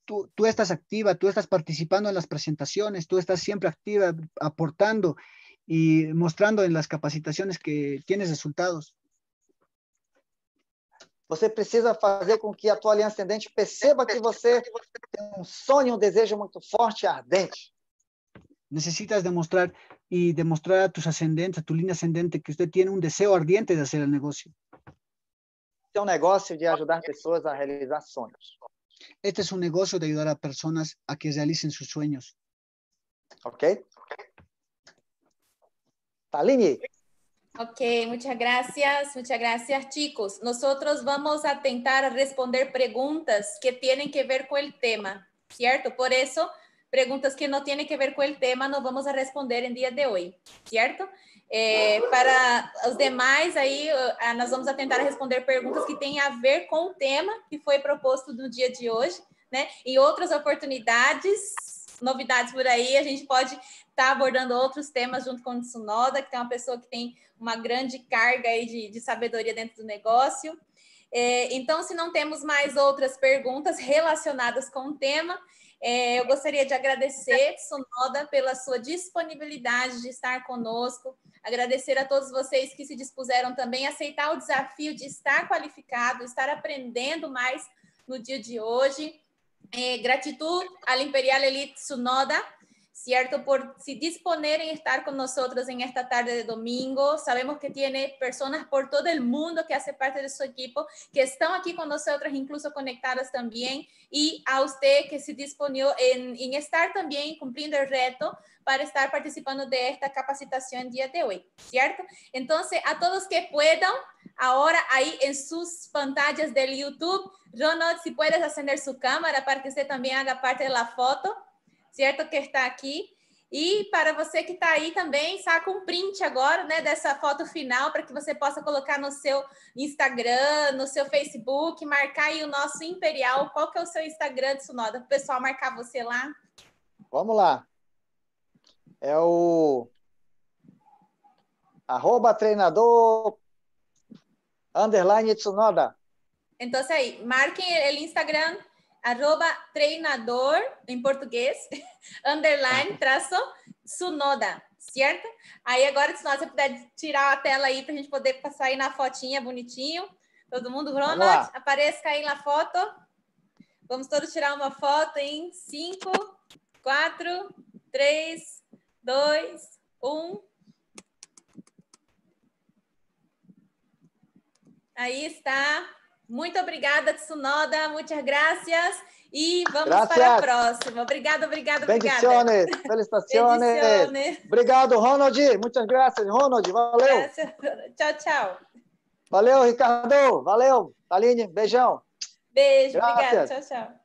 Tú, tú, estás activa, tú estás participando en las presentaciones, tú estás siempre activa, aportando y mostrando en las capacitaciones que tienes resultados. Você precisa fazer com que a tua aliança ascendente perceba que você tem um sonho, um desejo muito forte e ardente. Necesitas demostrar y demostrar a tus ascendentes, a tu línea ascendente, que usted tiene un deseo ardiente de hacer el negocio. Este es un negocio de ayudar a personas a realizar sueños. Este es un negocio de ayudar a personas a que realicen sus sueños. Ok. Talini. Ok, muchas gracias, muchas gracias chicos. Nosotros vamos a intentar responder preguntas que tienen que ver con el tema, ¿cierto? Por eso Perguntas que no tienen que ver con el tema no vamos a responder en día de hoy, ¿cierto? Eh, para os demais, aí eh, ah, nós vamos a tentar responder perguntas que têm a ver com o tema que foi proposto no dia de hoje, né? Em outras oportunidades, novidades por aí, a gente pode estar tá abordando outros temas junto com o Tsunoda, que é uma pessoa que tem uma grande carga aí de, de sabedoria dentro do negócio. É, então, se não temos mais outras perguntas relacionadas com o tema, é, eu gostaria de agradecer, Sonoda, pela sua disponibilidade de estar conosco, agradecer a todos vocês que se dispuseram também a aceitar o desafio de estar qualificado, estar aprendendo mais no dia de hoje. É, gratidão à Imperial Elite Sunoda ¿cierto? Por si disponer en estar con nosotros en esta tarde de domingo. Sabemos que tiene personas por todo el mundo que hace parte de su equipo, que están aquí con nosotros, incluso conectadas también. Y a usted que se disponió en, en estar también cumpliendo el reto para estar participando de esta capacitación día de hoy, ¿cierto? Entonces, a todos que puedan, ahora ahí en sus pantallas del YouTube, Ronald, si puedes encender su cámara para que usted también haga parte de la foto. certo? Que está aqui. E para você que está aí também, saca tá um print agora, né, dessa foto final para que você possa colocar no seu Instagram, no seu Facebook, marcar aí o nosso Imperial. Qual que é o seu Instagram, Sunoda, para o pessoal marcar você lá? Vamos lá. É o arroba treinador underline Tsunoda. Então, é aí. Marquem ele Instagram arroba treinador, em português, underline, traço, Sunoda, certo? Aí agora, se você puder tirar a tela aí para a gente poder passar aí na fotinha bonitinho. Todo mundo, Ronald, apareça aí na foto. Vamos todos tirar uma foto em 5, 4, 3, 2, 1. Aí está. Muito obrigada, Tsunoda. Muitas graças E vamos gracias. para a próxima. Obrigada, obrigada, Bendiciones. obrigada. Felicitaciones. Bendiciones. Obrigado, Ronald. Muitas graças, Ronald. Valeu. Gracias. Tchau, tchau. Valeu, Ricardo. Valeu, Aline. Beijão. Beijo, gracias. obrigada. Tchau, tchau.